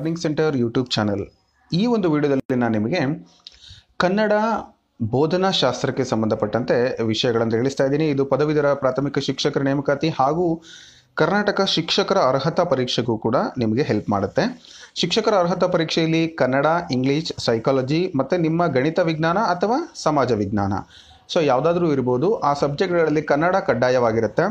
learning centre YouTube channel ಈ ಒಂದು ವಿಡಿಯೋದಲ್ಲಿ ನಾನು ನಿಮಗೆ ಕನ್ನಡ ಬೋಧನಾ ಶಾಸ್ತ್ರಕ್ಕೆ ಸಂಬಂಧಪಟ್ಟಂತೆ ವಿಷಯಗಳನ್ನು ತಿಳಿಸ್ತಾ ಇದ್ದೀನಿ ಇದು ಪದವೀಧರ ಪ್ರಾಥಮಿಕ ಶಿಕ್ಷಕರ ನೇಮಕಾತಿ ಹಾಗೂ ಕರ್ನಾಟಕ ಶಿಕ್ಷಕರ ಅರ್ಹತಾ ಪರೀಕ್ಷೆಗೂ ಕೂಡ ನಿಮಗೆ ಹೆಲ್ಪ್ ಮಾಡುತ್ತೆ ಶಿಕ್ಷಕರ ಅರ್ಹತಾ ಪರೀಕ್ಷೆಯಲ್ಲಿ ಕನ್ನಡ ಇಂಗ್ಲೀಷ್ ಸೈಕಾಲಜಿ ಮತ್ತು ನಿಮ್ಮ ಗಣಿತ ವಿಜ್ಞಾನ ಅಥವಾ ಸಮಾಜ ವಿಜ್ಞಾನ ಸೊ ಯಾವುದಾದ್ರೂ ಇರ್ಬೋದು ಆ ಸಬ್ಜೆಕ್ಟ್ಗಳಲ್ಲಿ ಕನ್ನಡ ಕಡ್ಡಾಯವಾಗಿರುತ್ತೆ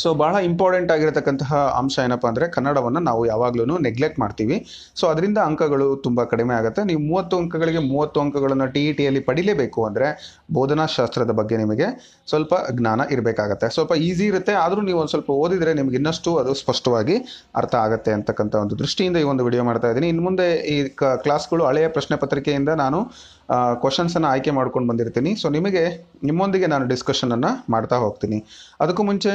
ಸೊ ಬಹಳ ಇಂಪಾರ್ಟೆಂಟ್ ಆಗಿರತಕ್ಕಂತಹ ಅಂಶ ಏನಪ್ಪ ಅಂದರೆ ಕನ್ನಡವನ್ನು ನಾವು ಯಾವಾಗಲೂ ನೆಗ್ಲೆಕ್ಟ್ ಮಾಡ್ತೀವಿ ಸೊ ಅದರಿಂದ ಅಂಕಗಳು ತುಂಬ ಕಡಿಮೆ ಆಗುತ್ತೆ ನೀವು ಮೂವತ್ತು ಅಂಕಗಳಿಗೆ ಮೂವತ್ತು ಅಂಕಗಳನ್ನು ಟಿ ಇ e ಟಿಯಲ್ಲಿ ಪಡಿಲೇಬೇಕು ಅಂದರೆ ಬೋಧನಾಶಾಸ್ತ್ರದ ಬಗ್ಗೆ ನಿಮಗೆ ಸ್ವಲ್ಪ ಜ್ಞಾನ ಇರಬೇಕಾಗತ್ತೆ ಸ್ವಲ್ಪ ಈಸಿ ಇರುತ್ತೆ ಆದರೂ ನೀವು ಒಂದು ಸ್ವಲ್ಪ ಓದಿದರೆ ನಿಮಗೆ ಇನ್ನಷ್ಟು ಅದು ಸ್ಪಷ್ಟವಾಗಿ ಅರ್ಥ ಆಗುತ್ತೆ ಅಂತಕ್ಕಂಥ ಒಂದು ದೃಷ್ಟಿಯಿಂದ ಈ ಒಂದು ವಿಡಿಯೋ ಮಾಡ್ತಾ ಇದ್ದೀನಿ ಇನ್ನು ಮುಂದೆ ಈ ಕ್ಲಾಸ್ಗಳು ಹಳೆಯ ಪ್ರಶ್ನೆ ಪತ್ರಿಕೆಯಿಂದ ನಾನು ಕ್ವಶನ್ಸನ್ನು ಆಯ್ಕೆ ಮಾಡ್ಕೊಂಡು ಬಂದಿರ್ತೀನಿ ಸೊ ನಿಮಗೆ ನಿಮ್ಮೊಂದಿಗೆ ನಾನು ಡಿಸ್ಕಷನನ್ನು ಮಾಡ್ತಾ ಹೋಗ್ತೀನಿ ಅದಕ್ಕೂ ಮುಂಚೆ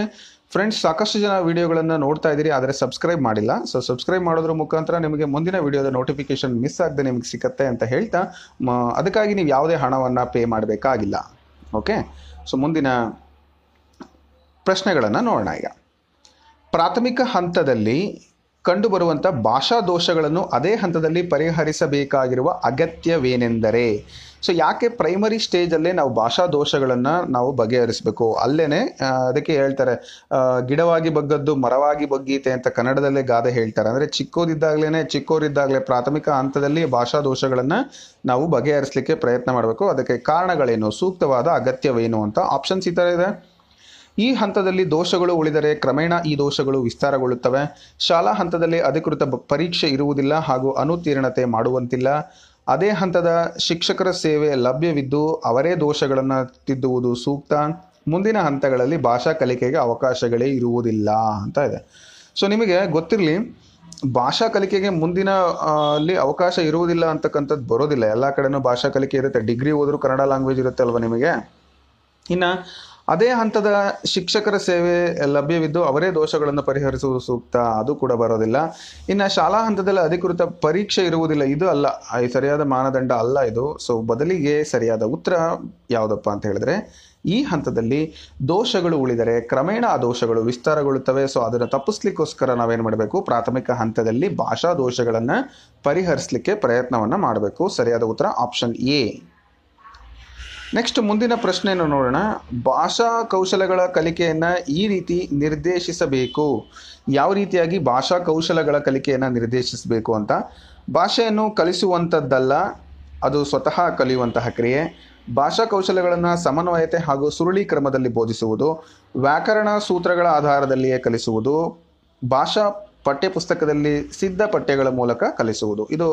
ಫ್ರೆಂಡ್ಸ್ ಸಾಕಷ್ಟು ಜನ ವೀಡಿಯೋಗಳನ್ನು ನೋಡ್ತಾ ಇದ್ದೀರಿ ಆದರೆ ಸಬ್ಸ್ಕ್ರೈಬ್ ಮಾಡಿಲ್ಲ ಸೊ ಸಬ್ಸ್ಕ್ರೈಬ್ ಮಾಡೋದ್ರ ಮುಖಾಂತರ ನಿಮಗೆ ಮುಂದಿನ ವಿಡಿಯೋದ ನೋಟಿಫಿಕೇಶನ್ ಮಿಸ್ ಆಗದೆ ನಿಮಗೆ ಸಿಗತ್ತೆ ಅಂತ ಹೇಳ್ತಾ ಅದಕ್ಕಾಗಿ ನೀವು ಯಾವುದೇ ಹಣವನ್ನು ಪೇ ಮಾಡಬೇಕಾಗಿಲ್ಲ ಓಕೆ ಸೊ ಮುಂದಿನ ಪ್ರಶ್ನೆಗಳನ್ನು ನೋಡೋಣ ಈಗ ಪ್ರಾಥಮಿಕ ಹಂತದಲ್ಲಿ ಕಂಡುಬರುವಂಥ ಭಾಷಾ ದೋಷಗಳನ್ನು ಅದೇ ಹಂತದಲ್ಲಿ ಪರಿಹರಿಸಬೇಕಾಗಿರುವ ಅಗತ್ಯವೇನೆಂದರೆ ಸೊ ಯಾಕೆ ಪ್ರೈಮರಿ ಸ್ಟೇಜಲ್ಲೇ ನಾವು ಭಾಷಾ ದೋಷಗಳನ್ನು ನಾವು ಬಗೆಹರಿಸಬೇಕು ಅಲ್ಲೇ ಅದಕ್ಕೆ ಹೇಳ್ತಾರೆ ಗಿಡವಾಗಿ ಬಗ್ಗದ್ದು ಮರವಾಗಿ ಬಗ್ಗೀತೆ ಅಂತ ಕನ್ನಡದಲ್ಲೇ ಗಾದೆ ಹೇಳ್ತಾರೆ ಅಂದರೆ ಚಿಕ್ಕೋದಿದ್ದಾಗಲೇ ಚಿಕ್ಕೋರಿದ್ದಾಗಲೇ ಪ್ರಾಥಮಿಕ ಹಂತದಲ್ಲಿ ಭಾಷಾ ದೋಷಗಳನ್ನು ನಾವು ಬಗೆಹರಿಸಲಿಕ್ಕೆ ಪ್ರಯತ್ನ ಮಾಡಬೇಕು ಅದಕ್ಕೆ ಕಾರಣಗಳೇನು ಸೂಕ್ತವಾದ ಅಗತ್ಯವೇನು ಅಂತ ಆಪ್ಷನ್ಸ್ ಈ ಥರ ಇದೆ ಈ ಹಂತದಲ್ಲಿ ದೋಷಗಳು ಉಳಿದರೆ ಕ್ರಮೇಣ ಈ ದೋಷಗಳು ವಿಸ್ತಾರಗೊಳ್ಳುತ್ತವೆ ಶಾಲಾ ಹಂತದಲ್ಲಿ ಅಧಿಕೃತ ಪರೀಕ್ಷೆ ಇರುವುದಿಲ್ಲ ಹಾಗೂ ಅನುತ್ತೀರ್ಣತೆ ಮಾಡುವಂತಿಲ್ಲ ಅದೇ ಹಂತದ ಶಿಕ್ಷಕರ ಸೇವೆ ಲಭ್ಯವಿದ್ದು ಅವರೇ ದೋಷಗಳನ್ನು ತಿದ್ದುವುದು ಸೂಕ್ತ ಮುಂದಿನ ಹಂತಗಳಲ್ಲಿ ಭಾಷಾ ಕಲಿಕೆಗೆ ಅವಕಾಶಗಳೇ ಇರುವುದಿಲ್ಲ ಅಂತ ಇದೆ ಸೊ ನಿಮಗೆ ಗೊತ್ತಿರಲಿ ಭಾಷಾ ಕಲಿಕೆಗೆ ಮುಂದಿನ ಅಲ್ಲಿ ಅವಕಾಶ ಇರುವುದಿಲ್ಲ ಅಂತಕ್ಕಂಥದ್ದು ಬರೋದಿಲ್ಲ ಎಲ್ಲ ಕಡೆನೂ ಭಾಷಾ ಕಲಿಕೆ ಇರುತ್ತೆ ಡಿಗ್ರಿ ಹೋದರೂ ಕನ್ನಡ ಲ್ಯಾಂಗ್ವೇಜ್ ಇರುತ್ತೆ ಅಲ್ವಾ ನಿಮಗೆ ಇನ್ನು ಅದೇ ಹಂತದ ಶಿಕ್ಷಕರ ಸೇವೆ ಲಭ್ಯವಿದ್ದು ಅವರೇ ದೋಷಗಳನ್ನು ಪರಿಹರಿಸುವುದು ಸೂಕ್ತ ಅದು ಕೂಡ ಬರೋದಿಲ್ಲ ಇನ್ನು ಶಾಲಾ ಹಂತದಲ್ಲಿ ಅಧಿಕೃತ ಪರೀಕ್ಷೆ ಇರುವುದಿಲ್ಲ ಇದು ಅಲ್ಲ ಈ ಸರಿಯಾದ ಮಾನದಂಡ ಅಲ್ಲ ಇದು ಸೊ ಬದಲಿಗೆ ಸರಿಯಾದ ಉತ್ತರ ಯಾವುದಪ್ಪ ಅಂತ ಹೇಳಿದ್ರೆ ಈ ಹಂತದಲ್ಲಿ ದೋಷಗಳು ಉಳಿದರೆ ಕ್ರಮೇಣ ಆ ದೋಷಗಳು ವಿಸ್ತಾರಗೊಳ್ಳುತ್ತವೆ ಸೊ ಅದನ್ನು ತಪ್ಪಿಸ್ಲಿಕ್ಕೋಸ್ಕರ ನಾವೇನು ಮಾಡಬೇಕು ಪ್ರಾಥಮಿಕ ಹಂತದಲ್ಲಿ ಭಾಷಾ ದೋಷಗಳನ್ನು ಪರಿಹರಿಸಲಿಕ್ಕೆ ಪ್ರಯತ್ನವನ್ನು ಮಾಡಬೇಕು ಸರಿಯಾದ ಉತ್ತರ ಆಪ್ಷನ್ ಎ ನೆಕ್ಸ್ಟ್ ಮುಂದಿನ ಪ್ರಶ್ನೆಯನ್ನು ನೋಡೋಣ ಭಾಷಾ ಕೌಶಲಗಳ ಕಲಿಕೆಯನ್ನು ಈ ರೀತಿ ನಿರ್ದೇಶಿಸಬೇಕು ಯಾವ ರೀತಿಯಾಗಿ ಭಾಷಾ ಕೌಶಲಗಳ ಕಲಿಕೆಯನ್ನು ನಿರ್ದೇಶಿಸಬೇಕು ಅಂತ ಭಾಷೆಯನ್ನು ಕಲಿಸುವಂಥದ್ದಲ್ಲ ಅದು ಸ್ವತಃ ಕಲಿಯುವಂತಹ ಕ್ರಿಯೆ ಭಾಷಾ ಕೌಶಲಗಳನ್ನು ಸಮನ್ವಯತೆ ಹಾಗೂ ಸುರುಳಿ ಕ್ರಮದಲ್ಲಿ ಬೋಧಿಸುವುದು ವ್ಯಾಕರಣ ಸೂತ್ರಗಳ ಆಧಾರದಲ್ಲಿಯೇ ಕಲಿಸುವುದು ಭಾಷಾ ಪಠ್ಯಪುಸ್ತಕದಲ್ಲಿ ಸಿದ್ಧ ಪಠ್ಯಗಳ ಮೂಲಕ ಕಲಿಸುವುದು ಇದು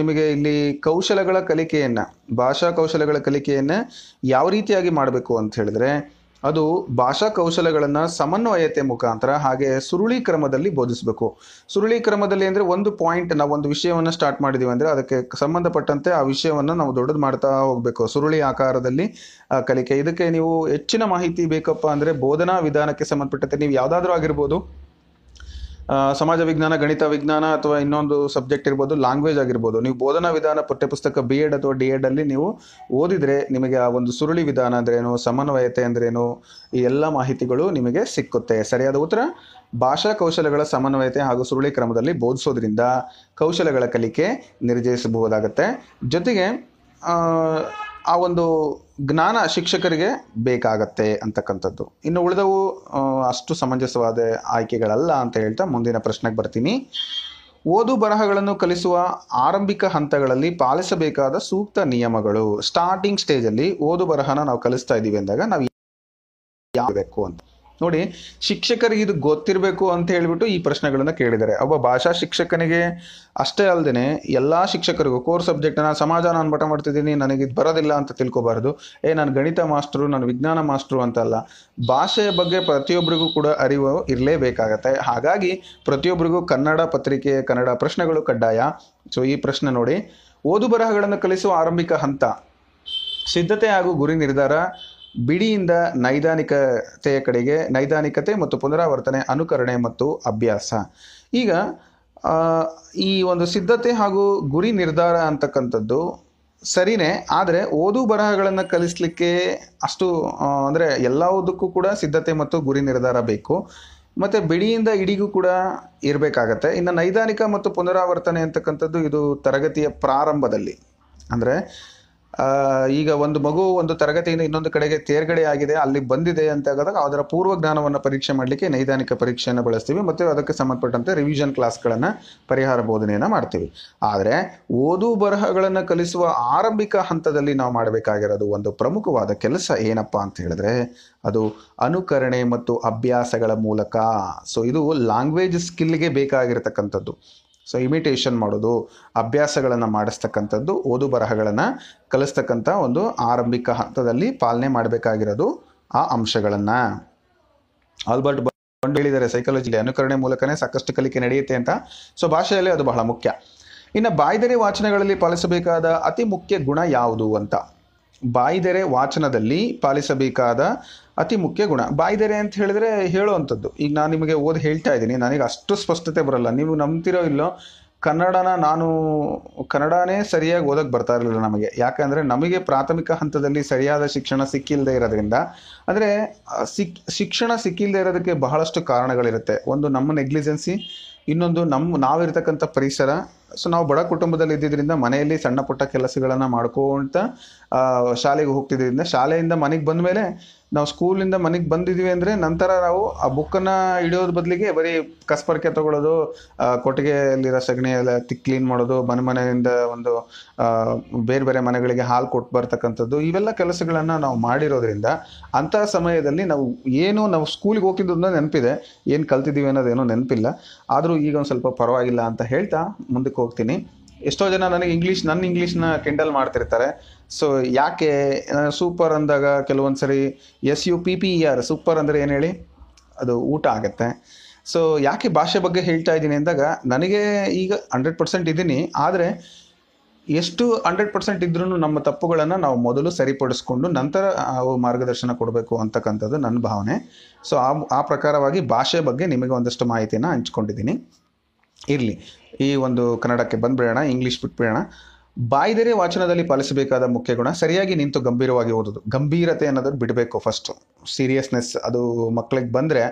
ನಿಮಗೆ ಇಲ್ಲಿ ಕೌಶಲಗಳ ಕಲಿಕೆಯನ್ನು ಭಾಷಾ ಕೌಶಲಗಳ ಕಲಿಕೆಯನ್ನು ಯಾವ ರೀತಿಯಾಗಿ ಮಾಡಬೇಕು ಅಂತ ಹೇಳಿದ್ರೆ ಅದು ಭಾಷಾ ಕೌಶಲಗಳನ್ನು ಸಮನ್ವಯತೆ ಮುಖಾಂತರ ಹಾಗೆ ಸುರುಳಿ ಕ್ರಮದಲ್ಲಿ ಬೋಧಿಸಬೇಕು ಸುರುಳಿ ಕ್ರಮದಲ್ಲಿ ಅಂದರೆ ಒಂದು ಪಾಯಿಂಟ್ ನಾವು ಒಂದು ವಿಷಯವನ್ನು ಸ್ಟಾರ್ಟ್ ಮಾಡಿದ್ದೀವಿ ಅಂದರೆ ಅದಕ್ಕೆ ಸಂಬಂಧಪಟ್ಟಂತೆ ಆ ವಿಷಯವನ್ನು ನಾವು ದೊಡ್ಡದು ಮಾಡ್ತಾ ಹೋಗಬೇಕು ಸುರುಳಿ ಆಕಾರದಲ್ಲಿ ಕಲಿಕೆ ಇದಕ್ಕೆ ನೀವು ಹೆಚ್ಚಿನ ಮಾಹಿತಿ ಬೇಕಪ್ಪ ಅಂದರೆ ಬೋಧನಾ ವಿಧಾನಕ್ಕೆ ಸಂಬಂಧಪಟ್ಟಂತೆ ನೀವು ಯಾವುದಾದ್ರೂ ಆಗಿರ್ಬೋದು ಸಮಾಜ ವಿಜ್ಞಾನ ಗಣಿತ ವಿಜ್ಞಾನ ಅಥವಾ ಇನ್ನೊಂದು ಸಬ್ಜೆಕ್ಟ್ ಇರ್ಬೋದು ಲ್ಯಾಂಗ್ವೇಜ್ ಆಗಿರ್ಬೋದು ನೀವು ಬೋಧನಾ ವಿಧಾನ ಪಠ್ಯಪುಸ್ತಕ ಬಿ ಎಡ್ ಅಥವಾ ಡಿ ಎಡಲ್ಲಿ ನೀವು ಓದಿದರೆ ನಿಮಗೆ ಆ ಒಂದು ಸುರುಳಿ ವಿಧಾನ ಅಂದ್ರೇನು ಸಮನ್ವಯತೆ ಅಂದ್ರೇನು ಈ ಎಲ್ಲ ಮಾಹಿತಿಗಳು ನಿಮಗೆ ಸಿಕ್ಕುತ್ತೆ ಸರಿಯಾದ ಉತ್ತರ ಭಾಷಾ ಕೌಶಲಗಳ ಸಮನ್ವಯತೆ ಹಾಗೂ ಸುರುಳಿ ಕ್ರಮದಲ್ಲಿ ಬೋಧಿಸೋದ್ರಿಂದ ಕೌಶಲಗಳ ಕಲಿಕೆ ನಿರ್ಜಯಿಸಬಹುದಾಗತ್ತೆ ಜೊತೆಗೆ ಆ ಒಂದು ಜ್ಞಾನ ಶಿಕ್ಷಕರಿಗೆ ಬೇಕಾಗತ್ತೆ ಅಂತಕ್ಕಂಥದ್ದು ಇನ್ನು ಉಳಿದವು ಅಷ್ಟು ಸಮಂಜಸವಾದ ಆಯ್ಕೆಗಳಲ್ಲ ಅಂತ ಹೇಳ್ತಾ ಮುಂದಿನ ಪ್ರಶ್ನೆಗೆ ಬರ್ತೀನಿ ಓದು ಬರಹಗಳನ್ನು ಕಲಿಸುವ ಆರಂಭಿಕ ಹಂತಗಳಲ್ಲಿ ಪಾಲಿಸಬೇಕಾದ ಸೂಕ್ತ ನಿಯಮಗಳು ಸ್ಟಾರ್ಟಿಂಗ್ ಸ್ಟೇಜಲ್ಲಿ ಓದು ಬರಹನ ನಾವು ಕಲಿಸ್ತಾ ಇದ್ದೀವಿ ಅಂದಾಗ ನಾವು ಯಾವಬೇಕು ಅಂತ ನೋಡಿ ಶಿಕ್ಷಕರಿಗೆ ಇದು ಗೊತ್ತಿರಬೇಕು ಅಂತ ಹೇಳಿಬಿಟ್ಟು ಈ ಪ್ರಶ್ನೆಗಳನ್ನು ಕೇಳಿದ್ದಾರೆ ಒಬ್ಬ ಭಾಷಾ ಶಿಕ್ಷಕನಿಗೆ ಅಷ್ಟೇ ಅಲ್ಲದೆ ಎಲ್ಲ ಶಿಕ್ಷಕರಿಗೂ ಕೋರ್ ಸಬ್ಜೆಕ್ಟ್ ನಾನು ಸಮಾಜ ನಾನು ಪಠ ಮಾಡ್ತಿದ್ದೀನಿ ನನಗೆ ಇದು ಬರೋದಿಲ್ಲ ಅಂತ ತಿಳ್ಕೊಬಾರ್ದು ಏ ನಾನು ಗಣಿತ ಮಾಸ್ಟ್ರು ನಾನು ವಿಜ್ಞಾನ ಮಾಸ್ಟ್ರು ಅಂತಲ್ಲ ಭಾಷೆಯ ಬಗ್ಗೆ ಪ್ರತಿಯೊಬ್ಬರಿಗೂ ಕೂಡ ಅರಿವು ಇರಲೇಬೇಕಾಗತ್ತೆ ಹಾಗಾಗಿ ಪ್ರತಿಯೊಬ್ಬರಿಗೂ ಕನ್ನಡ ಪತ್ರಿಕೆ ಕನ್ನಡ ಪ್ರಶ್ನೆಗಳು ಕಡ್ಡಾಯ ಸೊ ಈ ಪ್ರಶ್ನೆ ನೋಡಿ ಓದು ಬರಹಗಳನ್ನು ಕಲಿಸುವ ಆರಂಭಿಕ ಹಂತ ಸಿದ್ಧತೆ ಹಾಗೂ ಗುರಿ ನಿರ್ಧಾರ ಬಿಡಿಯಿಂದ ನೈದಾನಿಕತೆಯ ಕಡೆಗೆ ನೈದಾನಿಕತೆ ಮತ್ತು ಪುನರಾವರ್ತನೆ ಅನುಕರಣೆ ಮತ್ತು ಅಭ್ಯಾಸ ಈಗ ಈ ಒಂದು ಸಿದ್ಧತೆ ಹಾಗೂ ಗುರಿ ನಿರ್ಧಾರ ಅಂತಕ್ಕಂಥದ್ದು ಸರಿನೇ ಆದರೆ ಓದು ಬರಹಗಳನ್ನು ಕಲಿಸಲಿಕ್ಕೆ ಅಷ್ಟು ಅಂದರೆ ಎಲ್ಲದಕ್ಕೂ ಕೂಡ ಸಿದ್ಧತೆ ಮತ್ತು ಗುರಿ ನಿರ್ಧಾರ ಬೇಕು ಮತ್ತು ಬಿಡಿಯಿಂದ ಇಡಿಗೂ ಕೂಡ ಇರಬೇಕಾಗತ್ತೆ ಇನ್ನು ನೈದಾನಿಕ ಮತ್ತು ಪುನರಾವರ್ತನೆ ಅಂತಕ್ಕಂಥದ್ದು ಇದು ತರಗತಿಯ ಪ್ರಾರಂಭದಲ್ಲಿ ಅಂದರೆ ಈಗ ಒಂದು ಮಗು ಒಂದು ತರಗತಿಯಿಂದ ಇನ್ನೊಂದು ಕಡೆಗೆ ತೇರ್ಗಡೆ ಆಗಿದೆ ಅಲ್ಲಿ ಬಂದಿದೆ ಅಂತ ಹೇಳಿದಾಗ ಅದರ ಪೂರ್ವ ಜ್ಞಾನವನ್ನು ಪರೀಕ್ಷೆ ಮಾಡಲಿಕ್ಕೆ ನೈದಾನಿಕ ಪರೀಕ್ಷೆಯನ್ನು ಬಳಸ್ತೀವಿ ಮತ್ತು ಅದಕ್ಕೆ ಸಂಬಂಧಪಟ್ಟಂತೆ ರಿವಿಷನ್ ಕ್ಲಾಸ್ಗಳನ್ನು ಪರಿಹಾರ ಬೋಧನೆಯನ್ನು ಮಾಡ್ತೀವಿ ಆದರೆ ಓದು ಬರಹಗಳನ್ನು ಕಲಿಸುವ ಆರಂಭಿಕ ಹಂತದಲ್ಲಿ ನಾವು ಮಾಡಬೇಕಾಗಿರೋದು ಒಂದು ಪ್ರಮುಖವಾದ ಕೆಲಸ ಏನಪ್ಪ ಅಂತ ಹೇಳಿದ್ರೆ ಅದು ಅನುಕರಣೆ ಮತ್ತು ಅಭ್ಯಾಸಗಳ ಮೂಲಕ ಸೊ ಇದು ಲ್ಯಾಂಗ್ವೇಜ್ ಸ್ಕಿಲ್ಗೆ ಬೇಕಾಗಿರತಕ್ಕಂಥದ್ದು ಸೊ ಇಮಿಟೇಷನ್ ಮಾಡೋದು ಅಭ್ಯಾಸಗಳನ್ನು ಮಾಡಿಸ್ತಕ್ಕಂಥದ್ದು ಓದು ಬರಹಗಳನ್ನು ಕಲಿಸ್ತಕ್ಕಂಥ ಒಂದು ಆರಂಭಿಕ ಹಂತದಲ್ಲಿ ಪಾಲನೆ ಮಾಡಬೇಕಾಗಿರೋದು ಆ ಅಂಶಗಳನ್ನು ಆಲ್ಬರ್ಟ್ ಬಂಡ್ ಹೇಳಿದ್ದಾರೆ ಸೈಕಾಲಜಿಲಿ ಅನುಕರಣೆ ಮೂಲಕನೇ ಸಾಕಷ್ಟು ಕಲಿಕೆ ನಡೆಯುತ್ತೆ ಅಂತ ಸೊ ಭಾಷೆಯಲ್ಲಿ ಅದು ಬಹಳ ಮುಖ್ಯ ಇನ್ನು ಬಾಯ್ದರಿ ವಾಚನಗಳಲ್ಲಿ ಪಾಲಿಸಬೇಕಾದ ಅತಿ ಮುಖ್ಯ ಗುಣ ಯಾವುದು ಅಂತ ಬಾಯ್ದೆರೆ ವಾಚನದಲ್ಲಿ ಪಾಲಿಸಬೇಕಾದ ಅತಿ ಮುಖ್ಯ ಗುಣ ಬಾಯ್ದೆರೆ ಅಂತ ಹೇಳಿದ್ರೆ ಹೇಳುವಂಥದ್ದು ಈಗ ನಾನು ನಿಮಗೆ ಓದಿ ಹೇಳ್ತಾ ಇದ್ದೀನಿ ನನಗೆ ಅಷ್ಟು ಸ್ಪಷ್ಟತೆ ಬರಲ್ಲ ನೀವು ನಂಬ್ತಿರೋ ಇಲ್ಲೋ ಕನ್ನಡನ ನಾನು ಕನ್ನಡನೇ ಸರಿಯಾಗಿ ಓದಕ್ಕೆ ಬರ್ತಾ ಇರಲಿಲ್ಲ ನಮಗೆ ಯಾಕಂದರೆ ನಮಗೆ ಪ್ರಾಥಮಿಕ ಹಂತದಲ್ಲಿ ಸರಿಯಾದ ಶಿಕ್ಷಣ ಸಿಕ್ಕಿಲ್ಲದೆ ಇರೋದ್ರಿಂದ ಅಂದರೆ ಸಿಕ್ ಶಿಕ್ಷಣ ಸಿಕ್ಕಿಲ್ಲದೆ ಇರೋದಕ್ಕೆ ಬಹಳಷ್ಟು ಕಾರಣಗಳಿರುತ್ತೆ ಒಂದು ನಮ್ಮ ನೆಗ್ಲಿಜೆನ್ಸಿ ಇನ್ನೊಂದು ನಮ್ಮ ನಾವಿರ್ತಕ್ಕಂಥ ಪರಿಸರ ಸೊ ನಾವು ಬಡ ಕುಟುಂಬದಲ್ಲಿ ಇದ್ದಿದ್ದರಿಂದ ಮನೆಯಲ್ಲಿ ಸಣ್ಣ ಪುಟ್ಟ ಕೆಲಸಗಳನ್ನು ಮಾಡ್ಕೊಳ್ತಾ ಶಾಲೆಗೆ ಹೋಗ್ತಿದ್ದರಿಂದ ಶಾಲೆಯಿಂದ ಮನೆಗೆ ಬಂದ ಮೇಲೆ ನಾವು ಸ್ಕೂಲಿಂದ ಮನೆಗೆ ಬಂದಿದ್ದೀವಿ ಅಂದರೆ ನಂತರ ನಾವು ಆ ಬುಕ್ಕನ್ನು ಹಿಡಿಯೋದ್ರ ಬದಲಿಗೆ ಬರೀ ಕಸ್ಪರ್ಕೆ ತಗೊಳ್ಳೋದು ಕೊಟ್ಟಿಗೆಯಲ್ಲಿರೋ ಸಗಣಿ ಎಲ್ಲ ತಿಕ್ ಕ್ಲೀನ್ ಮಾಡೋದು ಮನೆ ಮನೆಯಿಂದ ಒಂದು ಬೇರೆ ಬೇರೆ ಮನೆಗಳಿಗೆ ಹಾಲು ಕೊಟ್ಟು ಬರ್ತಕ್ಕಂಥದ್ದು ಇವೆಲ್ಲ ಕೆಲಸಗಳನ್ನು ನಾವು ಮಾಡಿರೋದ್ರಿಂದ ಅಂತಹ ಸಮಯದಲ್ಲಿ ನಾವು ಏನು ನಾವು ಸ್ಕೂಲಿಗೆ ಹೋಗ್ತಿದ್ದನ್ನ ನೆನಪಿದೆ ಏನು ಕಲ್ತಿದ್ದೀವಿ ಅನ್ನೋದೇನೋ ನೆನಪಿಲ್ಲ ಆದರೂ ಈಗ ಒಂದು ಸ್ವಲ್ಪ ಪರವಾಗಿಲ್ಲ ಅಂತ ಹೇಳ್ತಾ ಮುಂದಕ್ಕೆ ಹೋಗ್ತೀನಿ ಎಷ್ಟೋ ಜನ ನನಗೆ ಇಂಗ್ಲೀಷ್ ನನ್ನ ಇಂಗ್ಲೀಷ್ನ ಕೆಂಡಲ್ ಮಾಡ್ತಿರ್ತಾರೆ ಸೊ ಯಾಕೆ ಸೂಪರ್ ಅಂದಾಗ ಕೆಲವೊಂದು ಸರಿ S U P P E e R super ಅಂದರೆ ಏನು ಹೇಳಿ ಅದು ಊಟ ಆಗುತ್ತೆ ಸೊ ಯಾಕೆ ಭಾಷೆ ಬಗ್ಗೆ ಹೇಳ್ತಾ ಇದ್ದೀನಿ ಅಂದಾಗ ನನಗೆ ಈಗ ಹಂಡ್ರೆಡ್ ಪರ್ಸೆಂಟ್ ಇದ್ದೀನಿ ಆದರೆ ಎಷ್ಟು ಹಂಡ್ರೆಡ್ ಪರ್ಸೆಂಟ್ ಇದ್ರೂ ನಮ್ಮ ತಪ್ಪುಗಳನ್ನು ನಾವು ಮೊದಲು ಸರಿಪಡಿಸ್ಕೊಂಡು ನಂತರ ಅವು ಮಾರ್ಗದರ್ಶನ ಕೊಡಬೇಕು ಅಂತಕ್ಕಂಥದ್ದು ನನ್ನ ಭಾವನೆ ಸೊ ಆ ಆ ಪ್ರಕಾರವಾಗಿ ಭಾಷೆ ಬಗ್ಗೆ ನಿಮಗೆ ಒಂದಷ್ಟು ಮಾಹಿತಿಯನ್ನು ಹಂಚ್ಕೊಂಡಿದ್ದೀನಿ ಇರಲಿ ಈ ಒಂದು ಕನ್ನಡಕ್ಕೆ ಬಂದುಬಿಡೋಣ ಇಂಗ್ಲೀಷ್ ಬಿಟ್ಬಿಡೋಣ ಬಾಯ್ದೆರೆ ವಾಚನದಲ್ಲಿ ಪಾಲಿಸಬೇಕಾದ ಮುಖ್ಯ ಗುಣ ಸರಿಯಾಗಿ ನಿಂತು ಗಂಭೀರವಾಗಿ ಓದೋದು ಗಂಭೀರತೆ ಅನ್ನೋದನ್ನು ಬಿಡಬೇಕು ಫಸ್ಟು ಸೀರಿಯಸ್ನೆಸ್ ಅದು ಮಕ್ಕಳಿಗೆ ಬಂದರೆ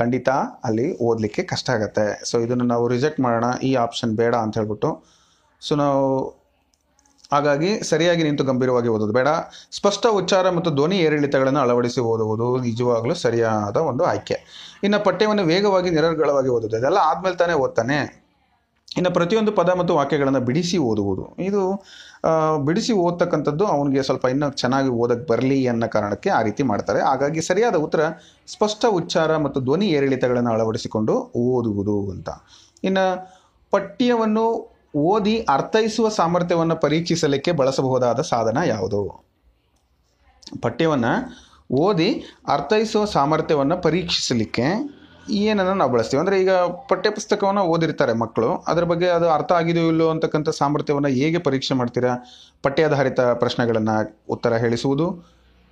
ಖಂಡಿತ ಅಲ್ಲಿ ಓದಲಿಕ್ಕೆ ಕಷ್ಟ ಆಗುತ್ತೆ ಸೊ ಇದನ್ನು ನಾವು ರಿಜೆಕ್ಟ್ ಮಾಡೋಣ ಈ ಆಪ್ಷನ್ ಬೇಡ ಅಂತ ಹೇಳ್ಬಿಟ್ಟು ಸೊ ನಾವು ಹಾಗಾಗಿ ಸರಿಯಾಗಿ ನಿಂತು ಗಂಭೀರವಾಗಿ ಓದೋದು ಬೇಡ ಸ್ಪಷ್ಟ ಉಚ್ಚಾರ ಮತ್ತು ಧ್ವನಿ ಏರಿಳಿತಗಳನ್ನು ಅಳವಡಿಸಿ ಓದುವುದು ನಿಜವಾಗಲೂ ಸರಿಯಾದ ಒಂದು ಆಯ್ಕೆ ಇನ್ನು ಪಠ್ಯವನ್ನು ವೇಗವಾಗಿ ನಿರರ್ಗಳವಾಗಿ ಓದೋದು ಅದೆಲ್ಲ ಆದಮೇಲೆ ತಾನೇ ಓದ್ತಾನೆ ಇನ್ನು ಪ್ರತಿಯೊಂದು ಪದ ಮತ್ತು ವಾಕ್ಯಗಳನ್ನು ಬಿಡಿಸಿ ಓದುವುದು ಇದು ಬಿಡಿಸಿ ಓದ್ತಕ್ಕಂಥದ್ದು ಅವನಿಗೆ ಸ್ವಲ್ಪ ಇನ್ನೂ ಚೆನ್ನಾಗಿ ಓದಕ್ಕೆ ಬರಲಿ ಅನ್ನೋ ಕಾರಣಕ್ಕೆ ಆ ರೀತಿ ಮಾಡ್ತಾರೆ ಹಾಗಾಗಿ ಸರಿಯಾದ ಉತ್ತರ ಸ್ಪಷ್ಟ ಉಚ್ಚಾರ ಮತ್ತು ಧ್ವನಿ ಏರಿಳಿತಗಳನ್ನು ಅಳವಡಿಸಿಕೊಂಡು ಓದುವುದು ಅಂತ ಇನ್ನು ಪಠ್ಯವನ್ನು ಓದಿ ಅರ್ಥೈಸುವ ಸಾಮರ್ಥ್ಯವನ್ನು ಪರೀಕ್ಷಿಸಲಿಕ್ಕೆ ಬಳಸಬಹುದಾದ ಸಾಧನ ಯಾವುದು ಪಠ್ಯವನ್ನು ಓದಿ ಅರ್ಥೈಸುವ ಸಾಮರ್ಥ್ಯವನ್ನು ಪರೀಕ್ಷಿಸಲಿಕ್ಕೆ ಏನನ್ನು ನಾವು ಬಳಸ್ತೀವಿ ಅಂದರೆ ಈಗ ಪಠ್ಯಪುಸ್ತಕವನ್ನು ಓದಿರ್ತಾರೆ ಮಕ್ಕಳು ಅದರ ಬಗ್ಗೆ ಅದು ಅರ್ಥ ಆಗಿದೆಯೋ ಇಲ್ಲೋ ಅಂತಕ್ಕಂಥ ಸಾಮರ್ಥ್ಯವನ್ನು ಹೇಗೆ ಪರೀಕ್ಷೆ ಮಾಡ್ತೀರಾ ಪಠ್ಯಾಧಾರಿತ ಪ್ರಶ್ನೆಗಳನ್ನು ಉತ್ತರ ಹೇಳಿಸುವುದು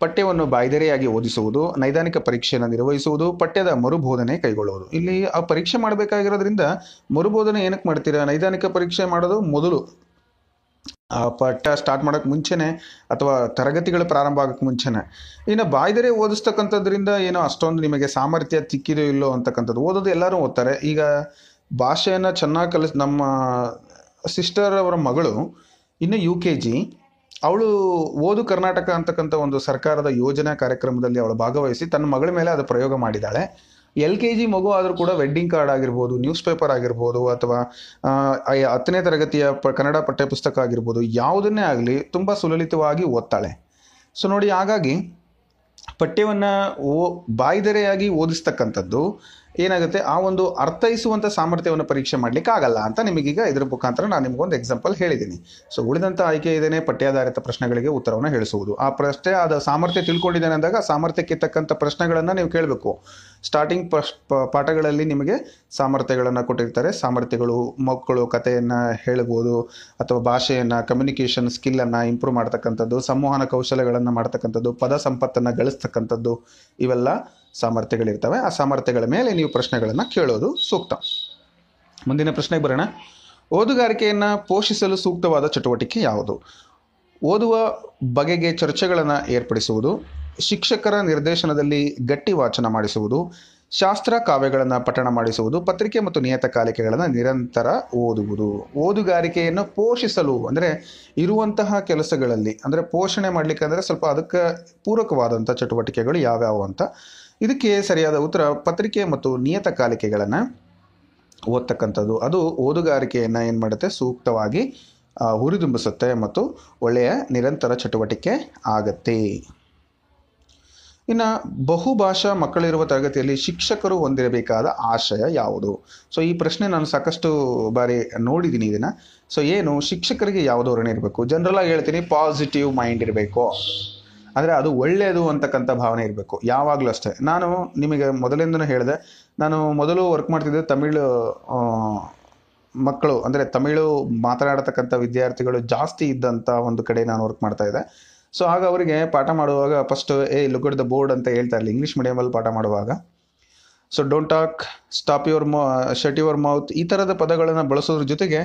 ಪಠ್ಯವನ್ನು ಬಾಯ್ದೆರೆಯಾಗಿ ಓದಿಸುವುದು ನೈದಾನಿಕ ಪರೀಕ್ಷೆಯನ್ನು ನಿರ್ವಹಿಸುವುದು ಪಠ್ಯದ ಮರುಬೋಧನೆ ಕೈಗೊಳ್ಳುವುದು ಇಲ್ಲಿ ಆ ಪರೀಕ್ಷೆ ಮಾಡಬೇಕಾಗಿರೋದ್ರಿಂದ ಮರುಬೋಧನೆ ಏನಕ್ಕೆ ಮಾಡ್ತೀರಾ ನೈದಾನಿಕ ಪರೀಕ್ಷೆ ಮಾಡೋದು ಮೊದಲು ಪಠ ಸ್ಟಾರ್ಟ್ ಮಾಡೋಕ್ಕೆ ಮುಂಚೆನೇ ಅಥವಾ ತರಗತಿಗಳು ಪ್ರಾರಂಭ ಆಗೋಕ್ಕೆ ಮುಂಚೆನೇ ಇನ್ನು ಬಾಯ್ದರೆ ಓದಿಸ್ತಕ್ಕಂಥದ್ರಿಂದ ಏನೋ ಅಷ್ಟೊಂದು ನಿಮಗೆ ಸಾಮರ್ಥ್ಯ ತಿಕ್ಕಿದೆಯೋ ಇಲ್ಲೋ ಅಂತಕ್ಕಂಥದ್ದು ಓದೋದು ಎಲ್ಲರೂ ಓದ್ತಾರೆ ಈಗ ಭಾಷೆಯನ್ನು ಚೆನ್ನಾಗಿ ಕಲಿಸ್ ನಮ್ಮ ಸಿಸ್ಟರ್ ಅವರ ಮಗಳು ಇನ್ನು ಯು ಕೆ ಜಿ ಅವಳು ಓದು ಕರ್ನಾಟಕ ಅಂತಕ್ಕಂಥ ಒಂದು ಸರ್ಕಾರದ ಯೋಜನಾ ಕಾರ್ಯಕ್ರಮದಲ್ಲಿ ಅವಳು ಭಾಗವಹಿಸಿ ತನ್ನ ಮಗಳ ಮೇಲೆ ಅದು ಪ್ರಯೋಗ ಮಾಡಿದ್ದಾಳೆ ಎಲ್ ಕೆ ಜಿ ಮಗು ಆದರೂ ಕೂಡ ವೆಡ್ಡಿಂಗ್ ಕಾರ್ಡ್ ಆಗಿರ್ಬೋದು ನ್ಯೂಸ್ ಪೇಪರ್ ಆಗಿರ್ಬೋದು ಅಥವಾ ಹತ್ತನೇ ತರಗತಿಯ ಪ ಕನ್ನಡ ಪಠ್ಯಪುಸ್ತಕ ಆಗಿರ್ಬೋದು ಯಾವುದನ್ನೇ ಆಗಲಿ ತುಂಬ ಸುಲಲಿತವಾಗಿ ಓದ್ತಾಳೆ ಸೊ ನೋಡಿ ಹಾಗಾಗಿ ಪಠ್ಯವನ್ನು ಓ ಬಾಯ್ದರೆಯಾಗಿ ಓದಿಸ್ತಕ್ಕಂಥದ್ದು ಏನಾಗುತ್ತೆ ಆ ಒಂದು ಅರ್ಥೈಸುವಂಥ ಸಾಮರ್ಥ್ಯವನ್ನು ಪರೀಕ್ಷೆ ಆಗಲ್ಲ ಅಂತ ನಿಮಗೀಗ ಇದ್ರ ಮುಖಾಂತರ ನಾನು ನಿಮಗೊಂದು ಎಕ್ಸಾಂಪಲ್ ಹೇಳಿದ್ದೀನಿ ಸೊ ಉಳಿದಂಥ ಆಯ್ಕೆ ಇದೇನೆ ಪಠ್ಯಾಧಾರಿತ ಪ್ರಶ್ನೆಗಳಿಗೆ ಉತ್ತರವನ್ನು ಹೇಳಿಸುವುದು ಆ ಪ್ರಶ್ನೆ ಅದು ಸಾಮರ್ಥ್ಯ ತಿಳ್ಕೊಂಡಿದ್ದೇನೆ ಅಂದಾಗ ಸಾಮರ್ಥ್ಯಕ್ಕೆ ತಕ್ಕಂಥ ಪ್ರಶ್ನೆಗಳನ್ನು ನೀವು ಕೇಳಬೇಕು ಸ್ಟಾರ್ಟಿಂಗ್ ಪಾಠಗಳಲ್ಲಿ ನಿಮಗೆ ಸಾಮರ್ಥ್ಯಗಳನ್ನು ಕೊಟ್ಟಿರ್ತಾರೆ ಸಾಮರ್ಥ್ಯಗಳು ಮಕ್ಕಳು ಕಥೆಯನ್ನ ಹೇಳ್ಬೋದು ಅಥವಾ ಭಾಷೆಯನ್ನು ಕಮ್ಯುನಿಕೇಷನ್ ಸ್ಕಿಲ್ಲನ್ನು ಇಂಪ್ರೂವ್ ಮಾಡ್ತಕ್ಕಂಥದ್ದು ಸಂವಹನ ಕೌಶಲ್ಯಗಳನ್ನು ಮಾಡ್ತಕ್ಕಂಥದ್ದು ಪದ ಸಂಪತ್ತನ್ನು ಗಳಿಸ್ತಕ್ಕಂಥದ್ದು ಇವೆಲ್ಲ ಸಾಮರ್ಥ್ಯಗಳಿರ್ತವೆ ಆ ಸಾಮರ್ಥ್ಯಗಳ ಮೇಲೆ ನೀವು ಪ್ರಶ್ನೆಗಳನ್ನು ಕೇಳೋದು ಸೂಕ್ತ ಮುಂದಿನ ಪ್ರಶ್ನೆಗೆ ಬರೋಣ ಓದುಗಾರಿಕೆಯನ್ನು ಪೋಷಿಸಲು ಸೂಕ್ತವಾದ ಚಟುವಟಿಕೆ ಯಾವುದು ಓದುವ ಬಗೆಗೆ ಚರ್ಚೆಗಳನ್ನು ಏರ್ಪಡಿಸುವುದು ಶಿಕ್ಷಕರ ನಿರ್ದೇಶನದಲ್ಲಿ ಗಟ್ಟಿ ವಾಚನ ಮಾಡಿಸುವುದು ಶಾಸ್ತ್ರ ಕಾವ್ಯಗಳನ್ನು ಪಠಣ ಮಾಡಿಸುವುದು ಪತ್ರಿಕೆ ಮತ್ತು ನಿಯತಕಾಲಿಕೆಗಳನ್ನು ನಿರಂತರ ಓದುವುದು ಓದುಗಾರಿಕೆಯನ್ನು ಪೋಷಿಸಲು ಅಂದರೆ ಇರುವಂತಹ ಕೆಲಸಗಳಲ್ಲಿ ಅಂದರೆ ಪೋಷಣೆ ಮಾಡಲಿಕ್ಕೆ ಅಂದರೆ ಸ್ವಲ್ಪ ಅದಕ್ಕೆ ಪೂರಕವಾದಂಥ ಚಟುವಟಿಕೆಗಳು ಯಾವ್ಯಾವು ಅಂತ ಇದಕ್ಕೆ ಸರಿಯಾದ ಉತ್ತರ ಪತ್ರಿಕೆ ಮತ್ತು ನಿಯತಕಾಲಿಕೆಗಳನ್ನು ಓದ್ತಕ್ಕಂಥದ್ದು ಅದು ಓದುಗಾರಿಕೆಯನ್ನು ಏನು ಮಾಡುತ್ತೆ ಸೂಕ್ತವಾಗಿ ಹುರಿದುಂಬಿಸುತ್ತೆ ಮತ್ತು ಒಳ್ಳೆಯ ನಿರಂತರ ಚಟುವಟಿಕೆ ಆಗತ್ತೆ ಇನ್ನು ಬಹುಭಾಷಾ ಮಕ್ಕಳಿರುವ ತರಗತಿಯಲ್ಲಿ ಶಿಕ್ಷಕರು ಹೊಂದಿರಬೇಕಾದ ಆಶಯ ಯಾವುದು ಸೊ ಈ ಪ್ರಶ್ನೆ ನಾನು ಸಾಕಷ್ಟು ಬಾರಿ ನೋಡಿದ್ದೀನಿ ಇದನ್ನು ಸೊ ಏನು ಶಿಕ್ಷಕರಿಗೆ ಯಾವುದೋ ಋಣ ಇರಬೇಕು ಜನರಲಾಗಿ ಹೇಳ್ತೀನಿ ಪಾಸಿಟಿವ್ ಮೈಂಡ್ ಇರಬೇಕು ಅಂದರೆ ಅದು ಒಳ್ಳೆಯದು ಅಂತಕ್ಕಂಥ ಭಾವನೆ ಇರಬೇಕು ಯಾವಾಗಲೂ ಅಷ್ಟೇ ನಾನು ನಿಮಗೆ ಮೊದಲಿಂದನೂ ಹೇಳಿದೆ ನಾನು ಮೊದಲು ವರ್ಕ್ ಮಾಡ್ತಿದ್ದೆ ತಮಿಳು ಮಕ್ಕಳು ಅಂದರೆ ತಮಿಳು ಮಾತನಾಡತಕ್ಕಂಥ ವಿದ್ಯಾರ್ಥಿಗಳು ಜಾಸ್ತಿ ಇದ್ದಂಥ ಒಂದು ಕಡೆ ನಾನು ವರ್ಕ್ ಮಾಡ್ತಾ ಇದ್ದೆ ಸೊ ಆಗ ಅವರಿಗೆ ಪಾಠ ಮಾಡುವಾಗ ಫಸ್ಟು ಏ ಲುಕ್ ದ ಬೋರ್ಡ್ ಅಂತ ಹೇಳ್ತಾ ಇರಲಿ ಇಂಗ್ಲೀಷ್ ಮೀಡಿಯಮಲ್ಲಿ ಪಾಠ ಮಾಡುವಾಗ so don't talk stop your mouth shut your mouth ಈ ಥರದ ಪದಗಳನ್ನು ಬಳಸೋದ್ರ ಜೊತೆಗೆ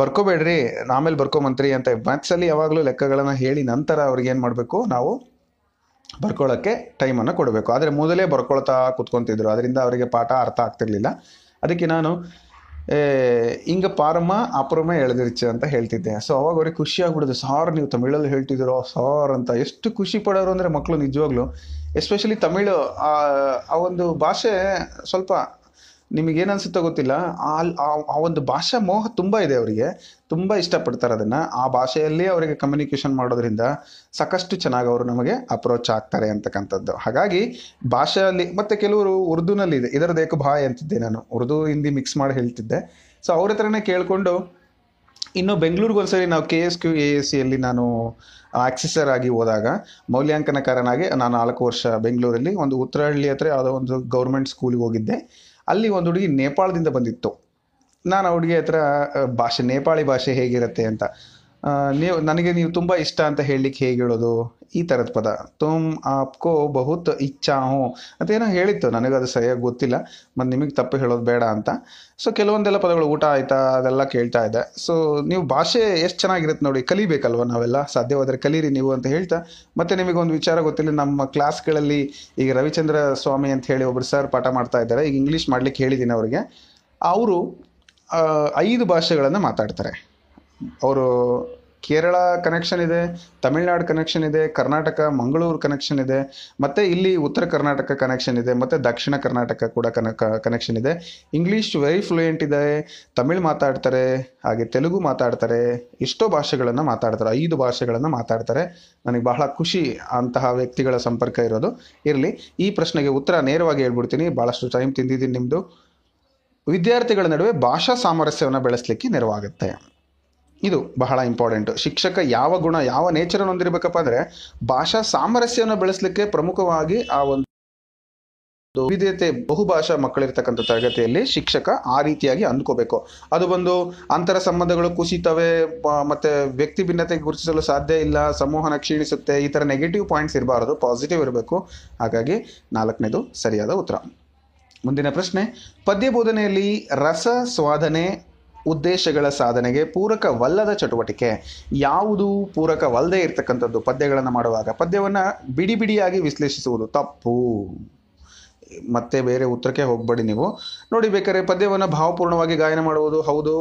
ಬರ್ಕೋಬೇಡ್ರಿ ಆಮೇಲೆ ಬರ್ಕೊಂಬಂತ್ರಿ ಅಂತ ಮ್ಯಾಥ್ಸಲ್ಲಿ ಯಾವಾಗಲೂ ಲೆಕ್ಕಗಳನ್ನು ಹೇಳಿ ನಂತರ ಅವ್ರಿಗೆ ಏನು ಮಾಡಬೇಕು ನಾವು ಬರ್ಕೊಳ್ಳೋಕ್ಕೆ ಟೈಮನ್ನು ಕೊಡಬೇಕು ಆದರೆ ಮೊದಲೇ ಬರ್ಕೊಳ್ತಾ ಕುತ್ಕೊತಿದ್ರು ಅದರಿಂದ ಅವರಿಗೆ ಪಾಠ ಅರ್ಥ ಆಗ್ತಿರ್ಲಿಲ್ಲ ಅದಕ್ಕೆ ನಾನು ಹಿಂಗ ಪಾರಮ್ಮ ಅಪರಮ ಎಳೆದಿರ್ಚ ಅಂತ ಹೇಳ್ತಿದ್ದೆ ಸೊ ಅವಾಗ ಅವ್ರಿಗೆ ಖುಷಿ ಆಗ್ಬಿಡೋದು ಸಾರ್ ನೀವು ತಮಿಳಲ್ಲಿ ಹೇಳ್ತಿದ್ರು ಸಾರ್ ಅಂತ ಎಷ್ಟು ಖುಷಿ ಪಡೋರು ಅಂದರೆ ಮಕ್ಕಳು ನಿಜವಾಗ್ಲೂ ಎಸ್ಪೆಷಲಿ ತಮಿಳು ಆ ಒಂದು ಭಾಷೆ ಸ್ವಲ್ಪ ನಿಮಗೇನು ಅನಿಸುತ್ತೋ ಗೊತ್ತಿಲ್ಲ ಅಲ್ಲಿ ಆ ಒಂದು ಭಾಷಾ ಮೋಹ ತುಂಬ ಇದೆ ಅವರಿಗೆ ತುಂಬ ಇಷ್ಟಪಡ್ತಾರೆ ಅದನ್ನು ಆ ಭಾಷೆಯಲ್ಲಿ ಅವರಿಗೆ ಕಮ್ಯುನಿಕೇಷನ್ ಮಾಡೋದ್ರಿಂದ ಸಾಕಷ್ಟು ಚೆನ್ನಾಗಿ ಅವರು ನಮಗೆ ಅಪ್ರೋಚ್ ಆಗ್ತಾರೆ ಅಂತಕ್ಕಂಥದ್ದು ಹಾಗಾಗಿ ಭಾಷೆಯಲ್ಲಿ ಮತ್ತು ಕೆಲವರು ಉರ್ದುನಲ್ಲಿ ಇದೆ ಇದರದ್ದು ಏಕ ಭಾಯ್ ಅಂತಿದ್ದೆ ನಾನು ಉರ್ದು ಹಿಂದಿ ಮಿಕ್ಸ್ ಮಾಡಿ ಹೇಳ್ತಿದ್ದೆ ಸೊ ಅವ್ರ ಹತ್ರನೇ ಕೇಳಿಕೊಂಡು ಇನ್ನು ಬೆಂಗಳೂರಿಗೆ ಒಂದ್ಸರಿ ನಾವು K S Q A S ಸಿಯಲ್ಲಿ ನಾನು ಆಕ್ಸೆಸರ್ ಆಗಿ ಹೋದಾಗ ಮೌಲ್ಯಾಂಕನಕಾರನಾಗಿ ನಾನು ನಾಲ್ಕು ವರ್ಷ ಬೆಂಗಳೂರಲ್ಲಿ ಒಂದು ಉತ್ತರಹಳ್ಳಿ ಹತ್ರ ಯಾವುದೋ ಒಂದು ಗೌರ್ಮೆಂಟ್ ಸ್ಕೂಲಿಗೆ ಹೋಗಿದ್ದೆ ಅಲ್ಲಿ ಒಂದು ಹುಡುಗಿ ನೇಪಾಳದಿಂದ ಬಂದಿತ್ತು ನಾನು ಆ ಹುಡುಗಿ ಹತ್ರ ಭಾಷೆ ನೇಪಾಳಿ ಭಾಷೆ ಹೇಗಿರುತ್ತೆ ಅಂತ ನೀವು ನನಗೆ ನೀವು ತುಂಬ ಇಷ್ಟ ಅಂತ ಹೇಳಲಿಕ್ಕೆ ಹೇಗೆ ಹೇಳೋದು ಈ ಥರದ ಪದ ತುಮ್ ಆಪ್ಕೋ ಬಹುತ್ ಇಚ್ಛಾ ಹೋ ಅಂತ ಏನೋ ಹೇಳಿತ್ತು ನನಗದು ಸರಿಯಾಗಿ ಗೊತ್ತಿಲ್ಲ ಮತ್ತು ನಿಮಗೆ ತಪ್ಪು ಹೇಳೋದು ಬೇಡ ಅಂತ ಸೊ ಕೆಲವೊಂದೆಲ್ಲ ಪದಗಳು ಊಟ ಆಯ್ತಾ ಅದೆಲ್ಲ ಕೇಳ್ತಾ ಇದೆ ಸೊ ನೀವು ಭಾಷೆ ಎಷ್ಟು ಚೆನ್ನಾಗಿರುತ್ತೆ ನೋಡಿ ಕಲಿಬೇಕಲ್ವ ನಾವೆಲ್ಲ ಸಾಧ್ಯವಾದರೆ ಕಲೀರಿ ನೀವು ಅಂತ ಹೇಳ್ತಾ ಮತ್ತು ನಿಮಗೊಂದು ವಿಚಾರ ಗೊತ್ತಿಲ್ಲ ನಮ್ಮ ಕ್ಲಾಸ್ಗಳಲ್ಲಿ ಈಗ ರವಿಚಂದ್ರ ಸ್ವಾಮಿ ಅಂತ ಹೇಳಿ ಒಬ್ಬರು ಸರ್ ಪಾಠ ಮಾಡ್ತಾ ಇದ್ದಾರೆ ಈಗ ಇಂಗ್ಲೀಷ್ ಮಾಡಲಿಕ್ಕೆ ಹೇಳಿದ್ದೀನಿ ಅವರಿಗೆ ಅವರು ಐದು ಭಾಷೆಗಳನ್ನು ಮಾತಾಡ್ತಾರೆ ಅವರು ಕೇರಳ ಕನೆಕ್ಷನ್ ಇದೆ ತಮಿಳ್ನಾಡು ಕನೆಕ್ಷನ್ ಇದೆ ಕರ್ನಾಟಕ ಮಂಗಳೂರು ಕನೆಕ್ಷನ್ ಇದೆ ಮತ್ತು ಇಲ್ಲಿ ಉತ್ತರ ಕರ್ನಾಟಕ ಕನೆಕ್ಷನ್ ಇದೆ ಮತ್ತು ದಕ್ಷಿಣ ಕರ್ನಾಟಕ ಕೂಡ ಕನೆಕ್ಷನ್ ಇದೆ ಇಂಗ್ಲೀಷ್ ವೆರಿ ಫ್ಲೂಯೆಂಟ್ ಇದೆ ತಮಿಳ್ ಮಾತಾಡ್ತಾರೆ ಹಾಗೆ ತೆಲುಗು ಮಾತಾಡ್ತಾರೆ ಎಷ್ಟೋ ಭಾಷೆಗಳನ್ನು ಮಾತಾಡ್ತಾರೆ ಐದು ಭಾಷೆಗಳನ್ನು ಮಾತಾಡ್ತಾರೆ ನನಗೆ ಬಹಳ ಖುಷಿ ಅಂತಹ ವ್ಯಕ್ತಿಗಳ ಸಂಪರ್ಕ ಇರೋದು ಇರಲಿ ಈ ಪ್ರಶ್ನೆಗೆ ಉತ್ತರ ನೇರವಾಗಿ ಹೇಳ್ಬಿಡ್ತೀನಿ ಭಾಳಷ್ಟು ಟೈಮ್ ತಿಂದಿದ್ದೀನಿ ನಿಮ್ಮದು ವಿದ್ಯಾರ್ಥಿಗಳ ನಡುವೆ ಭಾಷಾ ಸಾಮರಸ್ಯವನ್ನು ಬೆಳೆಸಲಿಕ್ಕೆ ನೆರವಾಗುತ್ತೆ ಇದು ಬಹಳ ಇಂಪಾರ್ಟೆಂಟ್ ಶಿಕ್ಷಕ ಯಾವ ಗುಣ ಯಾವ ನೇಚರನ್ನು ಹೊಂದಿರಬೇಕಪ್ಪ ಅಂದರೆ ಭಾಷಾ ಸಾಮರಸ್ಯವನ್ನು ಬೆಳೆಸಲಿಕ್ಕೆ ಪ್ರಮುಖವಾಗಿ ಆ ಒಂದು ವಿವಿಧತೆ ಬಹುಭಾಷಾ ಮಕ್ಕಳಿರ್ತಕ್ಕಂಥ ತರಗತಿಯಲ್ಲಿ ಶಿಕ್ಷಕ ಆ ರೀತಿಯಾಗಿ ಅಂದ್ಕೋಬೇಕು ಅದು ಬಂದು ಅಂತರ ಸಂಬಂಧಗಳು ಕುಸಿತವೆ ಮತ್ತೆ ವ್ಯಕ್ತಿ ಭಿನ್ನತೆ ಗುರುತಿಸಲು ಸಾಧ್ಯ ಇಲ್ಲ ಸಂವಹನ ಕ್ಷೀಣಿಸುತ್ತೆ ಈ ಥರ ನೆಗೆಟಿವ್ ಪಾಯಿಂಟ್ಸ್ ಇರಬಾರದು ಪಾಸಿಟಿವ್ ಇರಬೇಕು ಹಾಗಾಗಿ ನಾಲ್ಕನೇದು ಸರಿಯಾದ ಉತ್ತರ ಮುಂದಿನ ಪ್ರಶ್ನೆ ಪದ್ಯ ಬೋಧನೆಯಲ್ಲಿ ರಸ ಸ್ವಾದನೆ ಉದ್ದೇಶಗಳ ಸಾಧನೆಗೆ ಪೂರಕವಲ್ಲದ ಚಟುವಟಿಕೆ ಯಾವುದು ಪೂರಕವಲ್ಲದೆ ಇರತಕ್ಕಂಥದ್ದು ಪದ್ಯಗಳನ್ನು ಮಾಡುವಾಗ ಪದ್ಯವನ್ನು ಬಿಡಿ ಬಿಡಿಯಾಗಿ ವಿಶ್ಲೇಷಿಸುವುದು ತಪ್ಪು ಮತ್ತೆ ಬೇರೆ ಉತ್ತರಕ್ಕೆ ಹೋಗಬೇಡಿ ನೀವು ನೋಡಿ ಬೇಕಾದ್ರೆ ಪದ್ಯವನ್ನು ಭಾವಪೂರ್ಣವಾಗಿ ಗಾಯನ ಮಾಡುವುದು ಹೌದು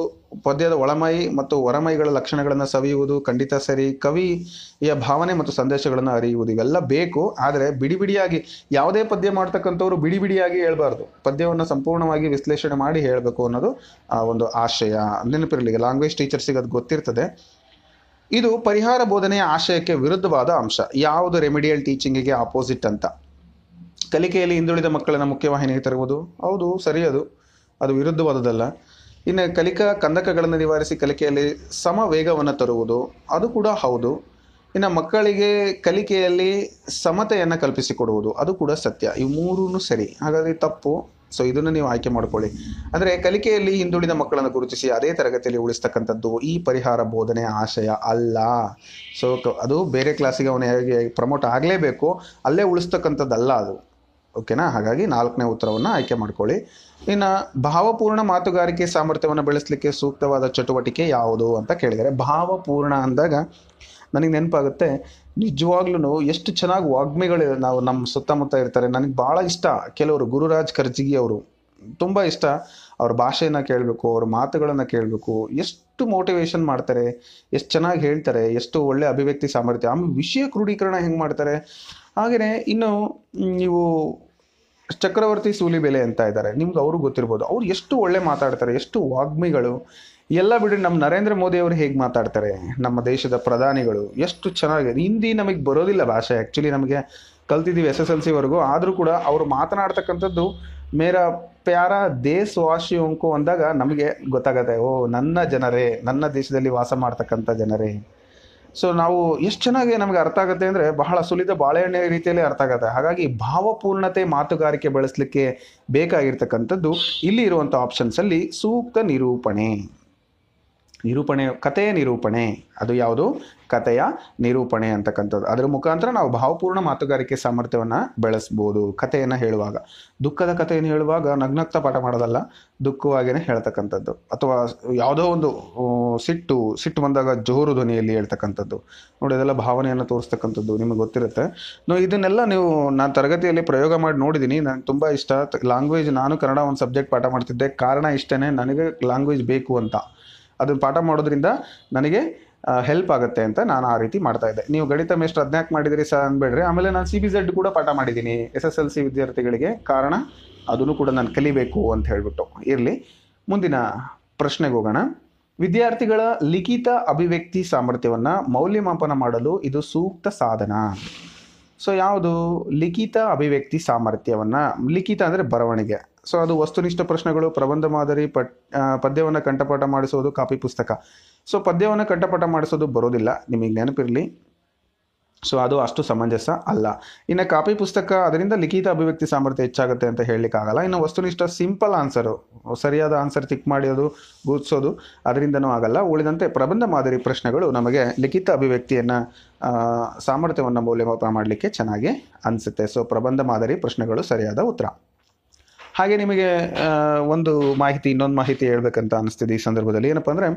ಪದ್ಯದ ಒಳಮೈ ಮತ್ತು ಹೊರಮೈಗಳ ಲಕ್ಷಣಗಳನ್ನು ಸವಿಯುವುದು ಖಂಡಿತ ಸರಿ ಕವಿಯ ಭಾವನೆ ಮತ್ತು ಸಂದೇಶಗಳನ್ನು ಅರಿಯುವುದು ಇವೆಲ್ಲ ಬೇಕು ಆದರೆ ಬಿಡಿ ಬಿಡಿಯಾಗಿ ಯಾವುದೇ ಪದ್ಯ ಮಾಡ್ತಕ್ಕಂಥವ್ರು ಬಿಡಿ ಬಿಡಿಯಾಗಿ ಹೇಳ್ಬಾರ್ದು ಪದ್ಯವನ್ನು ಸಂಪೂರ್ಣವಾಗಿ ವಿಶ್ಲೇಷಣೆ ಮಾಡಿ ಹೇಳಬೇಕು ಅನ್ನೋದು ಆ ಒಂದು ಆಶಯ ನೆನಪಿರಲಿಕ್ಕೆ ಲ್ಯಾಂಗ್ವೇಜ್ ಟೀಚರ್ಸಿಗೆ ಅದು ಗೊತ್ತಿರ್ತದೆ ಇದು ಪರಿಹಾರ ಬೋಧನೆಯ ಆಶಯಕ್ಕೆ ವಿರುದ್ಧವಾದ ಅಂಶ ಯಾವುದು ರೆಮಿಡಿಯಲ್ ಟೀಚಿಂಗಿಗೆ ಆಪೋಸಿಟ್ ಅಂತ ಕಲಿಕೆಯಲ್ಲಿ ಹಿಂದುಳಿದ ಮಕ್ಕಳನ್ನು ಮುಖ್ಯವಾಹಿನಿಗೆ ತರುವುದು ಹೌದು ಸರಿ ಅದು ಅದು ವಿರುದ್ಧವಾದದಲ್ಲ ಇನ್ನು ಕಲಿಕಾ ಕಂದಕಗಳನ್ನು ನಿವಾರಿಸಿ ಕಲಿಕೆಯಲ್ಲಿ ಸಮ ವೇಗವನ್ನು ತರುವುದು ಅದು ಕೂಡ ಹೌದು ಇನ್ನು ಮಕ್ಕಳಿಗೆ ಕಲಿಕೆಯಲ್ಲಿ ಸಮತೆಯನ್ನು ಕಲ್ಪಿಸಿಕೊಡುವುದು ಅದು ಕೂಡ ಸತ್ಯ ಈ ಮೂರೂ ಸರಿ ಹಾಗಾಗಿ ತಪ್ಪು ಸೊ ಇದನ್ನು ನೀವು ಆಯ್ಕೆ ಮಾಡಿಕೊಳ್ಳಿ ಅಂದರೆ ಕಲಿಕೆಯಲ್ಲಿ ಹಿಂದುಳಿದ ಮಕ್ಕಳನ್ನು ಗುರುತಿಸಿ ಅದೇ ತರಗತಿಯಲ್ಲಿ ಉಳಿಸ್ತಕ್ಕಂಥದ್ದು ಈ ಪರಿಹಾರ ಬೋಧನೆ ಆಶಯ ಅಲ್ಲ ಸೊ ಅದು ಬೇರೆ ಕ್ಲಾಸಿಗೆ ಅವನು ಹೇಗೆ ಪ್ರಮೋಟ್ ಆಗಲೇಬೇಕು ಅಲ್ಲೇ ಉಳಿಸ್ತಕ್ಕಂಥದ್ದಲ್ಲ ಅದು ಓಕೆನಾ ಹಾಗಾಗಿ ನಾಲ್ಕನೇ ಉತ್ತರವನ್ನು ಆಯ್ಕೆ ಮಾಡ್ಕೊಳ್ಳಿ ಇನ್ನು ಭಾವಪೂರ್ಣ ಮಾತುಗಾರಿಕೆ ಸಾಮರ್ಥ್ಯವನ್ನು ಬೆಳೆಸಲಿಕ್ಕೆ ಸೂಕ್ತವಾದ ಚಟುವಟಿಕೆ ಯಾವುದು ಅಂತ ಕೇಳಿದರೆ ಭಾವಪೂರ್ಣ ಅಂದಾಗ ನನಗೆ ನೆನಪಾಗುತ್ತೆ ನಿಜವಾಗ್ಲೂ ಎಷ್ಟು ಚೆನ್ನಾಗಿ ವಾಗ್ಮಿಗಳು ನಾವು ನಮ್ಮ ಸುತ್ತಮುತ್ತ ಇರ್ತಾರೆ ನನಗೆ ಭಾಳ ಇಷ್ಟ ಕೆಲವರು ಗುರುರಾಜ್ ಖರ್ಜಿಗಿ ಅವರು ತುಂಬ ಇಷ್ಟ ಅವ್ರ ಭಾಷೆಯನ್ನು ಕೇಳಬೇಕು ಅವ್ರ ಮಾತುಗಳನ್ನು ಕೇಳಬೇಕು ಎಷ್ಟು ಮೋಟಿವೇಶನ್ ಮಾಡ್ತಾರೆ ಎಷ್ಟು ಚೆನ್ನಾಗಿ ಹೇಳ್ತಾರೆ ಎಷ್ಟು ಒಳ್ಳೆ ಅಭಿವ್ಯಕ್ತಿ ಸಾಮರ್ಥ್ಯ ಆಮೇಲೆ ವಿಷಯ ಕ್ರೋಢೀಕರಣ ಹೆಂಗೆ ಮಾಡ್ತಾರೆ ಹಾಗೆಯೇ ಇನ್ನು ನೀವು ಚಕ್ರವರ್ತಿ ಬೆಲೆ ಅಂತ ಇದ್ದಾರೆ ನಿಮ್ಗೆ ಅವರು ಗೊತ್ತಿರ್ಬೋದು ಅವ್ರು ಎಷ್ಟು ಒಳ್ಳೆ ಮಾತಾಡ್ತಾರೆ ಎಷ್ಟು ವಾಗ್ಮಿಗಳು ಎಲ್ಲ ಬಿಡಿ ನಮ್ಮ ನರೇಂದ್ರ ಮೋದಿ ಅವರು ಹೇಗೆ ಮಾತಾಡ್ತಾರೆ ನಮ್ಮ ದೇಶದ ಪ್ರಧಾನಿಗಳು ಎಷ್ಟು ಚೆನ್ನಾಗಿ ಹಿಂದಿ ನಮಗೆ ಬರೋದಿಲ್ಲ ಭಾಷೆ ಆ್ಯಕ್ಚುಲಿ ನಮಗೆ ಕಲ್ತಿದ್ದೀವಿ ಎಸ್ ಎಸ್ ಎಲ್ ಸಿವರೆಗೂ ಆದರೂ ಕೂಡ ಅವರು ಮಾತನಾಡ್ತಕ್ಕಂಥದ್ದು ಮೇರ ಪ್ಯಾರ ದೇಸ್ ಅಂಕು ಅಂದಾಗ ನಮಗೆ ಗೊತ್ತಾಗತ್ತೆ ಓ ನನ್ನ ಜನರೇ ನನ್ನ ದೇಶದಲ್ಲಿ ವಾಸ ಮಾಡ್ತಕ್ಕಂಥ ಜನರೇ ಸೊ ನಾವು ಎಷ್ಟು ಚೆನ್ನಾಗಿ ನಮಗೆ ಅರ್ಥ ಆಗುತ್ತೆ ಅಂದರೆ ಬಹಳ ಸುಲಿದ ಬಾಳೆಹಣ್ಣೆ ರೀತಿಯಲ್ಲಿ ಅರ್ಥ ಆಗುತ್ತೆ ಹಾಗಾಗಿ ಭಾವಪೂರ್ಣತೆ ಮಾತುಗಾರಿಕೆ ಬಳಸಲಿಕ್ಕೆ ಬೇಕಾಗಿರ್ತಕ್ಕಂಥದ್ದು ಇಲ್ಲಿ ಇರುವಂಥ ಆಪ್ಷನ್ಸಲ್ಲಿ ಸೂಕ್ತ ನಿರೂಪಣೆ ನಿರೂಪಣೆ ಕಥೆಯ ನಿರೂಪಣೆ ಅದು ಯಾವುದು ಕಥೆಯ ನಿರೂಪಣೆ ಅಂತಕ್ಕಂಥದ್ದು ಅದರ ಮುಖಾಂತರ ನಾವು ಭಾವಪೂರ್ಣ ಮಾತುಗಾರಿಕೆ ಸಾಮರ್ಥ್ಯವನ್ನು ಬೆಳೆಸ್ಬೋದು ಕಥೆಯನ್ನು ಹೇಳುವಾಗ ದುಃಖದ ಕಥೆಯನ್ನು ಹೇಳುವಾಗ ನಗ್ನಗ್ತ ಪಾಠ ಮಾಡೋದಲ್ಲ ದುಃಖವಾಗಿಯೇ ಹೇಳ್ತಕ್ಕಂಥದ್ದು ಅಥವಾ ಯಾವುದೋ ಒಂದು ಸಿಟ್ಟು ಸಿಟ್ಟು ಬಂದಾಗ ಜೋರು ಧ್ವನಿಯಲ್ಲಿ ಹೇಳ್ತಕ್ಕಂಥದ್ದು ನೋಡಿ ಅದೆಲ್ಲ ಭಾವನೆಯನ್ನು ತೋರಿಸ್ತಕ್ಕಂಥದ್ದು ನಿಮಗೆ ಗೊತ್ತಿರುತ್ತೆ ನೋ ಇದನ್ನೆಲ್ಲ ನೀವು ನಾನು ತರಗತಿಯಲ್ಲಿ ಪ್ರಯೋಗ ಮಾಡಿ ನೋಡಿದ್ದೀನಿ ನನಗೆ ತುಂಬ ಇಷ್ಟ ಲ್ಯಾಂಗ್ವೇಜ್ ನಾನು ಕನ್ನಡ ಒಂದು ಸಬ್ಜೆಕ್ಟ್ ಪಾಠ ಮಾಡ್ತಿದ್ದೆ ಕಾರಣ ಇಷ್ಟೇ ನನಗೆ ಲ್ಯಾಂಗ್ವೇಜ್ ಬೇಕು ಅಂತ ಅದನ್ನು ಪಾಠ ಮಾಡೋದ್ರಿಂದ ನನಗೆ ಹೆಲ್ಪ್ ಆಗುತ್ತೆ ಅಂತ ನಾನು ಆ ರೀತಿ ಮಾಡ್ತಾ ಇದ್ದೆ ನೀವು ಗಣಿತ ಮೇಷ್ಟ್ರು ಹದಿನಾಲ್ಕು ಮಾಡಿದಿರಿ ಸರ್ ಅಂದ್ಬೇಡ್ರಿ ಆಮೇಲೆ ನಾನು ಸಿ ಬಿ ಝೆಡ್ ಕೂಡ ಪಾಠ ಮಾಡಿದ್ದೀನಿ ಎಸ್ ಎಸ್ ಎಲ್ ಸಿ ವಿದ್ಯಾರ್ಥಿಗಳಿಗೆ ಕಾರಣ ಅದನ್ನು ಕೂಡ ನಾನು ಕಲಿಬೇಕು ಅಂತ ಹೇಳಿಬಿಟ್ಟು ಇರಲಿ ಮುಂದಿನ ಪ್ರಶ್ನೆಗೆ ಹೋಗೋಣ ವಿದ್ಯಾರ್ಥಿಗಳ ಲಿಖಿತ ಅಭಿವ್ಯಕ್ತಿ ಸಾಮರ್ಥ್ಯವನ್ನು ಮೌಲ್ಯಮಾಪನ ಮಾಡಲು ಇದು ಸೂಕ್ತ ಸಾಧನ ಸೊ ಯಾವುದು ಲಿಖಿತ ಅಭಿವ್ಯಕ್ತಿ ಸಾಮರ್ಥ್ಯವನ್ನು ಲಿಖಿತ ಅಂದರೆ ಬರವಣಿಗೆ ಸೊ ಅದು ವಸ್ತುನಿಷ್ಠ ಪ್ರಶ್ನೆಗಳು ಪ್ರಬಂಧ ಮಾದರಿ ಪಟ್ ಪದ್ಯವನ್ನು ಕಂಠಪಾಠ ಮಾಡಿಸೋದು ಕಾಪಿ ಪುಸ್ತಕ ಸೊ ಪದ್ಯವನ್ನು ಕಂಠಪಾಠ ಮಾಡಿಸೋದು ಬರೋದಿಲ್ಲ ನಿಮಗೆ ನೆನಪಿರಲಿ ಸೊ ಅದು ಅಷ್ಟು ಸಮಂಜಸ ಅಲ್ಲ ಇನ್ನು ಕಾಪಿ ಪುಸ್ತಕ ಅದರಿಂದ ಲಿಖಿತ ಅಭಿವ್ಯಕ್ತಿ ಸಾಮರ್ಥ್ಯ ಹೆಚ್ಚಾಗುತ್ತೆ ಅಂತ ಹೇಳಲಿಕ್ಕಾಗಲ್ಲ ಇನ್ನು ವಸ್ತುನಿಷ್ಠ ಸಿಂಪಲ್ ಆನ್ಸರು ಸರಿಯಾದ ಆನ್ಸರ್ ತಿಕ್ ಮಾಡಿಯೋದು ಗುರುತಿಸೋದು ಅದರಿಂದನೂ ಆಗಲ್ಲ ಉಳಿದಂತೆ ಪ್ರಬಂಧ ಮಾದರಿ ಪ್ರಶ್ನೆಗಳು ನಮಗೆ ಲಿಖಿತ ಅಭಿವ್ಯಕ್ತಿಯನ್ನು ಸಾಮರ್ಥ್ಯವನ್ನು ಮೌಲ್ಯಮಾಪನ ಮಾಡಲಿಕ್ಕೆ ಚೆನ್ನಾಗಿ ಅನಿಸುತ್ತೆ ಸೊ ಪ್ರಬಂಧ ಮಾದರಿ ಪ್ರಶ್ನೆಗಳು ಸರಿಯಾದ ಉತ್ತರ ಹಾಗೆ ನಿಮಗೆ ಒಂದು ಮಾಹಿತಿ ಇನ್ನೊಂದು ಮಾಹಿತಿ ಹೇಳ್ಬೇಕಂತ ಅನಿಸ್ತಿದೆ ಈ ಸಂದರ್ಭದಲ್ಲಿ ಏನಪ್ಪ ಅಂದರೆ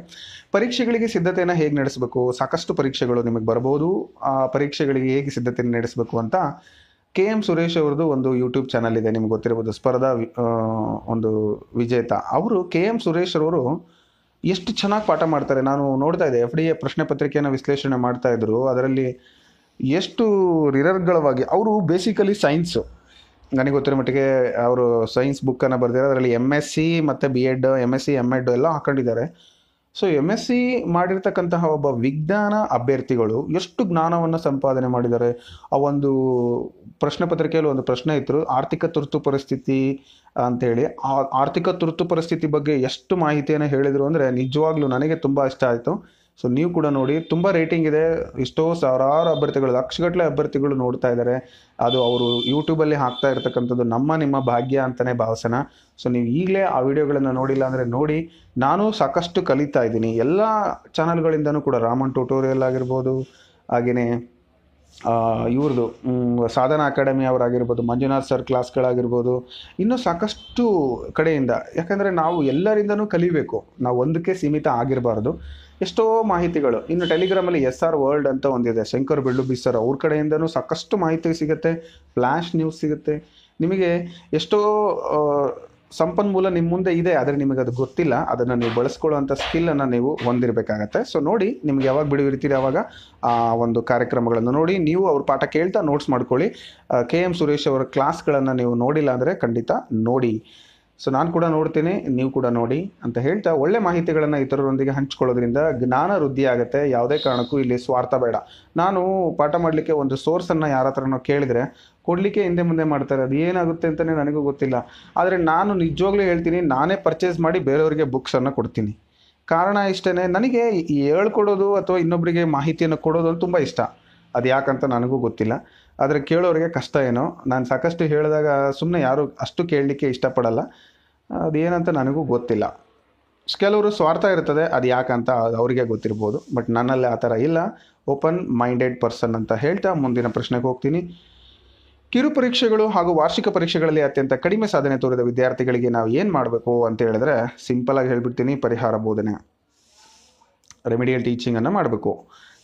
ಪರೀಕ್ಷೆಗಳಿಗೆ ಸಿದ್ಧತೆಯನ್ನು ಹೇಗೆ ನಡೆಸಬೇಕು ಸಾಕಷ್ಟು ಪರೀಕ್ಷೆಗಳು ನಿಮಗೆ ಬರಬಹುದು ಆ ಪರೀಕ್ಷೆಗಳಿಗೆ ಹೇಗೆ ಸಿದ್ಧತೆಯನ್ನು ನಡೆಸಬೇಕು ಅಂತ ಕೆ ಎಂ ಸುರೇಶ್ ಅವ್ರದ್ದು ಒಂದು ಯೂಟ್ಯೂಬ್ ಚಾನಲ್ ಇದೆ ನಿಮ್ಗೆ ಗೊತ್ತಿರ್ಬೋದು ಸ್ಪರ್ಧಾ ಒಂದು ವಿಜೇತ ಅವರು ಕೆ ಎಂ ಸುರೇಶ್ ಅವರು ಎಷ್ಟು ಚೆನ್ನಾಗಿ ಪಾಠ ಮಾಡ್ತಾರೆ ನಾನು ನೋಡ್ತಾ ಇದ್ದೆ ಎಫ್ ಡಿ ಎ ಪ್ರಶ್ನೆ ಪತ್ರಿಕೆಯನ್ನು ವಿಶ್ಲೇಷಣೆ ಮಾಡ್ತಾ ಇದ್ರು ಅದರಲ್ಲಿ ಎಷ್ಟು ರಿರರ್ಗಳವಾಗಿ ಅವರು ಬೇಸಿಕಲಿ ಸೈನ್ಸು ನನಗೆ ಗೊತ್ತಿರೋ ಮಟ್ಟಿಗೆ ಅವರು ಸೈನ್ಸ್ ಬುಕ್ಕನ್ನು ಬರೆದಿರೋ ಅದರಲ್ಲಿ ಎಮ್ ಎಸ್ ಸಿ ಮತ್ತು B Ed M S C M Ed ಎಲ್ಲ ಹಾಕೊಂಡಿದ್ದಾರೆ ಸೊ ಎಮ್ ಎಸ್ ಸಿ ಮಾಡಿರ್ತಕ್ಕಂತಹ ಒಬ್ಬ ವಿಜ್ಞಾನ ಅಭ್ಯರ್ಥಿಗಳು ಎಷ್ಟು ಜ್ಞಾನವನ್ನು ಸಂಪಾದನೆ ಮಾಡಿದ್ದಾರೆ ಆ ಒಂದು ಪ್ರಶ್ನೆ ಪತ್ರಿಕೆಯಲ್ಲಿ ಒಂದು ಪ್ರಶ್ನೆ ಇತ್ತು ಆರ್ಥಿಕ ತುರ್ತು ಪರಿಸ್ಥಿತಿ ಅಂಥೇಳಿ ಆ ಆರ್ಥಿಕ ತುರ್ತು ಪರಿಸ್ಥಿತಿ ಬಗ್ಗೆ ಎಷ್ಟು ಮಾಹಿತಿಯನ್ನು ಹೇಳಿದರು ಅಂದರೆ ನಿಜವಾಗ್ಲೂ ನನಗೆ ತುಂಬ ಇಷ್ಟ ಆಯಿತು ಸೊ ನೀವು ಕೂಡ ನೋಡಿ ತುಂಬ ರೇಟಿಂಗ್ ಇದೆ ಎಷ್ಟೋ ಸಾವಿರಾರು ಅಭ್ಯರ್ಥಿಗಳು ಲಕ್ಷಗಟ್ಟಲೆ ಅಭ್ಯರ್ಥಿಗಳು ನೋಡ್ತಾ ಇದ್ದಾರೆ ಅದು ಅವರು ಯೂಟ್ಯೂಬಲ್ಲಿ ಹಾಕ್ತಾ ಇರ್ತಕ್ಕಂಥದ್ದು ನಮ್ಮ ನಿಮ್ಮ ಭಾಗ್ಯ ಅಂತಲೇ ಭಾವಸನ ಸೊ ನೀವು ಈಗಲೇ ಆ ವಿಡಿಯೋಗಳನ್ನು ನೋಡಿಲ್ಲ ಅಂದರೆ ನೋಡಿ ನಾನು ಸಾಕಷ್ಟು ಕಲಿತಾ ಇದ್ದೀನಿ ಎಲ್ಲ ಚಾನಲ್ಗಳಿಂದನೂ ಕೂಡ ರಾಮನ್ ಟ್ಯೂಟೋರಿಯಲ್ ಆಗಿರ್ಬೋದು ಹಾಗೆಯೇ ಇವ್ರದ್ದು ಸಾಧನ ಅಕಾಡೆಮಿ ಅವರಾಗಿರ್ಬೋದು ಮಂಜುನಾಥ್ ಸರ್ ಕ್ಲಾಸ್ಗಳಾಗಿರ್ಬೋದು ಇನ್ನೂ ಸಾಕಷ್ಟು ಕಡೆಯಿಂದ ಯಾಕಂದರೆ ನಾವು ಎಲ್ಲರಿಂದನೂ ಕಲಿಬೇಕು ನಾವು ಒಂದಕ್ಕೆ ಸೀಮಿತ ಆಗಿರಬಾರ್ದು ಎಷ್ಟೋ ಮಾಹಿತಿಗಳು ಇನ್ನು ಟೆಲಿಗ್ರಾಮಲ್ಲಿ ಎಸ್ ಆರ್ ವರ್ಲ್ಡ್ ಅಂತ ಒಂದಿದೆ ಶಂಕರ್ ಬೆಳ್ಳು ಸರ್ ಅವ್ರ ಕಡೆಯಿಂದನೂ ಸಾಕಷ್ಟು ಮಾಹಿತಿ ಸಿಗುತ್ತೆ ಫ್ಲ್ಯಾಶ್ ನ್ಯೂಸ್ ಸಿಗುತ್ತೆ ನಿಮಗೆ ಎಷ್ಟೋ ಸಂಪನ್ಮೂಲ ನಿಮ್ಮ ಮುಂದೆ ಇದೆ ಆದರೆ ನಿಮಗೆ ಅದು ಗೊತ್ತಿಲ್ಲ ಅದನ್ನು ನೀವು ಬಳಸ್ಕೊಳ್ಳುವಂಥ ಸ್ಕಿಲ್ಲನ್ನು ನೀವು ಹೊಂದಿರಬೇಕಾಗತ್ತೆ ಸೊ ನೋಡಿ ನಿಮ್ಗೆ ಯಾವಾಗ ಬಿಡುವಿರ್ತೀರಿ ಅವಾಗ ಆ ಒಂದು ಕಾರ್ಯಕ್ರಮಗಳನ್ನು ನೋಡಿ ನೀವು ಅವ್ರ ಪಾಠ ಕೇಳ್ತಾ ನೋಟ್ಸ್ ಮಾಡ್ಕೊಳ್ಳಿ ಕೆ ಎಮ್ ಸುರೇಶ್ ಅವರ ಕ್ಲಾಸ್ಗಳನ್ನು ನೀವು ನೋಡಿಲ್ಲ ಅಂದರೆ ಖಂಡಿತ ನೋಡಿ ಸೊ ನಾನು ಕೂಡ ನೋಡ್ತೀನಿ ನೀವು ಕೂಡ ನೋಡಿ ಅಂತ ಹೇಳ್ತಾ ಒಳ್ಳೆ ಮಾಹಿತಿಗಳನ್ನು ಇತರರೊಂದಿಗೆ ಹಂಚ್ಕೊಳ್ಳೋದ್ರಿಂದ ಜ್ಞಾನ ವೃದ್ಧಿಯಾಗುತ್ತೆ ಆಗುತ್ತೆ ಯಾವುದೇ ಕಾರಣಕ್ಕೂ ಇಲ್ಲಿ ಸ್ವಾರ್ಥ ಬೇಡ ನಾನು ಪಾಠ ಮಾಡಲಿಕ್ಕೆ ಒಂದು ಸೋರ್ಸನ್ನು ಯಾರ ಹತ್ರನೋ ಕೇಳಿದ್ರೆ ಕೊಡಲಿಕ್ಕೆ ಹಿಂದೆ ಮುಂದೆ ಮಾಡ್ತಾರೆ ಅದು ಏನಾಗುತ್ತೆ ಅಂತಲೇ ನನಗೂ ಗೊತ್ತಿಲ್ಲ ಆದರೆ ನಾನು ನಿಜವಾಗ್ಲೂ ಹೇಳ್ತೀನಿ ನಾನೇ ಪರ್ಚೇಸ್ ಮಾಡಿ ಬೇರೆಯವರಿಗೆ ಬುಕ್ಸನ್ನು ಕೊಡ್ತೀನಿ ಕಾರಣ ಇಷ್ಟೇ ನನಗೆ ಹೇಳ್ಕೊಡೋದು ಅಥವಾ ಇನ್ನೊಬ್ಬರಿಗೆ ಮಾಹಿತಿಯನ್ನು ಕೊಡೋದು ತುಂಬ ಇಷ್ಟ ಅದು ಯಾಕಂತ ನನಗೂ ಗೊತ್ತಿಲ್ಲ ಆದರೆ ಕೇಳೋರಿಗೆ ಕಷ್ಟ ಏನೋ ನಾನು ಸಾಕಷ್ಟು ಹೇಳಿದಾಗ ಸುಮ್ಮನೆ ಯಾರು ಅಷ್ಟು ಕೇಳಲಿಕ್ಕೆ ಇಷ್ಟಪಡಲ್ಲ ಅದೇನಂತ ನನಗೂ ಗೊತ್ತಿಲ್ಲ ಕೆಲವರು ಸ್ವಾರ್ಥ ಇರ್ತದೆ ಅದು ಯಾಕಂತ ಅವರಿಗೆ ಗೊತ್ತಿರ್ಬೋದು ಬಟ್ ನನ್ನಲ್ಲಿ ಆ ಥರ ಇಲ್ಲ ಓಪನ್ ಮೈಂಡೆಡ್ ಪರ್ಸನ್ ಅಂತ ಹೇಳ್ತಾ ಮುಂದಿನ ಪ್ರಶ್ನೆಗೆ ಹೋಗ್ತೀನಿ ಕಿರು ಪರೀಕ್ಷೆಗಳು ಹಾಗೂ ವಾರ್ಷಿಕ ಪರೀಕ್ಷೆಗಳಲ್ಲಿ ಅತ್ಯಂತ ಕಡಿಮೆ ಸಾಧನೆ ತೋರಿದ ವಿದ್ಯಾರ್ಥಿಗಳಿಗೆ ನಾವು ಏನು ಮಾಡಬೇಕು ಅಂತ ಹೇಳಿದ್ರೆ ಸಿಂಪಲಾಗಿ ಹೇಳಿಬಿಡ್ತೀನಿ ಪರಿಹಾರ ಬೋಧನೆ ರೆಮಿಡಿಯಲ್ ಟೀಚಿಂಗನ್ನು ಮಾಡಬೇಕು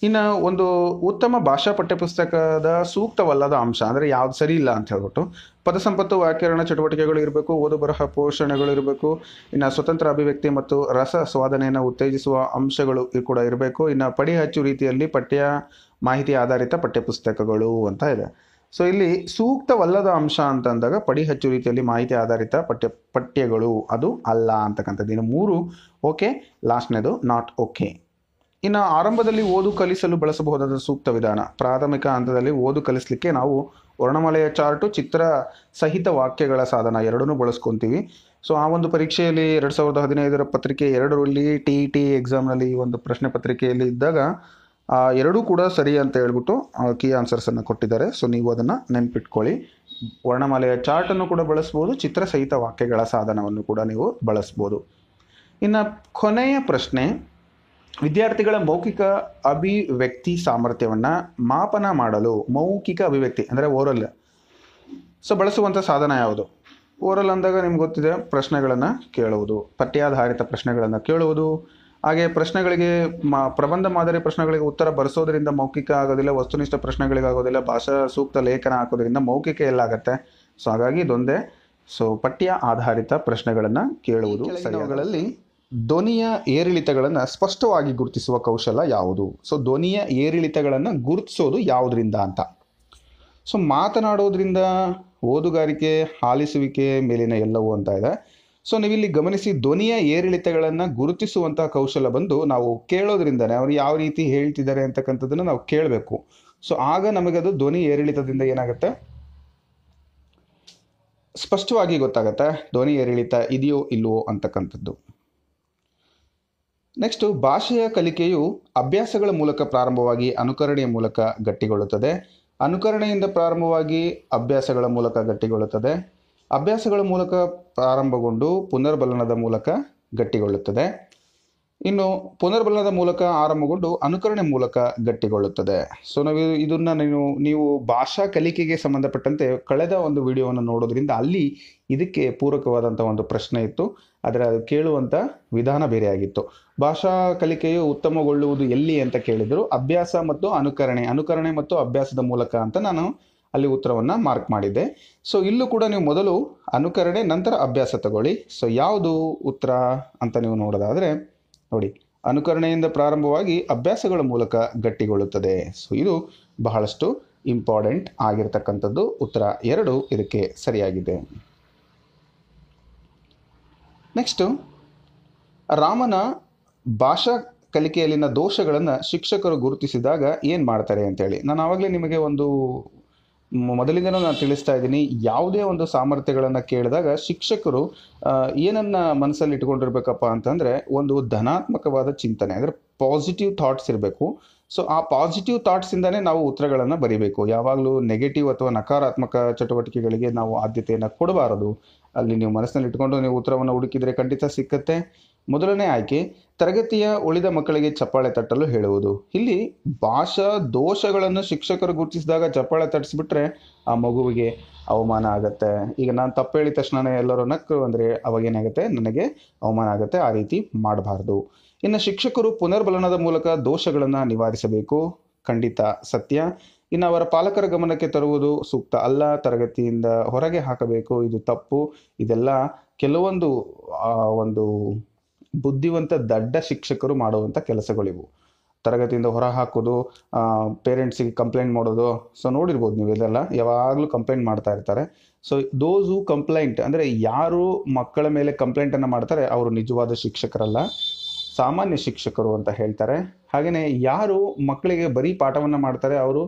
ಇನ್ನು ಒಂದು ಉತ್ತಮ ಭಾಷಾ ಪಠ್ಯಪುಸ್ತಕದ ಸೂಕ್ತವಲ್ಲದ ಅಂಶ ಅಂದರೆ ಯಾವ್ದು ಸರಿ ಇಲ್ಲ ಅಂತ ಹೇಳ್ಬಿಟ್ಟು ಪದಸಂಪತ್ತು ವ್ಯಾಕರಣ ಚಟುವಟಿಕೆಗಳು ಇರಬೇಕು ಓದು ಬರಹ ಪೋಷಣೆಗಳು ಇರಬೇಕು ಇನ್ನು ಸ್ವತಂತ್ರ ಅಭಿವ್ಯಕ್ತಿ ಮತ್ತು ರಸ ಸ್ವಾದನೆಯನ್ನು ಉತ್ತೇಜಿಸುವ ಅಂಶಗಳು ಕೂಡ ಇರಬೇಕು ಇನ್ನು ಹಚ್ಚು ರೀತಿಯಲ್ಲಿ ಪಠ್ಯ ಮಾಹಿತಿ ಆಧಾರಿತ ಪಠ್ಯಪುಸ್ತಕಗಳು ಅಂತ ಇದೆ ಸೊ ಇಲ್ಲಿ ಸೂಕ್ತವಲ್ಲದ ಅಂಶ ಅಂತಂದಾಗ ಪಡಿಹಚ್ಚು ರೀತಿಯಲ್ಲಿ ಮಾಹಿತಿ ಆಧಾರಿತ ಪಠ್ಯ ಪಠ್ಯಗಳು ಅದು ಅಲ್ಲ ಅಂತಕ್ಕಂಥದ್ದು ಇನ್ನು ಮೂರು ಓಕೆ ಲಾಸ್ಟ್ನೇದು ನಾಟ್ ಓಕೆ ಇನ್ನು ಆರಂಭದಲ್ಲಿ ಓದು ಕಲಿಸಲು ಬಳಸಬಹುದಾದ ಸೂಕ್ತ ವಿಧಾನ ಪ್ರಾಥಮಿಕ ಹಂತದಲ್ಲಿ ಓದು ಕಲಿಸಲಿಕ್ಕೆ ನಾವು ವರ್ಣಮಾಲೆಯ ಚಾರ್ಟು ಚಿತ್ರ ಸಹಿತ ವಾಕ್ಯಗಳ ಸಾಧನ ಎರಡನ್ನೂ ಬಳಸ್ಕೊತೀವಿ ಸೊ ಆ ಒಂದು ಪರೀಕ್ಷೆಯಲ್ಲಿ ಎರಡು ಸಾವಿರದ ಹದಿನೈದರ ಪತ್ರಿಕೆ ಎರಡರಲ್ಲಿ ಟಿ ಟಿ e ಎಕ್ಸಾಮ್ನಲ್ಲಿ ಈ ಒಂದು ಪ್ರಶ್ನೆ ಪತ್ರಿಕೆಯಲ್ಲಿ ಇದ್ದಾಗ ಎರಡೂ ಕೂಡ ಸರಿ ಅಂತ ಹೇಳ್ಬಿಟ್ಟು ಕೀ ಆನ್ಸರ್ಸನ್ನು ಕೊಟ್ಟಿದ್ದಾರೆ ಸೊ ನೀವು ಅದನ್ನು ನೆನಪಿಟ್ಕೊಳ್ಳಿ ವರ್ಣಮಾಲೆಯ ಚಾರ್ಟನ್ನು ಕೂಡ ಬಳಸ್ಬೋದು ಚಿತ್ರ ಸಹಿತ ವಾಕ್ಯಗಳ ಸಾಧನವನ್ನು ಕೂಡ ನೀವು ಬಳಸ್ಬೋದು ಇನ್ನು ಕೊನೆಯ ಪ್ರಶ್ನೆ ವಿದ್ಯಾರ್ಥಿಗಳ ಮೌಖಿಕ ಅಭಿವ್ಯಕ್ತಿ ಸಾಮರ್ಥ್ಯವನ್ನು ಮಾಪನ ಮಾಡಲು ಮೌಖಿಕ ಅಭಿವ್ಯಕ್ತಿ ಅಂದರೆ ಓರಲ್ ಸೊ ಬಳಸುವಂಥ ಸಾಧನ ಯಾವುದು ಓರಲ್ ಅಂದಾಗ ನಿಮ್ಗೆ ಗೊತ್ತಿದೆ ಪ್ರಶ್ನೆಗಳನ್ನು ಕೇಳುವುದು ಪಠ್ಯಾಧಾರಿತ ಪ್ರಶ್ನೆಗಳನ್ನು ಕೇಳುವುದು ಹಾಗೆ ಪ್ರಶ್ನೆಗಳಿಗೆ ಮಾ ಪ್ರಬಂಧ ಮಾದರಿ ಪ್ರಶ್ನೆಗಳಿಗೆ ಉತ್ತರ ಬರೆಸೋದ್ರಿಂದ ಮೌಖಿಕ ಆಗೋದಿಲ್ಲ ವಸ್ತುನಿಷ್ಠ ಪ್ರಶ್ನೆಗಳಿಗಾಗೋದಿಲ್ಲ ಭಾಷಾ ಸೂಕ್ತ ಲೇಖನ ಹಾಕೋದ್ರಿಂದ ಮೌಖಿಕ ಎಲ್ಲಾಗತ್ತೆ ಸೊ ಹಾಗಾಗಿ ಇದೊಂದೇ ಸೊ ಪಠ್ಯ ಆಧಾರಿತ ಪ್ರಶ್ನೆಗಳನ್ನು ಕೇಳುವುದು ಸದ್ಯಗಳಲ್ಲಿ ಧ್ವನಿಯ ಏರಿಳಿತಗಳನ್ನು ಸ್ಪಷ್ಟವಾಗಿ ಗುರುತಿಸುವ ಕೌಶಲ ಯಾವುದು ಸೊ ಧ್ವನಿಯ ಏರಿಳಿತಗಳನ್ನು ಗುರುತಿಸೋದು ಯಾವುದರಿಂದ ಅಂತ ಸೊ ಮಾತನಾಡೋದ್ರಿಂದ ಓದುಗಾರಿಕೆ ಆಲಿಸುವಿಕೆ ಮೇಲಿನ ಎಲ್ಲವೂ ಅಂತ ಇದೆ ಸೊ ನೀವಿಲ್ಲಿ ಗಮನಿಸಿ ಧ್ವನಿಯ ಏರಿಳಿತಗಳನ್ನು ಗುರುತಿಸುವಂತಹ ಕೌಶಲ ಬಂದು ನಾವು ಕೇಳೋದ್ರಿಂದನೇ ಅವರು ಯಾವ ರೀತಿ ಹೇಳ್ತಿದ್ದಾರೆ ಅಂತಕ್ಕಂಥದ್ದನ್ನು ನಾವು ಕೇಳಬೇಕು ಸೊ ಆಗ ನಮಗದು ಧ್ವನಿ ಏರಿಳಿತದಿಂದ ಏನಾಗುತ್ತೆ ಸ್ಪಷ್ಟವಾಗಿ ಗೊತ್ತಾಗುತ್ತೆ ಧ್ವನಿ ಏರಿಳಿತ ಇದೆಯೋ ಇಲ್ಲವೋ ಅಂತಕ್ಕಂಥದ್ದು ನೆಕ್ಸ್ಟು ಭಾಷೆಯ ಕಲಿಕೆಯು ಅಭ್ಯಾಸಗಳ ಮೂಲಕ ಪ್ರಾರಂಭವಾಗಿ ಅನುಕರಣೆಯ ಮೂಲಕ ಗಟ್ಟಿಗೊಳ್ಳುತ್ತದೆ ಅನುಕರಣೆಯಿಂದ ಪ್ರಾರಂಭವಾಗಿ ಅಭ್ಯಾಸಗಳ ಮೂಲಕ ಗಟ್ಟಿಗೊಳ್ಳುತ್ತದೆ ಅಭ್ಯಾಸಗಳ ಮೂಲಕ ಪ್ರಾರಂಭಗೊಂಡು ಪುನರ್ಬಲನದ ಮೂಲಕ ಗಟ್ಟಿಗೊಳ್ಳುತ್ತದೆ ಇನ್ನು ಪುನರ್ಬಲನದ ಮೂಲಕ ಆರಂಭಗೊಂಡು ಅನುಕರಣೆ ಮೂಲಕ ಗಟ್ಟಿಗೊಳ್ಳುತ್ತದೆ ಸೊ ನಾವು ಇದನ್ನು ನೀವು ನೀವು ಭಾಷಾ ಕಲಿಕೆಗೆ ಸಂಬಂಧಪಟ್ಟಂತೆ ಕಳೆದ ಒಂದು ವಿಡಿಯೋವನ್ನು ನೋಡೋದ್ರಿಂದ ಅಲ್ಲಿ ಇದಕ್ಕೆ ಪೂರಕವಾದಂಥ ಒಂದು ಪ್ರಶ್ನೆ ಇತ್ತು ಅದರ ಕೇಳುವಂಥ ವಿಧಾನ ಬೇರೆಯಾಗಿತ್ತು ಭಾಷಾ ಕಲಿಕೆಯು ಉತ್ತಮಗೊಳ್ಳುವುದು ಎಲ್ಲಿ ಅಂತ ಕೇಳಿದರು ಅಭ್ಯಾಸ ಮತ್ತು ಅನುಕರಣೆ ಅನುಕರಣೆ ಮತ್ತು ಅಭ್ಯಾಸದ ಮೂಲಕ ಅಂತ ನಾನು ಅಲ್ಲಿ ಉತ್ತರವನ್ನು ಮಾರ್ಕ್ ಮಾಡಿದ್ದೆ ಸೊ ಇಲ್ಲೂ ಕೂಡ ನೀವು ಮೊದಲು ಅನುಕರಣೆ ನಂತರ ಅಭ್ಯಾಸ ತಗೊಳ್ಳಿ ಸೊ ಯಾವುದು ಉತ್ತರ ಅಂತ ನೀವು ನೋಡೋದಾದರೆ ನೋಡಿ ಅನುಕರಣೆಯಿಂದ ಪ್ರಾರಂಭವಾಗಿ ಅಭ್ಯಾಸಗಳ ಮೂಲಕ ಗಟ್ಟಿಗೊಳ್ಳುತ್ತದೆ ಸೊ ಇದು ಬಹಳಷ್ಟು ಇಂಪಾರ್ಟೆಂಟ್ ಆಗಿರತಕ್ಕಂಥದ್ದು ಉತ್ತರ ಎರಡು ಇದಕ್ಕೆ ಸರಿಯಾಗಿದೆ ನೆಕ್ಸ್ಟು ರಾಮನ ಭಾಷಾ ಕಲಿಕೆಯಲ್ಲಿನ ದೋಷಗಳನ್ನು ಶಿಕ್ಷಕರು ಗುರುತಿಸಿದಾಗ ಏನು ಮಾಡ್ತಾರೆ ಅಂತೇಳಿ ನಾನು ಆವಾಗಲೇ ನಿಮಗೆ ಒಂದು ಮೊದಲಿಂದನೂ ನಾನು ತಿಳಿಸ್ತಾ ಇದ್ದೀನಿ ಯಾವುದೇ ಒಂದು ಸಾಮರ್ಥ್ಯಗಳನ್ನು ಕೇಳಿದಾಗ ಶಿಕ್ಷಕರು ಏನನ್ನ ಮನಸ್ಸಲ್ಲಿ ಇಟ್ಕೊಂಡಿರ್ಬೇಕಪ್ಪ ಅಂತಂದರೆ ಒಂದು ಧನಾತ್ಮಕವಾದ ಚಿಂತನೆ ಅಂದರೆ ಪಾಸಿಟಿವ್ ಥಾಟ್ಸ್ ಇರಬೇಕು ಸೊ ಆ ಪಾಸಿಟಿವ್ ಥಾಟ್ಸಿಂದನೇ ನಾವು ಉತ್ತರಗಳನ್ನು ಬರಿಬೇಕು ಯಾವಾಗಲೂ ನೆಗೆಟಿವ್ ಅಥವಾ ನಕಾರಾತ್ಮಕ ಚಟುವಟಿಕೆಗಳಿಗೆ ನಾವು ಆದ್ಯತೆಯನ್ನು ಕೊಡಬಾರದು ಅಲ್ಲಿ ನೀವು ಮನಸ್ಸಿನಲ್ಲಿ ಇಟ್ಕೊಂಡು ನೀವು ಉತ್ತರವನ್ನು ಹುಡುಕಿದರೆ ಖಂಡಿತ ಸಿಕ್ಕತ್ತೆ ಮೊದಲನೇ ಆಯ್ಕೆ ತರಗತಿಯ ಉಳಿದ ಮಕ್ಕಳಿಗೆ ಚಪ್ಪಾಳೆ ತಟ್ಟಲು ಹೇಳುವುದು ಇಲ್ಲಿ ಭಾಷಾ ದೋಷಗಳನ್ನು ಶಿಕ್ಷಕರು ಗುರುತಿಸಿದಾಗ ಚಪ್ಪಾಳೆ ತಟ್ಟಿಸ್ಬಿಟ್ರೆ ಆ ಮಗುವಿಗೆ ಅವಮಾನ ಆಗುತ್ತೆ ಈಗ ನಾನು ತಪ್ಪು ಹೇಳಿದ ತಕ್ಷಣ ಎಲ್ಲರೂ ನಕ್ಕು ಅಂದರೆ ಏನಾಗುತ್ತೆ ನನಗೆ ಅವಮಾನ ಆಗುತ್ತೆ ಆ ರೀತಿ ಮಾಡಬಾರ್ದು ಇನ್ನು ಶಿಕ್ಷಕರು ಪುನರ್ಬಲನದ ಮೂಲಕ ದೋಷಗಳನ್ನು ನಿವಾರಿಸಬೇಕು ಖಂಡಿತ ಸತ್ಯ ಇನ್ನು ಅವರ ಪಾಲಕರ ಗಮನಕ್ಕೆ ತರುವುದು ಸೂಕ್ತ ಅಲ್ಲ ತರಗತಿಯಿಂದ ಹೊರಗೆ ಹಾಕಬೇಕು ಇದು ತಪ್ಪು ಇದೆಲ್ಲ ಕೆಲವೊಂದು ಒಂದು ಬುದ್ಧಿವಂತ ದಡ್ಡ ಶಿಕ್ಷಕರು ಮಾಡುವಂಥ ಕೆಲಸಗಳಿವು ತರಗತಿಯಿಂದ ಹೊರ ಹಾಕೋದು ಪೇರೆಂಟ್ಸಿಗೆ ಕಂಪ್ಲೇಂಟ್ ಮಾಡೋದು ಸೊ ನೋಡಿರ್ಬೋದು ನೀವು ಇದೆಲ್ಲ ಯಾವಾಗಲೂ ಕಂಪ್ಲೇಂಟ್ ಮಾಡ್ತಾ ಇರ್ತಾರೆ ಸೊ ದೋಸ್ ಹೂ ಕಂಪ್ಲೇಂಟ್ ಅಂದರೆ ಯಾರು ಮಕ್ಕಳ ಮೇಲೆ ಕಂಪ್ಲೇಂಟನ್ನು ಮಾಡ್ತಾರೆ ಅವರು ನಿಜವಾದ ಶಿಕ್ಷಕರಲ್ಲ ಸಾಮಾನ್ಯ ಶಿಕ್ಷಕರು ಅಂತ ಹೇಳ್ತಾರೆ ಹಾಗೆಯೇ ಯಾರು ಮಕ್ಕಳಿಗೆ ಬರೀ ಪಾಠವನ್ನು ಮಾಡ್ತಾರೆ ಅವರು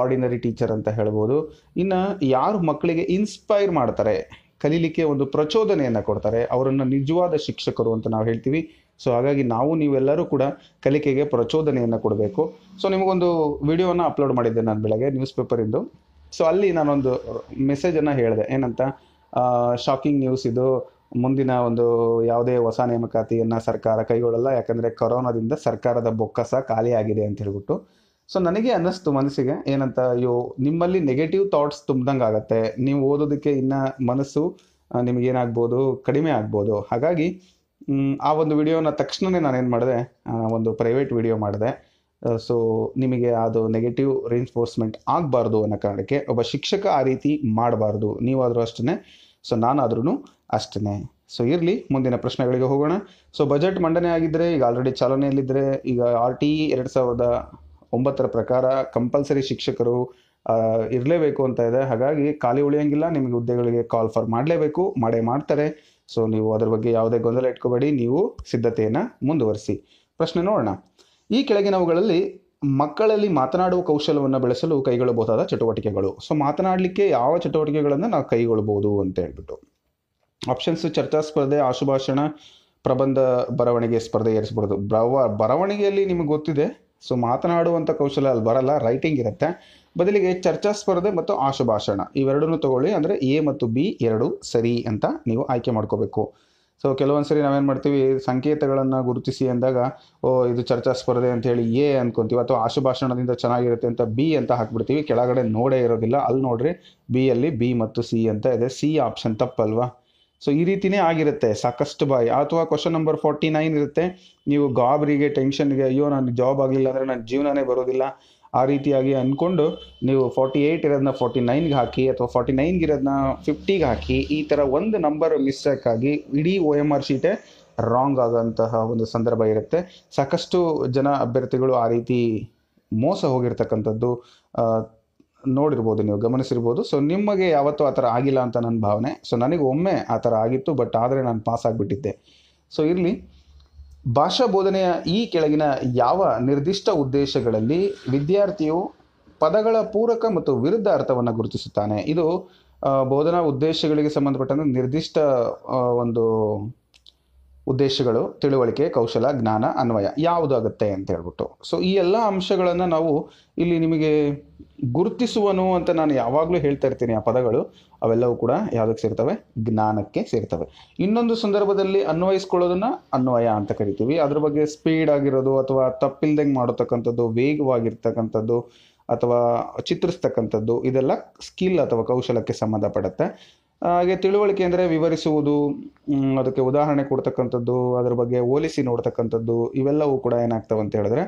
ಆರ್ಡಿನರಿ ಟೀಚರ್ ಅಂತ ಹೇಳ್ಬೋದು ಇನ್ನು ಯಾರು ಮಕ್ಕಳಿಗೆ ಇನ್ಸ್ಪೈರ್ ಮಾಡ್ತಾರೆ ಕಲೀಲಿಕ್ಕೆ ಒಂದು ಪ್ರಚೋದನೆಯನ್ನು ಕೊಡ್ತಾರೆ ಅವರನ್ನು ನಿಜವಾದ ಶಿಕ್ಷಕರು ಅಂತ ನಾವು ಹೇಳ್ತೀವಿ ಸೊ ಹಾಗಾಗಿ ನಾವು ನೀವೆಲ್ಲರೂ ಕೂಡ ಕಲಿಕೆಗೆ ಪ್ರಚೋದನೆಯನ್ನು ಕೊಡಬೇಕು ಸೊ ನಿಮಗೊಂದು ವಿಡಿಯೋನ ಅಪ್ಲೋಡ್ ಮಾಡಿದ್ದೆ ನಾನು ಬೆಳಗ್ಗೆ ನ್ಯೂಸ್ ಪೇಪರಿಂದು ಸೊ ಅಲ್ಲಿ ನಾನೊಂದು ಮೆಸೇಜನ್ನು ಹೇಳಿದೆ ಏನಂತ ಶಾಕಿಂಗ್ ನ್ಯೂಸ್ ಇದು ಮುಂದಿನ ಒಂದು ಯಾವುದೇ ಹೊಸ ನೇಮಕಾತಿಯನ್ನು ಸರ್ಕಾರ ಕೈಗೊಳ್ಳಲ್ಲ ಯಾಕಂದರೆ ಕೊರೋನಾದಿಂದ ಸರ್ಕಾರದ ಬೊಕ್ಕಸ ಖಾಲಿಯಾಗಿದೆ ಅಂತ ಹೇಳ್ಬಿಟ್ಟು ಸೊ ನನಗೆ ಅನ್ನಿಸ್ತು ಮನಸ್ಸಿಗೆ ಏನಂತ ಅಯ್ಯೋ ನಿಮ್ಮಲ್ಲಿ ನೆಗೆಟಿವ್ ಥಾಟ್ಸ್ ತುಂಬ್ದಂಗೆ ಆಗುತ್ತೆ ನೀವು ಓದೋದಕ್ಕೆ ಇನ್ನು ಮನಸ್ಸು ನಿಮಗೇನಾಗ್ಬೋದು ಕಡಿಮೆ ಆಗ್ಬೋದು ಹಾಗಾಗಿ ಆ ಒಂದು ವಿಡಿಯೋನ ತಕ್ಷಣವೇ ನಾನೇನು ಮಾಡಿದೆ ಒಂದು ಪ್ರೈವೇಟ್ ವಿಡಿಯೋ ಮಾಡಿದೆ ಸೊ ನಿಮಗೆ ಅದು ನೆಗೆಟಿವ್ ರಿಇನ್ಫೋರ್ಸ್ಮೆಂಟ್ ಆಗಬಾರ್ದು ಅನ್ನೋ ಕಾರಣಕ್ಕೆ ಒಬ್ಬ ಶಿಕ್ಷಕ ಆ ರೀತಿ ಮಾಡಬಾರ್ದು ನೀವಾದರೂ ಅಷ್ಟೇ ಸೊ ನಾನಾದ್ರೂ ಅಷ್ಟೇ ಸೊ ಇರಲಿ ಮುಂದಿನ ಪ್ರಶ್ನೆಗಳಿಗೆ ಹೋಗೋಣ ಸೊ ಬಜೆಟ್ ಮಂಡನೆ ಆಗಿದ್ದರೆ ಈಗ ಆಲ್ರೆಡಿ ಚಾಲನೆಯಲ್ಲಿದ್ದರೆ ಈಗ ಆರ್ ಟಿ ಎರಡು ಸಾವಿರದ ಒಂಬತ್ತರ ಪ್ರಕಾರ ಕಂಪಲ್ಸರಿ ಶಿಕ್ಷಕರು ಇರಲೇಬೇಕು ಅಂತ ಇದೆ ಹಾಗಾಗಿ ಖಾಲಿ ಉಳಿಯೋಂಗಿಲ್ಲ ನಿಮಗೆ ಹುದ್ದೆಗಳಿಗೆ ಕಾಲ್ ಫಾರ್ ಮಾಡಲೇಬೇಕು ಮಾಡೇ ಮಾಡ್ತಾರೆ ಸೊ ನೀವು ಅದರ ಬಗ್ಗೆ ಯಾವುದೇ ಗೊಂದಲ ಇಟ್ಕೋಬೇಡಿ ನೀವು ಸಿದ್ಧತೆಯನ್ನು ಮುಂದುವರಿಸಿ ಪ್ರಶ್ನೆ ನೋಡೋಣ ಈ ಕೆಳಗಿನವುಗಳಲ್ಲಿ ಮಕ್ಕಳಲ್ಲಿ ಮಾತನಾಡುವ ಕೌಶಲವನ್ನು ಬೆಳೆಸಲು ಕೈಗೊಳ್ಳಬಹುದಾದ ಚಟುವಟಿಕೆಗಳು ಸೊ ಮಾತನಾಡಲಿಕ್ಕೆ ಯಾವ ಚಟುವಟಿಕೆಗಳನ್ನು ನಾವು ಕೈಗೊಳ್ಳಬಹುದು ಅಂತ ಹೇಳ್ಬಿಟ್ಟು ಆಪ್ಷನ್ಸ್ ಚರ್ಚಾ ಸ್ಪರ್ಧೆ ಆಶುಭಾಷಣ ಪ್ರಬಂಧ ಬರವಣಿಗೆ ಸ್ಪರ್ಧೆ ಬ್ರವ ಬರವಣಿಗೆಯಲ್ಲಿ ನಿಮಗೆ ಗೊತ್ತಿದೆ ಸೊ ಮಾತನಾಡುವಂಥ ಕೌಶಲ ಅಲ್ಲಿ ಬರಲ್ಲ ರೈಟಿಂಗ್ ಇರುತ್ತೆ ಬದಲಿಗೆ ಚರ್ಚಾ ಸ್ಪರ್ಧೆ ಮತ್ತು ಆಶುಭಾಷಣ ಇವೆರಡನ್ನೂ ತಗೊಳ್ಳಿ ಅಂದರೆ ಎ ಮತ್ತು ಬಿ ಎರಡು ಸರಿ ಅಂತ ನೀವು ಆಯ್ಕೆ ಮಾಡ್ಕೋಬೇಕು ಸೊ ಕೆಲವೊಂದು ಸರಿ ನಾವೇನು ಮಾಡ್ತೀವಿ ಸಂಕೇತಗಳನ್ನು ಗುರುತಿಸಿ ಅಂದಾಗ ಓ ಇದು ಚರ್ಚಾ ಸ್ಪರ್ಧೆ ಅಂತ ಹೇಳಿ ಎ ಅಂದ್ಕೊತೀವಿ ಅಥವಾ ಆಶುಭಾಷಣದಿಂದ ಚೆನ್ನಾಗಿರುತ್ತೆ ಅಂತ ಬಿ ಅಂತ ಹಾಕ್ಬಿಡ್ತೀವಿ ಕೆಳಗಡೆ ನೋಡೇ ಇರೋದಿಲ್ಲ ಅಲ್ಲಿ ನೋಡ್ರಿ ಬಿ ಅಲ್ಲಿ ಬಿ ಮತ್ತು ಸಿ ಅಂತ ಇದೆ ಸಿ ಆಪ್ಷನ್ ತಪ್ಪಲ್ವಾ ಸೊ ಈ ರೀತಿಯೇ ಆಗಿರುತ್ತೆ ಸಾಕಷ್ಟು ಬಾಯ್ ಅಥವಾ ಕ್ವಶನ್ ನಂಬರ್ ಫಾರ್ಟಿ ನೈನ್ ಇರುತ್ತೆ ನೀವು ಗಾಬ್ರಿಗೆ ಟೆನ್ಷನ್ಗೆ ಅಯ್ಯೋ ನನಗೆ ಜಾಬ್ ಆಗಲಿಲ್ಲ ಅಂದರೆ ನನ್ನ ಜೀವನನೇ ಬರೋದಿಲ್ಲ ಆ ರೀತಿಯಾಗಿ ಅಂದ್ಕೊಂಡು ನೀವು ಫಾರ್ಟಿ ಏಯ್ಟ್ ಇರೋದನ್ನ ಫೋರ್ಟಿ ನೈನ್ಗೆ ಹಾಕಿ ಅಥವಾ ಫಾರ್ಟಿ ನೈನ್ಗೆ ಇರೋದನ್ನ ಫಿಫ್ಟಿಗೆ ಹಾಕಿ ಈ ಥರ ಒಂದು ನಂಬರ್ ಮಿಸ್ಟೇಕ್ ಆಗಿ ಇಡೀ ಓ ಎಮ್ ಆರ್ ಶೀಟೇ ರಾಂಗ್ ಆಗೋಂತಹ ಒಂದು ಸಂದರ್ಭ ಇರುತ್ತೆ ಸಾಕಷ್ಟು ಜನ ಅಭ್ಯರ್ಥಿಗಳು ಆ ರೀತಿ ಮೋಸ ಹೋಗಿರ್ತಕ್ಕಂಥದ್ದು ನೋಡಿರ್ಬೋದು ನೀವು ಗಮನಿಸಿರ್ಬೋದು ಸೊ ನಿಮಗೆ ಯಾವತ್ತೂ ಆ ಥರ ಆಗಿಲ್ಲ ಅಂತ ನನ್ನ ಭಾವನೆ ಸೊ ನನಗೆ ಒಮ್ಮೆ ಆ ಥರ ಆಗಿತ್ತು ಬಟ್ ಆದರೆ ನಾನು ಪಾಸ್ ಆಗಿಬಿಟ್ಟಿದ್ದೆ ಸೊ ಇರಲಿ ಭಾಷಾ ಬೋಧನೆಯ ಈ ಕೆಳಗಿನ ಯಾವ ನಿರ್ದಿಷ್ಟ ಉದ್ದೇಶಗಳಲ್ಲಿ ವಿದ್ಯಾರ್ಥಿಯು ಪದಗಳ ಪೂರಕ ಮತ್ತು ವಿರುದ್ಧ ಅರ್ಥವನ್ನು ಗುರುತಿಸುತ್ತಾನೆ ಇದು ಬೋಧನಾ ಉದ್ದೇಶಗಳಿಗೆ ಸಂಬಂಧಪಟ್ಟಂತೆ ನಿರ್ದಿಷ್ಟ ಒಂದು ಉದ್ದೇಶಗಳು ತಿಳುವಳಿಕೆ ಕೌಶಲ ಜ್ಞಾನ ಅನ್ವಯ ಯಾವುದಾಗುತ್ತೆ ಅಂತ ಹೇಳ್ಬಿಟ್ಟು ಸೊ ಈ ಎಲ್ಲ ಅಂಶಗಳನ್ನು ನಾವು ಇಲ್ಲಿ ನಿಮಗೆ ಗುರುತಿಸುವನು ಅಂತ ನಾನು ಯಾವಾಗಲೂ ಹೇಳ್ತಾ ಇರ್ತೀನಿ ಆ ಪದಗಳು ಅವೆಲ್ಲವೂ ಕೂಡ ಯಾವುದಕ್ಕೆ ಸೇರ್ತವೆ ಜ್ಞಾನಕ್ಕೆ ಸೇರ್ತವೆ ಇನ್ನೊಂದು ಸಂದರ್ಭದಲ್ಲಿ ಅನ್ವಯಿಸ್ಕೊಳ್ಳೋದನ್ನ ಅನ್ವಯ ಅಂತ ಕರಿತೀವಿ ಅದ್ರ ಬಗ್ಗೆ ಸ್ಪೀಡ್ ಆಗಿರೋದು ಅಥವಾ ತಪ್ಪಿಲ್ದಂಗೆ ಮಾಡತಕ್ಕಂಥದ್ದು ವೇಗವಾಗಿರ್ತಕ್ಕಂಥದ್ದು ಅಥವಾ ಚಿತ್ರಿಸ್ತಕ್ಕಂಥದ್ದು ಇದೆಲ್ಲ ಸ್ಕಿಲ್ ಅಥವಾ ಕೌಶಲಕ್ಕೆ ಸಂಬಂಧಪಡುತ್ತೆ ಹಾಗೆ ತಿಳುವಳಿಕೆ ಅಂದರೆ ವಿವರಿಸುವುದು ಅದಕ್ಕೆ ಉದಾಹರಣೆ ಕೊಡ್ತಕ್ಕಂಥದ್ದು ಅದ್ರ ಬಗ್ಗೆ ಹೋಲಿಸಿ ನೋಡ್ತಕ್ಕಂಥದ್ದು ಇವೆಲ್ಲವೂ ಕೂಡ ಏನಾಗ್ತವೆ ಅಂತ ಹೇಳಿದ್ರೆ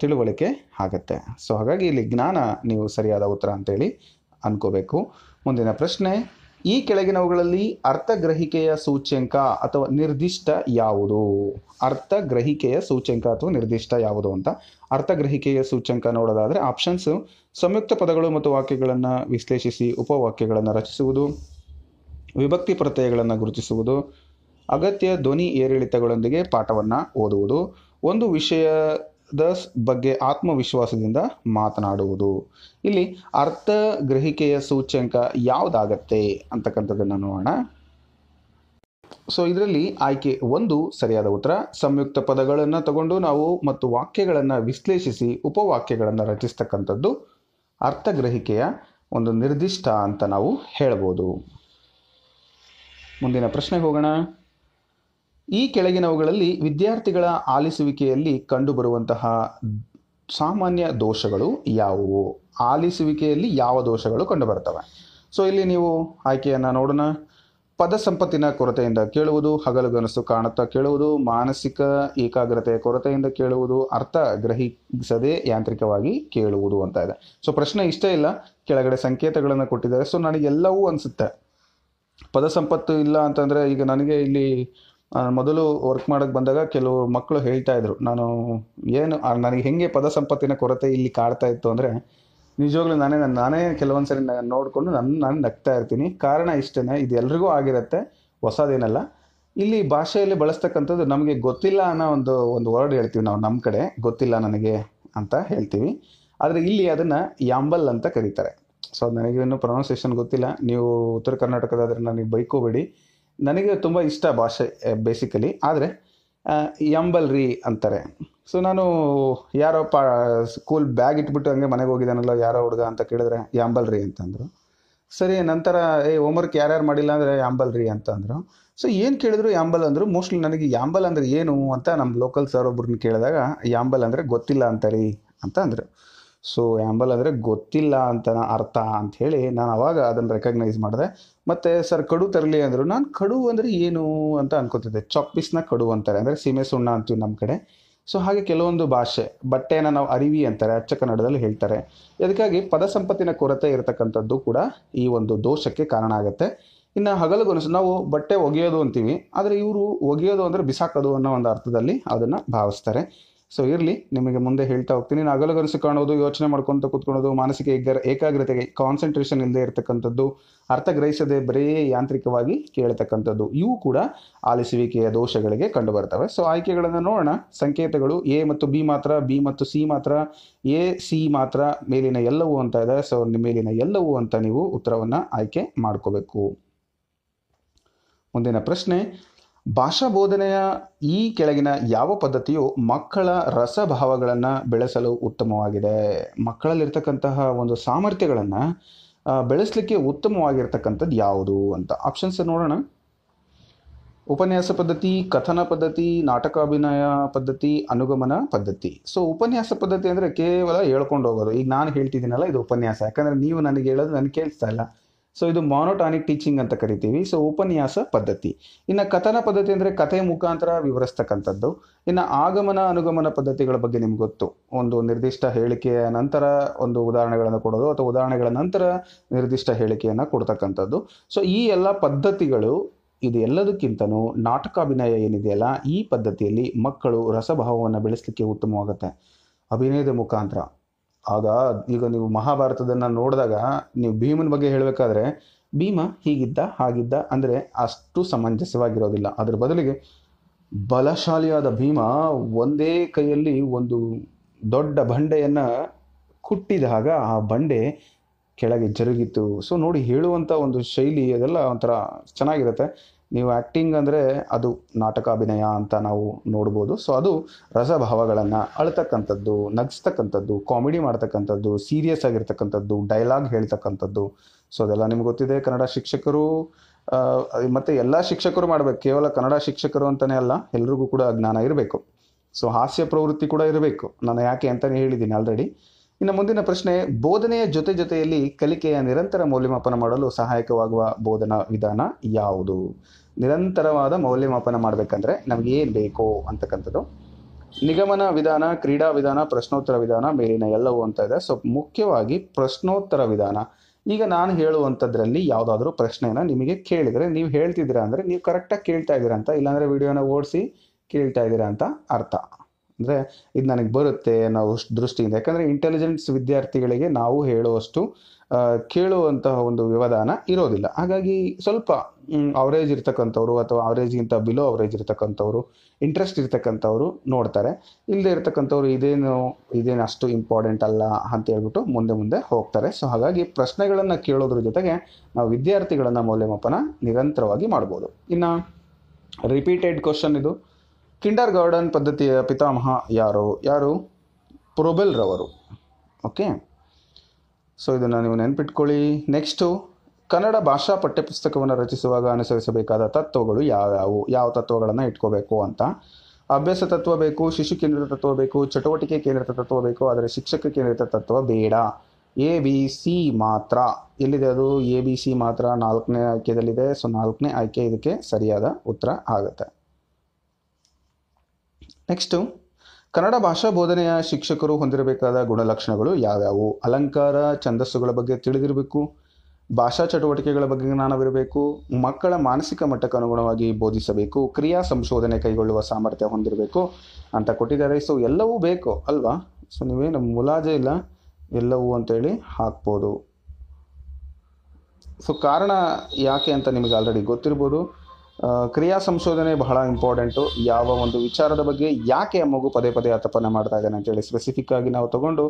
ತಿಳುವಳಿಕೆ ಆಗುತ್ತೆ ಸೊ ಹಾಗಾಗಿ ಇಲ್ಲಿ ಜ್ಞಾನ ನೀವು ಸರಿಯಾದ ಉತ್ತರ ಅಂತೇಳಿ ಅನ್ಕೋಬೇಕು ಮುಂದಿನ ಪ್ರಶ್ನೆ ಈ ಕೆಳಗಿನವುಗಳಲ್ಲಿ ಅರ್ಥಗ್ರಹಿಕೆಯ ಸೂಚ್ಯಂಕ ಅಥವಾ ನಿರ್ದಿಷ್ಟ ಯಾವುದು ಅರ್ಥಗ್ರಹಿಕೆಯ ಸೂಚ್ಯಂಕ ಅಥವಾ ನಿರ್ದಿಷ್ಟ ಯಾವುದು ಅಂತ ಅರ್ಥಗ್ರಹಿಕೆಯ ಸೂಚ್ಯಂಕ ನೋಡೋದಾದರೆ ಆಪ್ಷನ್ಸು ಸಂಯುಕ್ತ ಪದಗಳು ಮತ್ತು ವಾಕ್ಯಗಳನ್ನು ವಿಶ್ಲೇಷಿಸಿ ಉಪವಾಕ್ಯಗಳನ್ನು ರಚಿಸುವುದು ವಿಭಕ್ತಿ ಪ್ರತ್ಯಯಗಳನ್ನು ಗುರುತಿಸುವುದು ಅಗತ್ಯ ಧ್ವನಿ ಏರಿಳಿತಗಳೊಂದಿಗೆ ಪಾಠವನ್ನು ಓದುವುದು ಒಂದು ವಿಷಯ ದಸ್ ಬಗ್ಗೆ ಆತ್ಮವಿಶ್ವಾಸದಿಂದ ಮಾತನಾಡುವುದು ಇಲ್ಲಿ ಅರ್ಥ ಗ್ರಹಿಕೆಯ ಸೂಚ್ಯಂಕ ಯಾವುದಾಗತ್ತೆ ಅಂತಕ್ಕಂಥದ್ದನ್ನು ನೋಡೋಣ ಸೊ ಇದರಲ್ಲಿ ಆಯ್ಕೆ ಒಂದು ಸರಿಯಾದ ಉತ್ತರ ಸಂಯುಕ್ತ ಪದಗಳನ್ನು ತಗೊಂಡು ನಾವು ಮತ್ತು ವಾಕ್ಯಗಳನ್ನು ವಿಶ್ಲೇಷಿಸಿ ಉಪವಾಕ್ಯಗಳನ್ನು ರಚಿಸ್ತಕ್ಕಂಥದ್ದು ಅರ್ಥಗ್ರಹಿಕೆಯ ಒಂದು ನಿರ್ದಿಷ್ಟ ಅಂತ ನಾವು ಹೇಳ್ಬೋದು ಮುಂದಿನ ಪ್ರಶ್ನೆಗೆ ಹೋಗೋಣ ಈ ಕೆಳಗಿನವುಗಳಲ್ಲಿ ವಿದ್ಯಾರ್ಥಿಗಳ ಆಲಿಸುವಿಕೆಯಲ್ಲಿ ಕಂಡುಬರುವಂತಹ ಸಾಮಾನ್ಯ ದೋಷಗಳು ಯಾವುವು ಆಲಿಸುವಿಕೆಯಲ್ಲಿ ಯಾವ ದೋಷಗಳು ಕಂಡುಬರ್ತವೆ ಸೊ ಇಲ್ಲಿ ನೀವು ಆಯ್ಕೆಯನ್ನು ನೋಡೋಣ ಪದ ಸಂಪತ್ತಿನ ಕೊರತೆಯಿಂದ ಕೇಳುವುದು ಹಗಲುಗನಸು ಕಾಣುತ್ತಾ ಕೇಳುವುದು ಮಾನಸಿಕ ಏಕಾಗ್ರತೆಯ ಕೊರತೆಯಿಂದ ಕೇಳುವುದು ಅರ್ಥ ಗ್ರಹಿಸದೆ ಯಾಂತ್ರಿಕವಾಗಿ ಕೇಳುವುದು ಅಂತ ಇದೆ ಸೊ ಪ್ರಶ್ನೆ ಇಷ್ಟೇ ಇಲ್ಲ ಕೆಳಗಡೆ ಸಂಕೇತಗಳನ್ನು ಕೊಟ್ಟಿದ್ದಾರೆ ಸೊ ನನಗೆಲ್ಲವೂ ಅನಿಸುತ್ತೆ ಪದ ಸಂಪತ್ತು ಇಲ್ಲ ಅಂತಂದರೆ ಈಗ ನನಗೆ ಇಲ್ಲಿ ಮೊದಲು ವರ್ಕ್ ಮಾಡೋಕ್ಕೆ ಬಂದಾಗ ಕೆಲವು ಮಕ್ಕಳು ಹೇಳ್ತಾ ಇದ್ರು ನಾನು ಏನು ನನಗೆ ಹೆಂಗೆ ಪದ ಸಂಪತ್ತಿನ ಕೊರತೆ ಇಲ್ಲಿ ಕಾಡ್ತಾ ಇತ್ತು ಅಂದರೆ ನಿಜವಾಗ್ಲೂ ನಾನೇ ನಾನು ನಾನೇ ಕೆಲವೊಂದು ಸರಿ ನೋಡಿಕೊಂಡು ನಾನು ನಾನು ನಗ್ತಾ ಇರ್ತೀನಿ ಕಾರಣ ಇಷ್ಟೇ ಇದು ಎಲ್ರಿಗೂ ಆಗಿರುತ್ತೆ ಹೊಸದೇನಲ್ಲ ಇಲ್ಲಿ ಭಾಷೆಯಲ್ಲಿ ಬಳಸ್ತಕ್ಕಂಥದ್ದು ನಮಗೆ ಗೊತ್ತಿಲ್ಲ ಅನ್ನೋ ಒಂದು ಒಂದು ವರ್ಡ್ ಹೇಳ್ತೀವಿ ನಾವು ನಮ್ಮ ಕಡೆ ಗೊತ್ತಿಲ್ಲ ನನಗೆ ಅಂತ ಹೇಳ್ತೀವಿ ಆದರೆ ಇಲ್ಲಿ ಅದನ್ನು ಯಾಂಬಲ್ ಅಂತ ಕರೀತಾರೆ ಸೊ ನನಗೇನು ಪ್ರೊನೌನ್ಸಿಯೇಷನ್ ಗೊತ್ತಿಲ್ಲ ನೀವು ಉತ್ತರ ಕರ್ನಾಟಕದಾದರೆ ನನಗೆ ಬೈಕೋಬೇಡಿ ನನಗೆ ತುಂಬ ಇಷ್ಟ ಭಾಷೆ ಬೇಸಿಕಲಿ ಆದರೆ ಎಂಬಲ್ರಿ ಅಂತಾರೆ ಸೊ ನಾನು ಯಾರೋ ಪ ಸ್ಕೂಲ್ ಬ್ಯಾಗ್ ಇಟ್ಬಿಟ್ಟು ಹಂಗೆ ಮನೆಗೆ ಹೋಗಿದ್ದಾನಲ್ಲ ಯಾರೋ ಹುಡುಗ ಅಂತ ಕೇಳಿದ್ರೆ ಯಾಂಬಲ್ರಿ ಅಂತಂದರು ಸರಿ ನಂತರ ಏ ಹೋಮ್ವರ್ಕ್ ಯಾರ್ಯಾರು ಮಾಡಿಲ್ಲ ಅಂದರೆ ಯಾಂಬಲ್ರಿ ಅಂದರು ಸೊ ಏನು ಕೇಳಿದ್ರು ಯಾಂಬಲ್ ಅಂದರು ಮೋಸ್ಟ್ಲಿ ನನಗೆ ಯಾಂಬಲ್ ಅಂದರೆ ಏನು ಅಂತ ನಮ್ಮ ಲೋಕಲ್ ಸರ್ ಒಬ್ಬರನ್ನ ಕೇಳಿದಾಗ ಯಾಂಬಲ್ ಅಂದರೆ ಗೊತ್ತಿಲ್ಲ ಅಂತರಿ ಅಂತ ಅಂದರು ಸೊ ಯಾಂಬಲ್ ಅಂದರೆ ಗೊತ್ತಿಲ್ಲ ಅಂತ ಅರ್ಥ ಅಂಥೇಳಿ ನಾನು ಅವಾಗ ಅದನ್ನು ರೆಕಗ್ನೈಸ್ ಮಾಡಿದೆ ಮತ್ತು ಸರ್ ಕಡು ತರಲಿ ಅಂದರು ನಾನು ಕಡು ಅಂದರೆ ಏನು ಅಂತ ಅನ್ಕೋತಿದ್ದೆ ಚಪ್ಪೀಸ್ನ ಕಡು ಅಂತಾರೆ ಅಂದರೆ ಸೀಮೆ ಸುಣ್ಣ ಅಂತೀವಿ ನಮ್ಮ ಕಡೆ ಸೊ ಹಾಗೆ ಕೆಲವೊಂದು ಭಾಷೆ ಬಟ್ಟೆನ ನಾವು ಅರಿವಿ ಅಂತಾರೆ ಅಚ್ಚ ಕನ್ನಡದಲ್ಲಿ ಹೇಳ್ತಾರೆ ಅದಕ್ಕಾಗಿ ಪದ ಸಂಪತ್ತಿನ ಕೊರತೆ ಇರತಕ್ಕಂಥದ್ದು ಕೂಡ ಈ ಒಂದು ದೋಷಕ್ಕೆ ಕಾರಣ ಆಗುತ್ತೆ ಇನ್ನು ಹಗಲುಗೊನಸು ನಾವು ಬಟ್ಟೆ ಒಗೆಯೋದು ಅಂತೀವಿ ಆದರೆ ಇವರು ಒಗೆಯೋದು ಅಂದರೆ ಬಿಸಾಕೋದು ಅನ್ನೋ ಒಂದು ಅರ್ಥದಲ್ಲಿ ಅದನ್ನು ಭಾವಿಸ್ತಾರೆ ಸೊ ಇರಲಿ ನಿಮಗೆ ಮುಂದೆ ಹೇಳ್ತಾ ಹೋಗ್ತೀನಿ ನಾನು ಗನಸು ಕಾಣೋದು ಯೋಚನೆ ಮಾಡ್ಕೊತ ಕೂತ್ಕೊಳ್ಳೋದು ಮಾನಸಿಕ ಎಗ್ಗರ ಏಕಾಗ್ರತೆಗೆ ಕಾನ್ಸಂಟ್ರೇಷನ್ ಇಲ್ಲದೆ ಇರತಕ್ಕಂಥದ್ದು ಅರ್ಥಗ್ರಹಿಸದೆ ಬರೀ ಯಾಂತ್ರಿಕವಾಗಿ ಕೇಳತಕ್ಕಂಥದ್ದು ಇವು ಕೂಡ ಆಲಿಸುವಿಕೆಯ ದೋಷಗಳಿಗೆ ಕಂಡುಬರ್ತವೆ ಸೊ ಆಯ್ಕೆಗಳನ್ನು ನೋಡೋಣ ಸಂಕೇತಗಳು ಎ ಮತ್ತು ಬಿ ಮಾತ್ರ ಬಿ ಮತ್ತು ಸಿ ಮಾತ್ರ ಎ ಸಿ ಮಾತ್ರ ಮೇಲಿನ ಎಲ್ಲವೂ ಅಂತ ಇದೆ ಸೊ ಮೇಲಿನ ಎಲ್ಲವೂ ಅಂತ ನೀವು ಉತ್ತರವನ್ನು ಆಯ್ಕೆ ಮಾಡ್ಕೋಬೇಕು ಮುಂದಿನ ಪ್ರಶ್ನೆ ಭಾಷಾ ಬೋಧನೆಯ ಈ ಕೆಳಗಿನ ಯಾವ ಪದ್ಧತಿಯು ಮಕ್ಕಳ ರಸಭಾವಗಳನ್ನು ಬೆಳೆಸಲು ಉತ್ತಮವಾಗಿದೆ ಮಕ್ಕಳಲ್ಲಿರ್ತಕ್ಕಂತಹ ಒಂದು ಸಾಮರ್ಥ್ಯಗಳನ್ನು ಬೆಳೆಸಲಿಕ್ಕೆ ಉತ್ತಮವಾಗಿರ್ತಕ್ಕಂಥದ್ದು ಯಾವುದು ಅಂತ ಆಪ್ಷನ್ಸ್ ನೋಡೋಣ ಉಪನ್ಯಾಸ ಪದ್ಧತಿ ಕಥನ ಪದ್ಧತಿ ನಾಟಕಾಭಿನಯ ಪದ್ಧತಿ ಅನುಗಮನ ಪದ್ಧತಿ ಸೊ ಉಪನ್ಯಾಸ ಪದ್ಧತಿ ಅಂದರೆ ಕೇವಲ ಹೇಳ್ಕೊಂಡು ಹೋಗೋದು ಈಗ ನಾನು ಹೇಳ್ತಿದ್ದೀನಲ್ಲ ಇದು ಉಪನ್ಯಾಸ ಯಾಕಂದರೆ ನೀವು ನನಗೆ ಹೇಳೋದು ನನಗೆ ಕೇಳಿಸ್ತಾ ಇಲ್ಲ ಸೊ ಇದು ಮಾನೋಟಾನಿಕ್ ಟೀಚಿಂಗ್ ಅಂತ ಕರಿತೀವಿ ಸೊ ಉಪನ್ಯಾಸ ಪದ್ಧತಿ ಇನ್ನು ಕಥನ ಪದ್ಧತಿ ಅಂದರೆ ಕಥೆ ಮುಖಾಂತರ ವಿವರಿಸ್ತಕ್ಕಂಥದ್ದು ಇನ್ನು ಆಗಮನ ಅನುಗಮನ ಪದ್ಧತಿಗಳ ಬಗ್ಗೆ ನಿಮ್ಗೆ ಗೊತ್ತು ಒಂದು ನಿರ್ದಿಷ್ಟ ಹೇಳಿಕೆಯ ನಂತರ ಒಂದು ಉದಾಹರಣೆಗಳನ್ನು ಕೊಡೋದು ಅಥವಾ ಉದಾಹರಣೆಗಳ ನಂತರ ನಿರ್ದಿಷ್ಟ ಹೇಳಿಕೆಯನ್ನು ಕೊಡ್ತಕ್ಕಂಥದ್ದು ಸೊ ಈ ಎಲ್ಲ ಪದ್ಧತಿಗಳು ಇದು ಎಲ್ಲದಕ್ಕಿಂತನೂ ನಾಟಕಾಭಿನಯ ಏನಿದೆಯಲ್ಲ ಈ ಪದ್ಧತಿಯಲ್ಲಿ ಮಕ್ಕಳು ರಸಭಾವವನ್ನು ಬೆಳೆಸಲಿಕ್ಕೆ ಉತ್ತಮವಾಗುತ್ತೆ ಅಭಿನಯದ ಮುಖಾಂತರ ಆಗ ಈಗ ನೀವು ಮಹಾಭಾರತದನ್ನು ನೋಡಿದಾಗ ನೀವು ಭೀಮನ ಬಗ್ಗೆ ಹೇಳಬೇಕಾದ್ರೆ ಭೀಮ ಹೀಗಿದ್ದ ಹಾಗಿದ್ದ ಅಂದರೆ ಅಷ್ಟು ಸಮಂಜಸವಾಗಿರೋದಿಲ್ಲ ಅದರ ಬದಲಿಗೆ ಬಲಶಾಲಿಯಾದ ಭೀಮ ಒಂದೇ ಕೈಯಲ್ಲಿ ಒಂದು ದೊಡ್ಡ ಬಂಡೆಯನ್ನು ಕುಟ್ಟಿದಾಗ ಆ ಬಂಡೆ ಕೆಳಗೆ ಜರುಗಿತ್ತು ಸೊ ನೋಡಿ ಹೇಳುವಂಥ ಒಂದು ಶೈಲಿ ಅದೆಲ್ಲ ಒಂಥರ ಚೆನ್ನಾಗಿರುತ್ತೆ ನೀವು ಆ್ಯಕ್ಟಿಂಗ್ ಅಂದರೆ ಅದು ನಾಟಕಾಭಿನಯ ಅಂತ ನಾವು ನೋಡ್ಬೋದು ಸೊ ಅದು ರಸಭಾವಗಳನ್ನು ಅಳತಕ್ಕಂಥದ್ದು ನಗಿಸ್ತಕ್ಕಂಥದ್ದು ಕಾಮಿಡಿ ಮಾಡ್ತಕ್ಕಂಥದ್ದು ಸೀರಿಯಸ್ ಆಗಿರ್ತಕ್ಕಂಥದ್ದು ಡೈಲಾಗ್ ಹೇಳ್ತಕ್ಕಂಥದ್ದು ಸೊ ಅದೆಲ್ಲ ನಿಮ್ಗೆ ಗೊತ್ತಿದೆ ಕನ್ನಡ ಶಿಕ್ಷಕರು ಮತ್ತು ಎಲ್ಲ ಶಿಕ್ಷಕರು ಮಾಡಬೇಕು ಕೇವಲ ಕನ್ನಡ ಶಿಕ್ಷಕರು ಅಂತಲೇ ಅಲ್ಲ ಎಲ್ರಿಗೂ ಕೂಡ ಜ್ಞಾನ ಇರಬೇಕು ಸೊ ಹಾಸ್ಯ ಪ್ರವೃತ್ತಿ ಕೂಡ ಇರಬೇಕು ನಾನು ಯಾಕೆ ಅಂತಲೇ ಹೇಳಿದ್ದೀನಿ ಆಲ್ರೆಡಿ ಇನ್ನು ಮುಂದಿನ ಪ್ರಶ್ನೆ ಬೋಧನೆಯ ಜೊತೆ ಜೊತೆಯಲ್ಲಿ ಕಲಿಕೆಯ ನಿರಂತರ ಮೌಲ್ಯಮಾಪನ ಮಾಡಲು ಸಹಾಯಕವಾಗುವ ಬೋಧನಾ ವಿಧಾನ ಯಾವುದು ನಿರಂತರವಾದ ಮೌಲ್ಯಮಾಪನ ಮಾಡಬೇಕಂದ್ರೆ ನಮಗೆ ಏನು ಬೇಕು ಅಂತಕ್ಕಂಥದ್ದು ನಿಗಮನ ವಿಧಾನ ಕ್ರೀಡಾ ವಿಧಾನ ಪ್ರಶ್ನೋತ್ತರ ವಿಧಾನ ಮೇಲಿನ ಎಲ್ಲವೂ ಅಂತ ಇದೆ ಸೊ ಮುಖ್ಯವಾಗಿ ಪ್ರಶ್ನೋತ್ತರ ವಿಧಾನ ಈಗ ನಾನು ಹೇಳುವಂಥದ್ರಲ್ಲಿ ಯಾವುದಾದ್ರೂ ಪ್ರಶ್ನೆನ ನಿಮಗೆ ಕೇಳಿದರೆ ನೀವು ಹೇಳ್ತಿದ್ದೀರಾ ಅಂದರೆ ನೀವು ಕರೆಕ್ಟಾಗಿ ಕೇಳ್ತಾ ಇದ್ದೀರಾ ಅಂತ ಇಲ್ಲಾಂದರೆ ವಿಡಿಯೋನ ಓಡಿಸಿ ಕೇಳ್ತಾ ಇದ್ದೀರಾ ಅಂತ ಅರ್ಥ ಅಂದರೆ ಇದು ನನಗೆ ಬರುತ್ತೆ ಅನ್ನೋ ದೃಷ್ಟಿಯಿಂದ ಯಾಕಂದರೆ ಇಂಟೆಲಿಜೆನ್ಸ್ ವಿದ್ಯಾರ್ಥಿಗಳಿಗೆ ನಾವು ಹೇಳುವಷ್ಟು ಕೇಳುವಂತಹ ಒಂದು ವ್ಯವಧಾನ ಇರೋದಿಲ್ಲ ಹಾಗಾಗಿ ಸ್ವಲ್ಪ ಅವರೇಜ್ ಇರ್ತಕ್ಕಂಥವ್ರು ಅಥವಾ ಅವರೇಜ್ಗಿಂತ ಬಿಲೋ ಅವರೇಜ್ ಇರ್ತಕ್ಕಂಥವ್ರು ಇಂಟ್ರೆಸ್ಟ್ ಇರ್ತಕ್ಕಂಥವ್ರು ನೋಡ್ತಾರೆ ಇಲ್ಲದೆ ಇರ್ತಕ್ಕಂಥವ್ರು ಇದೇನು ಇದೇನು ಅಷ್ಟು ಇಂಪಾರ್ಟೆಂಟ್ ಅಲ್ಲ ಅಂತ ಹೇಳ್ಬಿಟ್ಟು ಮುಂದೆ ಮುಂದೆ ಹೋಗ್ತಾರೆ ಸೊ ಹಾಗಾಗಿ ಪ್ರಶ್ನೆಗಳನ್ನು ಕೇಳೋದ್ರ ಜೊತೆಗೆ ನಾವು ವಿದ್ಯಾರ್ಥಿಗಳನ್ನು ಮೌಲ್ಯಮಾಪನ ನಿರಂತರವಾಗಿ ಮಾಡ್ಬೋದು ಇನ್ನು ರಿಪೀಟೆಡ್ ಕ್ವಶನ್ ಇದು ಕಿಂಡರ್ ಗಾರ್ಡನ್ ಪದ್ಧತಿಯ ಪಿತಾಮಹ ಯಾರು ಯಾರು ಪ್ರೊಬೆಲ್ರವರು ಓಕೆ ಸೊ ಇದನ್ನು ನೀವು ನೆನ್ಪಿಟ್ಕೊಳ್ಳಿ ನೆಕ್ಸ್ಟು ಕನ್ನಡ ಭಾಷಾ ಪಠ್ಯಪುಸ್ತಕವನ್ನು ರಚಿಸುವಾಗ ಅನುಸರಿಸಬೇಕಾದ ತತ್ವಗಳು ಯಾವ್ಯಾವು ಯಾವ ತತ್ವಗಳನ್ನು ಇಟ್ಕೋಬೇಕು ಅಂತ ಅಭ್ಯಾಸ ತತ್ವ ಬೇಕು ಶಿಶು ಕೇಂದ್ರಿತ ತತ್ವ ಬೇಕು ಚಟುವಟಿಕೆ ಕೇಂದ್ರಿತ ತತ್ವ ಬೇಕು ಆದರೆ ಶಿಕ್ಷಕ ಕೇಂದ್ರಿತ ತತ್ವ ಬೇಡ ಎ ಬಿ ಸಿ ಮಾತ್ರ ಎಲ್ಲಿದೆ ಅದು ಎ ಬಿ ಸಿ ಮಾತ್ರ ನಾಲ್ಕನೇ ಆಯ್ಕೆದಲ್ಲಿದೆ ಸೊ ನಾಲ್ಕನೇ ಆಯ್ಕೆ ಇದಕ್ಕೆ ಸರಿಯಾದ ಉತ್ತರ ಆಗುತ್ತೆ ನೆಕ್ಸ್ಟು ಕನ್ನಡ ಭಾಷಾ ಬೋಧನೆಯ ಶಿಕ್ಷಕರು ಹೊಂದಿರಬೇಕಾದ ಗುಣಲಕ್ಷಣಗಳು ಯಾವ್ಯಾವು ಅಲಂಕಾರ ಛಂದಸ್ಸುಗಳ ಬಗ್ಗೆ ತಿಳಿದಿರಬೇಕು ಭಾಷಾ ಚಟುವಟಿಕೆಗಳ ಬಗ್ಗೆ ಜ್ಞಾನವಿರಬೇಕು ಮಕ್ಕಳ ಮಾನಸಿಕ ಮಟ್ಟಕ್ಕೆ ಅನುಗುಣವಾಗಿ ಬೋಧಿಸಬೇಕು ಕ್ರಿಯಾ ಸಂಶೋಧನೆ ಕೈಗೊಳ್ಳುವ ಸಾಮರ್ಥ್ಯ ಹೊಂದಿರಬೇಕು ಅಂತ ಕೊಟ್ಟಿದ್ದಾರೆ ಸೊ ಎಲ್ಲವೂ ಬೇಕು ಅಲ್ವಾ ಸೊ ನಮ್ಮ ಮುಲಾಜೆ ಇಲ್ಲ ಎಲ್ಲವೂ ಅಂತೇಳಿ ಹಾಕ್ಬೋದು ಸೊ ಕಾರಣ ಯಾಕೆ ಅಂತ ನಿಮಗೆ ಆಲ್ರೆಡಿ ಗೊತ್ತಿರ್ಬೋದು ಕ್ರಿಯಾ ಸಂಶೋಧನೆ ಬಹಳ ಇಂಪಾರ್ಟೆಂಟು ಯಾವ ಒಂದು ವಿಚಾರದ ಬಗ್ಗೆ ಯಾಕೆ ಆ ಮಗು ಪದೇ ಪದೇ ತಪ್ಪನ್ನು ಮಾಡ್ತಾ ಇದ್ದಾನೆ ಅಂತೇಳಿ ಸ್ಪೆಸಿಫಿಕ್ ಆಗಿ ನಾವು ತಗೊಂಡು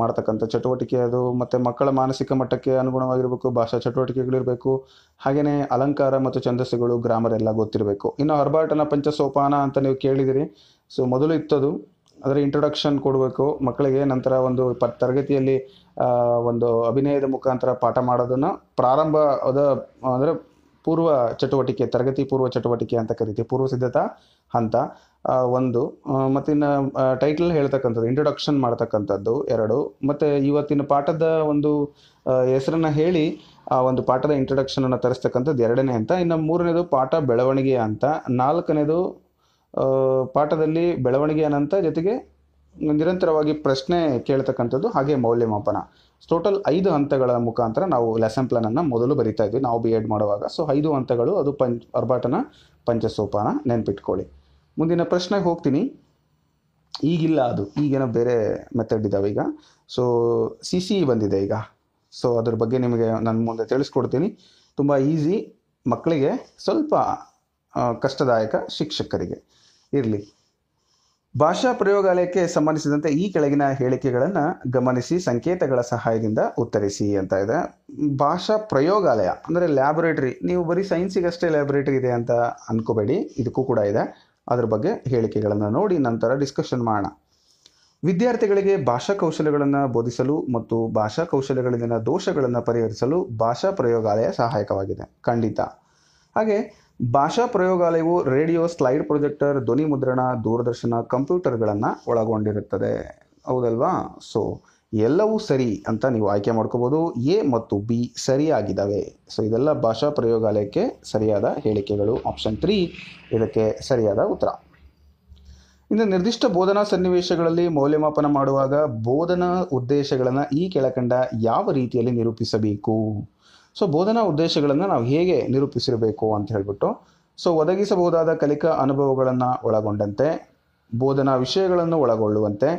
ಮಾಡ್ತಕ್ಕಂಥ ಚಟುವಟಿಕೆ ಅದು ಮತ್ತು ಮಕ್ಕಳ ಮಾನಸಿಕ ಮಟ್ಟಕ್ಕೆ ಅನುಗುಣವಾಗಿರಬೇಕು ಭಾಷಾ ಚಟುವಟಿಕೆಗಳಿರಬೇಕು ಹಾಗೆಯೇ ಅಲಂಕಾರ ಮತ್ತು ಛಂದಸ್ಸುಗಳು ಗ್ರಾಮರ್ ಎಲ್ಲ ಗೊತ್ತಿರಬೇಕು ಇನ್ನು ಹರ್ಬಾರ್ಟನ ಪಂಚಸೋಪಾನ ಅಂತ ನೀವು ಕೇಳಿದಿರಿ ಸೊ ಮೊದಲು ಇತ್ತದು ಅದರ ಇಂಟ್ರೊಡಕ್ಷನ್ ಕೊಡಬೇಕು ಮಕ್ಕಳಿಗೆ ನಂತರ ಒಂದು ಪ ತರಗತಿಯಲ್ಲಿ ಒಂದು ಅಭಿನಯದ ಮುಖಾಂತರ ಪಾಠ ಮಾಡೋದನ್ನು ಪ್ರಾರಂಭ ಅದ ಅಂದರೆ ಪೂರ್ವ ಚಟುವಟಿಕೆ ತರಗತಿ ಪೂರ್ವ ಚಟುವಟಿಕೆ ಅಂತ ಕರಿತೀವಿ ಪೂರ್ವ ಸಿದ್ಧತಾ ಹಂತ ಒಂದು ಮತ್ತಿನ್ನು ಟೈಟಲ್ ಹೇಳ್ತಕ್ಕಂಥದ್ದು ಇಂಟ್ರೊಡಕ್ಷನ್ ಮಾಡ್ತಕ್ಕಂಥದ್ದು ಎರಡು ಮತ್ತು ಇವತ್ತಿನ ಪಾಠದ ಒಂದು ಹೆಸರನ್ನು ಹೇಳಿ ಆ ಒಂದು ಪಾಠದ ಇಂಟ್ರೊಡಕ್ಷನನ್ನು ತರಿಸ್ತಕ್ಕಂಥದ್ದು ಎರಡನೇ ಅಂತ ಇನ್ನು ಮೂರನೇದು ಪಾಠ ಬೆಳವಣಿಗೆ ಅಂತ ನಾಲ್ಕನೇದು ಪಾಠದಲ್ಲಿ ಬೆಳವಣಿಗೆ ಅನಂತ ಜೊತೆಗೆ ನಿರಂತರವಾಗಿ ಪ್ರಶ್ನೆ ಕೇಳ್ತಕ್ಕಂಥದ್ದು ಹಾಗೆ ಮೌಲ್ಯಮಾಪನ ಟೋಟಲ್ ಐದು ಹಂತಗಳ ಮುಖಾಂತರ ನಾವು ಲೆಸನ್ ಪ್ಲಾನನ್ನು ಮೊದಲು ಬರಿತಾ ಇದ್ವಿ ನಾವು ಬಿ ಎಡ್ ಮಾಡುವಾಗ ಸೊ ಐದು ಹಂತಗಳು ಅದು ಪಂಚ್ ಅರ್ಭಟನ ಪಂಚಸೋಪಾನ ನೆನ್ಪಿಟ್ಕೊಳ್ಳಿ ಮುಂದಿನ ಪ್ರಶ್ನೆಗೆ ಹೋಗ್ತೀನಿ ಈಗಿಲ್ಲ ಅದು ಈಗೇನೋ ಬೇರೆ ಮೆಥಡ್ ಇದ್ದಾವೆ ಈಗ ಸೊ ಸಿ ಸಿ ಬಂದಿದೆ ಈಗ ಸೊ ಅದ್ರ ಬಗ್ಗೆ ನಿಮಗೆ ನಾನು ಮುಂದೆ ತಿಳಿಸ್ಕೊಡ್ತೀನಿ ತುಂಬ ಈಸಿ ಮಕ್ಕಳಿಗೆ ಸ್ವಲ್ಪ ಕಷ್ಟದಾಯಕ ಶಿಕ್ಷಕರಿಗೆ ಇರಲಿ ಭಾಷಾ ಪ್ರಯೋಗಾಲಯಕ್ಕೆ ಸಂಬಂಧಿಸಿದಂತೆ ಈ ಕೆಳಗಿನ ಹೇಳಿಕೆಗಳನ್ನು ಗಮನಿಸಿ ಸಂಕೇತಗಳ ಸಹಾಯದಿಂದ ಉತ್ತರಿಸಿ ಅಂತ ಇದೆ ಭಾಷಾ ಪ್ರಯೋಗಾಲಯ ಅಂದರೆ ಲ್ಯಾಬೊರೇಟರಿ ನೀವು ಬರೀ ಸೈನ್ಸಿಗಷ್ಟೇ ಲ್ಯಾಬೊರೇಟರಿ ಇದೆ ಅಂತ ಅನ್ಕೋಬೇಡಿ ಇದಕ್ಕೂ ಕೂಡ ಇದೆ ಅದರ ಬಗ್ಗೆ ಹೇಳಿಕೆಗಳನ್ನು ನೋಡಿ ನಂತರ ಡಿಸ್ಕಷನ್ ಮಾಡೋಣ ವಿದ್ಯಾರ್ಥಿಗಳಿಗೆ ಭಾಷಾ ಕೌಶಲ್ಯಗಳನ್ನು ಬೋಧಿಸಲು ಮತ್ತು ಭಾಷಾ ಕೌಶಲ್ಯಗಳಲ್ಲಿನ ದೋಷಗಳನ್ನು ಪರಿಹರಿಸಲು ಭಾಷಾ ಪ್ರಯೋಗಾಲಯ ಸಹಾಯಕವಾಗಿದೆ ಖಂಡಿತ ಹಾಗೆ ಭಾಷಾ ಪ್ರಯೋಗಾಲಯವು ರೇಡಿಯೋ ಸ್ಲೈಡ್ ಪ್ರೊಜೆಕ್ಟರ್ ಧ್ವನಿ ಮುದ್ರಣ ದೂರದರ್ಶನ ಕಂಪ್ಯೂಟರ್ಗಳನ್ನು ಒಳಗೊಂಡಿರುತ್ತದೆ ಹೌದಲ್ವಾ ಸೊ ಎಲ್ಲವೂ ಸರಿ ಅಂತ ನೀವು ಆಯ್ಕೆ ಮಾಡ್ಕೋಬೋದು ಎ ಮತ್ತು ಬಿ ಸರಿಯಾಗಿದ್ದಾವೆ ಸೊ ಇದೆಲ್ಲ ಭಾಷಾ ಪ್ರಯೋಗಾಲಯಕ್ಕೆ ಸರಿಯಾದ ಹೇಳಿಕೆಗಳು ಆಪ್ಷನ್ ತ್ರೀ ಇದಕ್ಕೆ ಸರಿಯಾದ ಉತ್ತರ ಇನ್ನು ನಿರ್ದಿಷ್ಟ ಬೋಧನಾ ಸನ್ನಿವೇಶಗಳಲ್ಲಿ ಮೌಲ್ಯಮಾಪನ ಮಾಡುವಾಗ ಬೋಧನಾ ಉದ್ದೇಶಗಳನ್ನು ಈ ಕೆಳಕಂಡ ಯಾವ ರೀತಿಯಲ್ಲಿ ನಿರೂಪಿಸಬೇಕು ಸೊ ಬೋಧನಾ ಉದ್ದೇಶಗಳನ್ನು ನಾವು ಹೇಗೆ ನಿರೂಪಿಸಿರಬೇಕು ಅಂತ ಹೇಳಿಬಿಟ್ಟು ಸೊ ಒದಗಿಸಬಹುದಾದ ಕಲಿಕಾ ಅನುಭವಗಳನ್ನು ಒಳಗೊಂಡಂತೆ ಬೋಧನಾ ವಿಷಯಗಳನ್ನು ಒಳಗೊಳ್ಳುವಂತೆ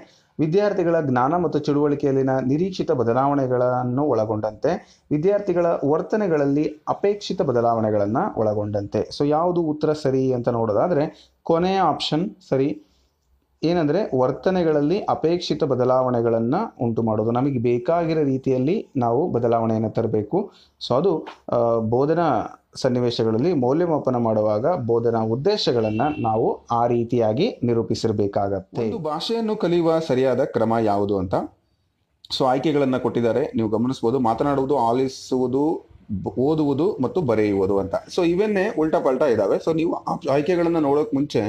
ವಿದ್ಯಾರ್ಥಿಗಳ ಜ್ಞಾನ ಮತ್ತು ಚಳುವಳಿಕೆಯಲ್ಲಿನ ನಿರೀಕ್ಷಿತ ಬದಲಾವಣೆಗಳನ್ನು ಒಳಗೊಂಡಂತೆ ವಿದ್ಯಾರ್ಥಿಗಳ ವರ್ತನೆಗಳಲ್ಲಿ ಅಪೇಕ್ಷಿತ ಬದಲಾವಣೆಗಳನ್ನು ಒಳಗೊಂಡಂತೆ ಸೊ ಯಾವುದು ಉತ್ತರ ಸರಿ ಅಂತ ನೋಡೋದಾದರೆ ಕೊನೆಯ ಆಪ್ಷನ್ ಸರಿ ಏನಂದರೆ ವರ್ತನೆಗಳಲ್ಲಿ ಅಪೇಕ್ಷಿತ ಬದಲಾವಣೆಗಳನ್ನು ಉಂಟು ಮಾಡೋದು ನಮಗೆ ಬೇಕಾಗಿರೋ ರೀತಿಯಲ್ಲಿ ನಾವು ಬದಲಾವಣೆಯನ್ನು ತರಬೇಕು ಸೊ ಅದು ಬೋಧನಾ ಸನ್ನಿವೇಶಗಳಲ್ಲಿ ಮೌಲ್ಯಮಾಪನ ಮಾಡುವಾಗ ಬೋಧನಾ ಉದ್ದೇಶಗಳನ್ನು ನಾವು ಆ ರೀತಿಯಾಗಿ ನಿರೂಪಿಸಿರಬೇಕಾಗತ್ತೆ ಒಂದು ಭಾಷೆಯನ್ನು ಕಲಿಯುವ ಸರಿಯಾದ ಕ್ರಮ ಯಾವುದು ಅಂತ ಸೊ ಆಯ್ಕೆಗಳನ್ನು ಕೊಟ್ಟಿದ್ದಾರೆ ನೀವು ಗಮನಿಸ್ಬೋದು ಮಾತನಾಡುವುದು ಆಲಿಸುವುದು ಓದುವುದು ಮತ್ತು ಬರೆಯುವುದು ಅಂತ ಸೊ ಇವೆನ್ನೇ ಉಲ್ಟಾ ಪಲ್ಟಾ ಇದ್ದಾವೆ ಸೊ ನೀವು ಆಯ್ಕೆಗಳನ್ನು ನೋಡೋಕೆ ಮುಂಚೆ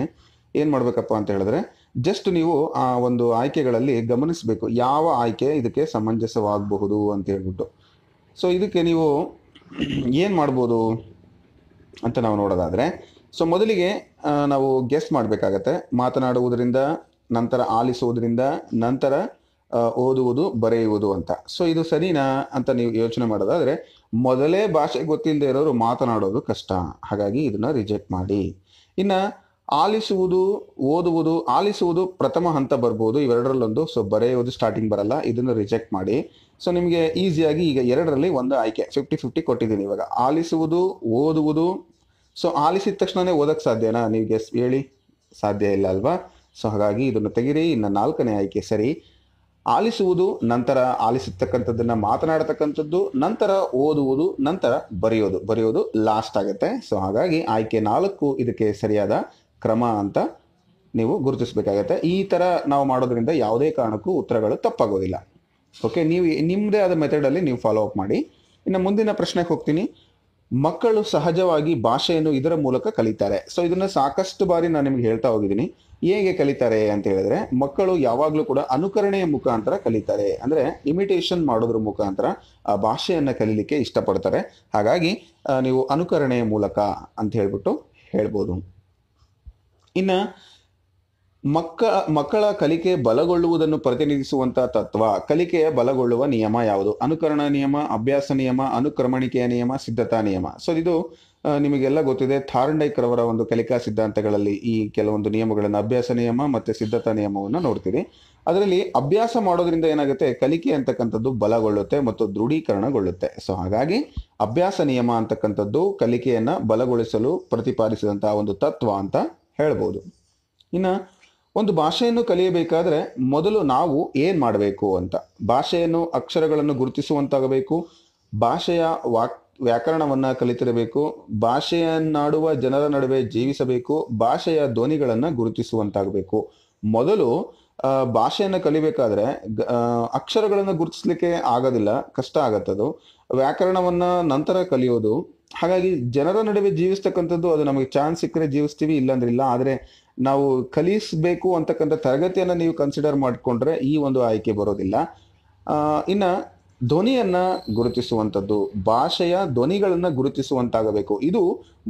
ಏನು ಮಾಡಬೇಕಪ್ಪ ಅಂತ ಹೇಳಿದ್ರೆ ಜಸ್ಟ್ ನೀವು ಆ ಒಂದು ಆಯ್ಕೆಗಳಲ್ಲಿ ಗಮನಿಸಬೇಕು ಯಾವ ಆಯ್ಕೆ ಇದಕ್ಕೆ ಸಮಂಜಸವಾಗಬಹುದು ಅಂತ ಹೇಳ್ಬಿಟ್ಟು ಸೊ ಇದಕ್ಕೆ ನೀವು ಏನು ಮಾಡ್ಬೋದು ಅಂತ ನಾವು ನೋಡೋದಾದರೆ ಸೊ ಮೊದಲಿಗೆ ನಾವು ಗೆಸ್ಟ್ ಮಾಡಬೇಕಾಗತ್ತೆ ಮಾತನಾಡುವುದರಿಂದ ನಂತರ ಆಲಿಸುವುದರಿಂದ ನಂತರ ಓದುವುದು ಬರೆಯುವುದು ಅಂತ ಸೊ ಇದು ಸರಿನಾ ಅಂತ ನೀವು ಯೋಚನೆ ಮಾಡೋದಾದರೆ ಮೊದಲೇ ಭಾಷೆ ಗೊತ್ತಿಲ್ಲದೆ ಇರೋರು ಮಾತನಾಡೋದು ಕಷ್ಟ ಹಾಗಾಗಿ ಇದನ್ನು ರಿಜೆಕ್ಟ್ ಮಾಡಿ ಇನ್ನು ಆಲಿಸುವುದು ಓದುವುದು ಆಲಿಸುವುದು ಪ್ರಥಮ ಹಂತ ಬರ್ಬೋದು ಇವೆರಡರಲ್ಲೊಂದು ಸೊ ಬರೆಯುವುದು ಸ್ಟಾರ್ಟಿಂಗ್ ಬರಲ್ಲ ಇದನ್ನು ರಿಜೆಕ್ಟ್ ಮಾಡಿ ಸೊ ನಿಮಗೆ ಈಸಿಯಾಗಿ ಈಗ ಎರಡರಲ್ಲಿ ಒಂದು ಆಯ್ಕೆ ಫಿಫ್ಟಿ ಫಿಫ್ಟಿ ಕೊಟ್ಟಿದ್ದೀನಿ ಇವಾಗ ಆಲಿಸುವುದು ಓದುವುದು ಸೊ ಆಲಿಸಿದ ತಕ್ಷಣವೇ ಓದಕ್ಕೆ ಸಾಧ್ಯನಾ ನೀವು ಹೇಳಿ ಸಾಧ್ಯ ಇಲ್ಲ ಅಲ್ವಾ ಸೊ ಹಾಗಾಗಿ ಇದನ್ನು ತೆಗಿರಿ ಇನ್ನು ನಾಲ್ಕನೇ ಆಯ್ಕೆ ಸರಿ ಆಲಿಸುವುದು ನಂತರ ಆಲಿಸಿರ್ತಕ್ಕಂಥದ್ದನ್ನು ಮಾತನಾಡತಕ್ಕಂಥದ್ದು ನಂತರ ಓದುವುದು ನಂತರ ಬರೆಯೋದು ಬರೆಯೋದು ಲಾಸ್ಟ್ ಆಗುತ್ತೆ ಸೊ ಹಾಗಾಗಿ ಆಯ್ಕೆ ನಾಲ್ಕು ಇದಕ್ಕೆ ಸರಿಯಾದ ಕ್ರಮ ಅಂತ ನೀವು ಗುರುತಿಸಬೇಕಾಗತ್ತೆ ಈ ಥರ ನಾವು ಮಾಡೋದ್ರಿಂದ ಯಾವುದೇ ಕಾರಣಕ್ಕೂ ಉತ್ತರಗಳು ತಪ್ಪಾಗೋದಿಲ್ಲ ಓಕೆ ನೀವು ನಿಮ್ಮದೇ ಆದ ಮೆಥಡಲ್ಲಿ ನೀವು ಫಾಲೋ ಅಪ್ ಮಾಡಿ ಇನ್ನು ಮುಂದಿನ ಪ್ರಶ್ನೆಗೆ ಹೋಗ್ತೀನಿ ಮಕ್ಕಳು ಸಹಜವಾಗಿ ಭಾಷೆಯನ್ನು ಇದರ ಮೂಲಕ ಕಲಿತಾರೆ ಸೊ ಇದನ್ನು ಸಾಕಷ್ಟು ಬಾರಿ ನಾನು ನಿಮ್ಗೆ ಹೇಳ್ತಾ ಹೋಗಿದ್ದೀನಿ ಹೇಗೆ ಕಲಿತಾರೆ ಅಂತ ಹೇಳಿದ್ರೆ ಮಕ್ಕಳು ಯಾವಾಗಲೂ ಕೂಡ ಅನುಕರಣೆಯ ಮುಖಾಂತರ ಕಲಿತಾರೆ ಅಂದರೆ ಇಮಿಟೇಷನ್ ಮಾಡೋದ್ರ ಮುಖಾಂತರ ಆ ಭಾಷೆಯನ್ನು ಕಲೀಲಿಕ್ಕೆ ಇಷ್ಟಪಡ್ತಾರೆ ಹಾಗಾಗಿ ನೀವು ಅನುಕರಣೆಯ ಮೂಲಕ ಅಂತ ಹೇಳ್ಬಿಟ್ಟು ಹೇಳ್ಬೋದು ಇನ್ನು ಮಕ್ಕ ಮಕ್ಕಳ ಕಲಿಕೆ ಬಲಗೊಳ್ಳುವುದನ್ನು ಪ್ರತಿನಿಧಿಸುವಂಥ ತತ್ವ ಕಲಿಕೆಯ ಬಲಗೊಳ್ಳುವ ನಿಯಮ ಯಾವುದು ಅನುಕರಣ ನಿಯಮ ಅಭ್ಯಾಸ ನಿಯಮ ಅನುಕ್ರಮಣಿಕೆಯ ನಿಯಮ ಸಿದ್ಧತಾ ನಿಯಮ ಸೊ ಇದು ನಿಮಗೆಲ್ಲ ಗೊತ್ತಿದೆ ಥಾರ್ಂಡೈಕ್ರವರ ಒಂದು ಕಲಿಕಾ ಸಿದ್ಧಾಂತಗಳಲ್ಲಿ ಈ ಕೆಲವೊಂದು ನಿಯಮಗಳನ್ನು ಅಭ್ಯಾಸ ನಿಯಮ ಮತ್ತು ಸಿದ್ಧತಾ ನಿಯಮವನ್ನು ನೋಡ್ತೀವಿ ಅದರಲ್ಲಿ ಅಭ್ಯಾಸ ಮಾಡೋದ್ರಿಂದ ಏನಾಗುತ್ತೆ ಕಲಿಕೆ ಅಂತಕ್ಕಂಥದ್ದು ಬಲಗೊಳ್ಳುತ್ತೆ ಮತ್ತು ದೃಢೀಕರಣಗೊಳ್ಳುತ್ತೆ ಸೊ ಹಾಗಾಗಿ ಅಭ್ಯಾಸ ನಿಯಮ ಅಂತಕ್ಕಂಥದ್ದು ಕಲಿಕೆಯನ್ನು ಬಲಗೊಳಿಸಲು ಪ್ರತಿಪಾದಿಸಿದಂತಹ ಒಂದು ತತ್ವ ಅಂತ ಹೇಳ್ಬೋದು ಇನ್ನು ಒಂದು ಭಾಷೆಯನ್ನು ಕಲಿಯಬೇಕಾದರೆ ಮೊದಲು ನಾವು ಏನು ಮಾಡಬೇಕು ಅಂತ ಭಾಷೆಯನ್ನು ಅಕ್ಷರಗಳನ್ನು ಗುರುತಿಸುವಂತಾಗಬೇಕು ಭಾಷೆಯ ವಾಕ್ ವ್ಯಾಕರಣವನ್ನು ಕಲಿತಿರಬೇಕು ಭಾಷೆಯನ್ನಾಡುವ ಜನರ ನಡುವೆ ಜೀವಿಸಬೇಕು ಭಾಷೆಯ ಧ್ವನಿಗಳನ್ನು ಗುರುತಿಸುವಂತಾಗಬೇಕು ಮೊದಲು ಭಾಷೆಯನ್ನು ಕಲಿಬೇಕಾದ್ರೆ ಅಕ್ಷರಗಳನ್ನು ಗುರುತಿಸಲಿಕ್ಕೆ ಆಗೋದಿಲ್ಲ ಕಷ್ಟ ಆಗತ್ತದು ವ್ಯಾಕರಣವನ್ನು ನಂತರ ಕಲಿಯೋದು ಹಾಗಾಗಿ ಜನರ ನಡುವೆ ಜೀವಿಸ್ತಕ್ಕಂಥದ್ದು ಅದು ನಮಗೆ ಚಾನ್ಸ್ ಸಿಕ್ಕರೆ ಜೀವಿಸ್ತೀವಿ ಇಲ್ಲಾಂದ್ರೆ ಇಲ್ಲ ಆದರೆ ನಾವು ಕಲಿಸಬೇಕು ಅಂತಕ್ಕಂಥ ತರಗತಿಯನ್ನು ನೀವು ಕನ್ಸಿಡರ್ ಮಾಡಿಕೊಂಡ್ರೆ ಈ ಒಂದು ಆಯ್ಕೆ ಬರೋದಿಲ್ಲ ಇನ್ನು ಧ್ವನಿಯನ್ನು ಗುರುತಿಸುವಂಥದ್ದು ಭಾಷೆಯ ಧ್ವನಿಗಳನ್ನು ಗುರುತಿಸುವಂತಾಗಬೇಕು ಇದು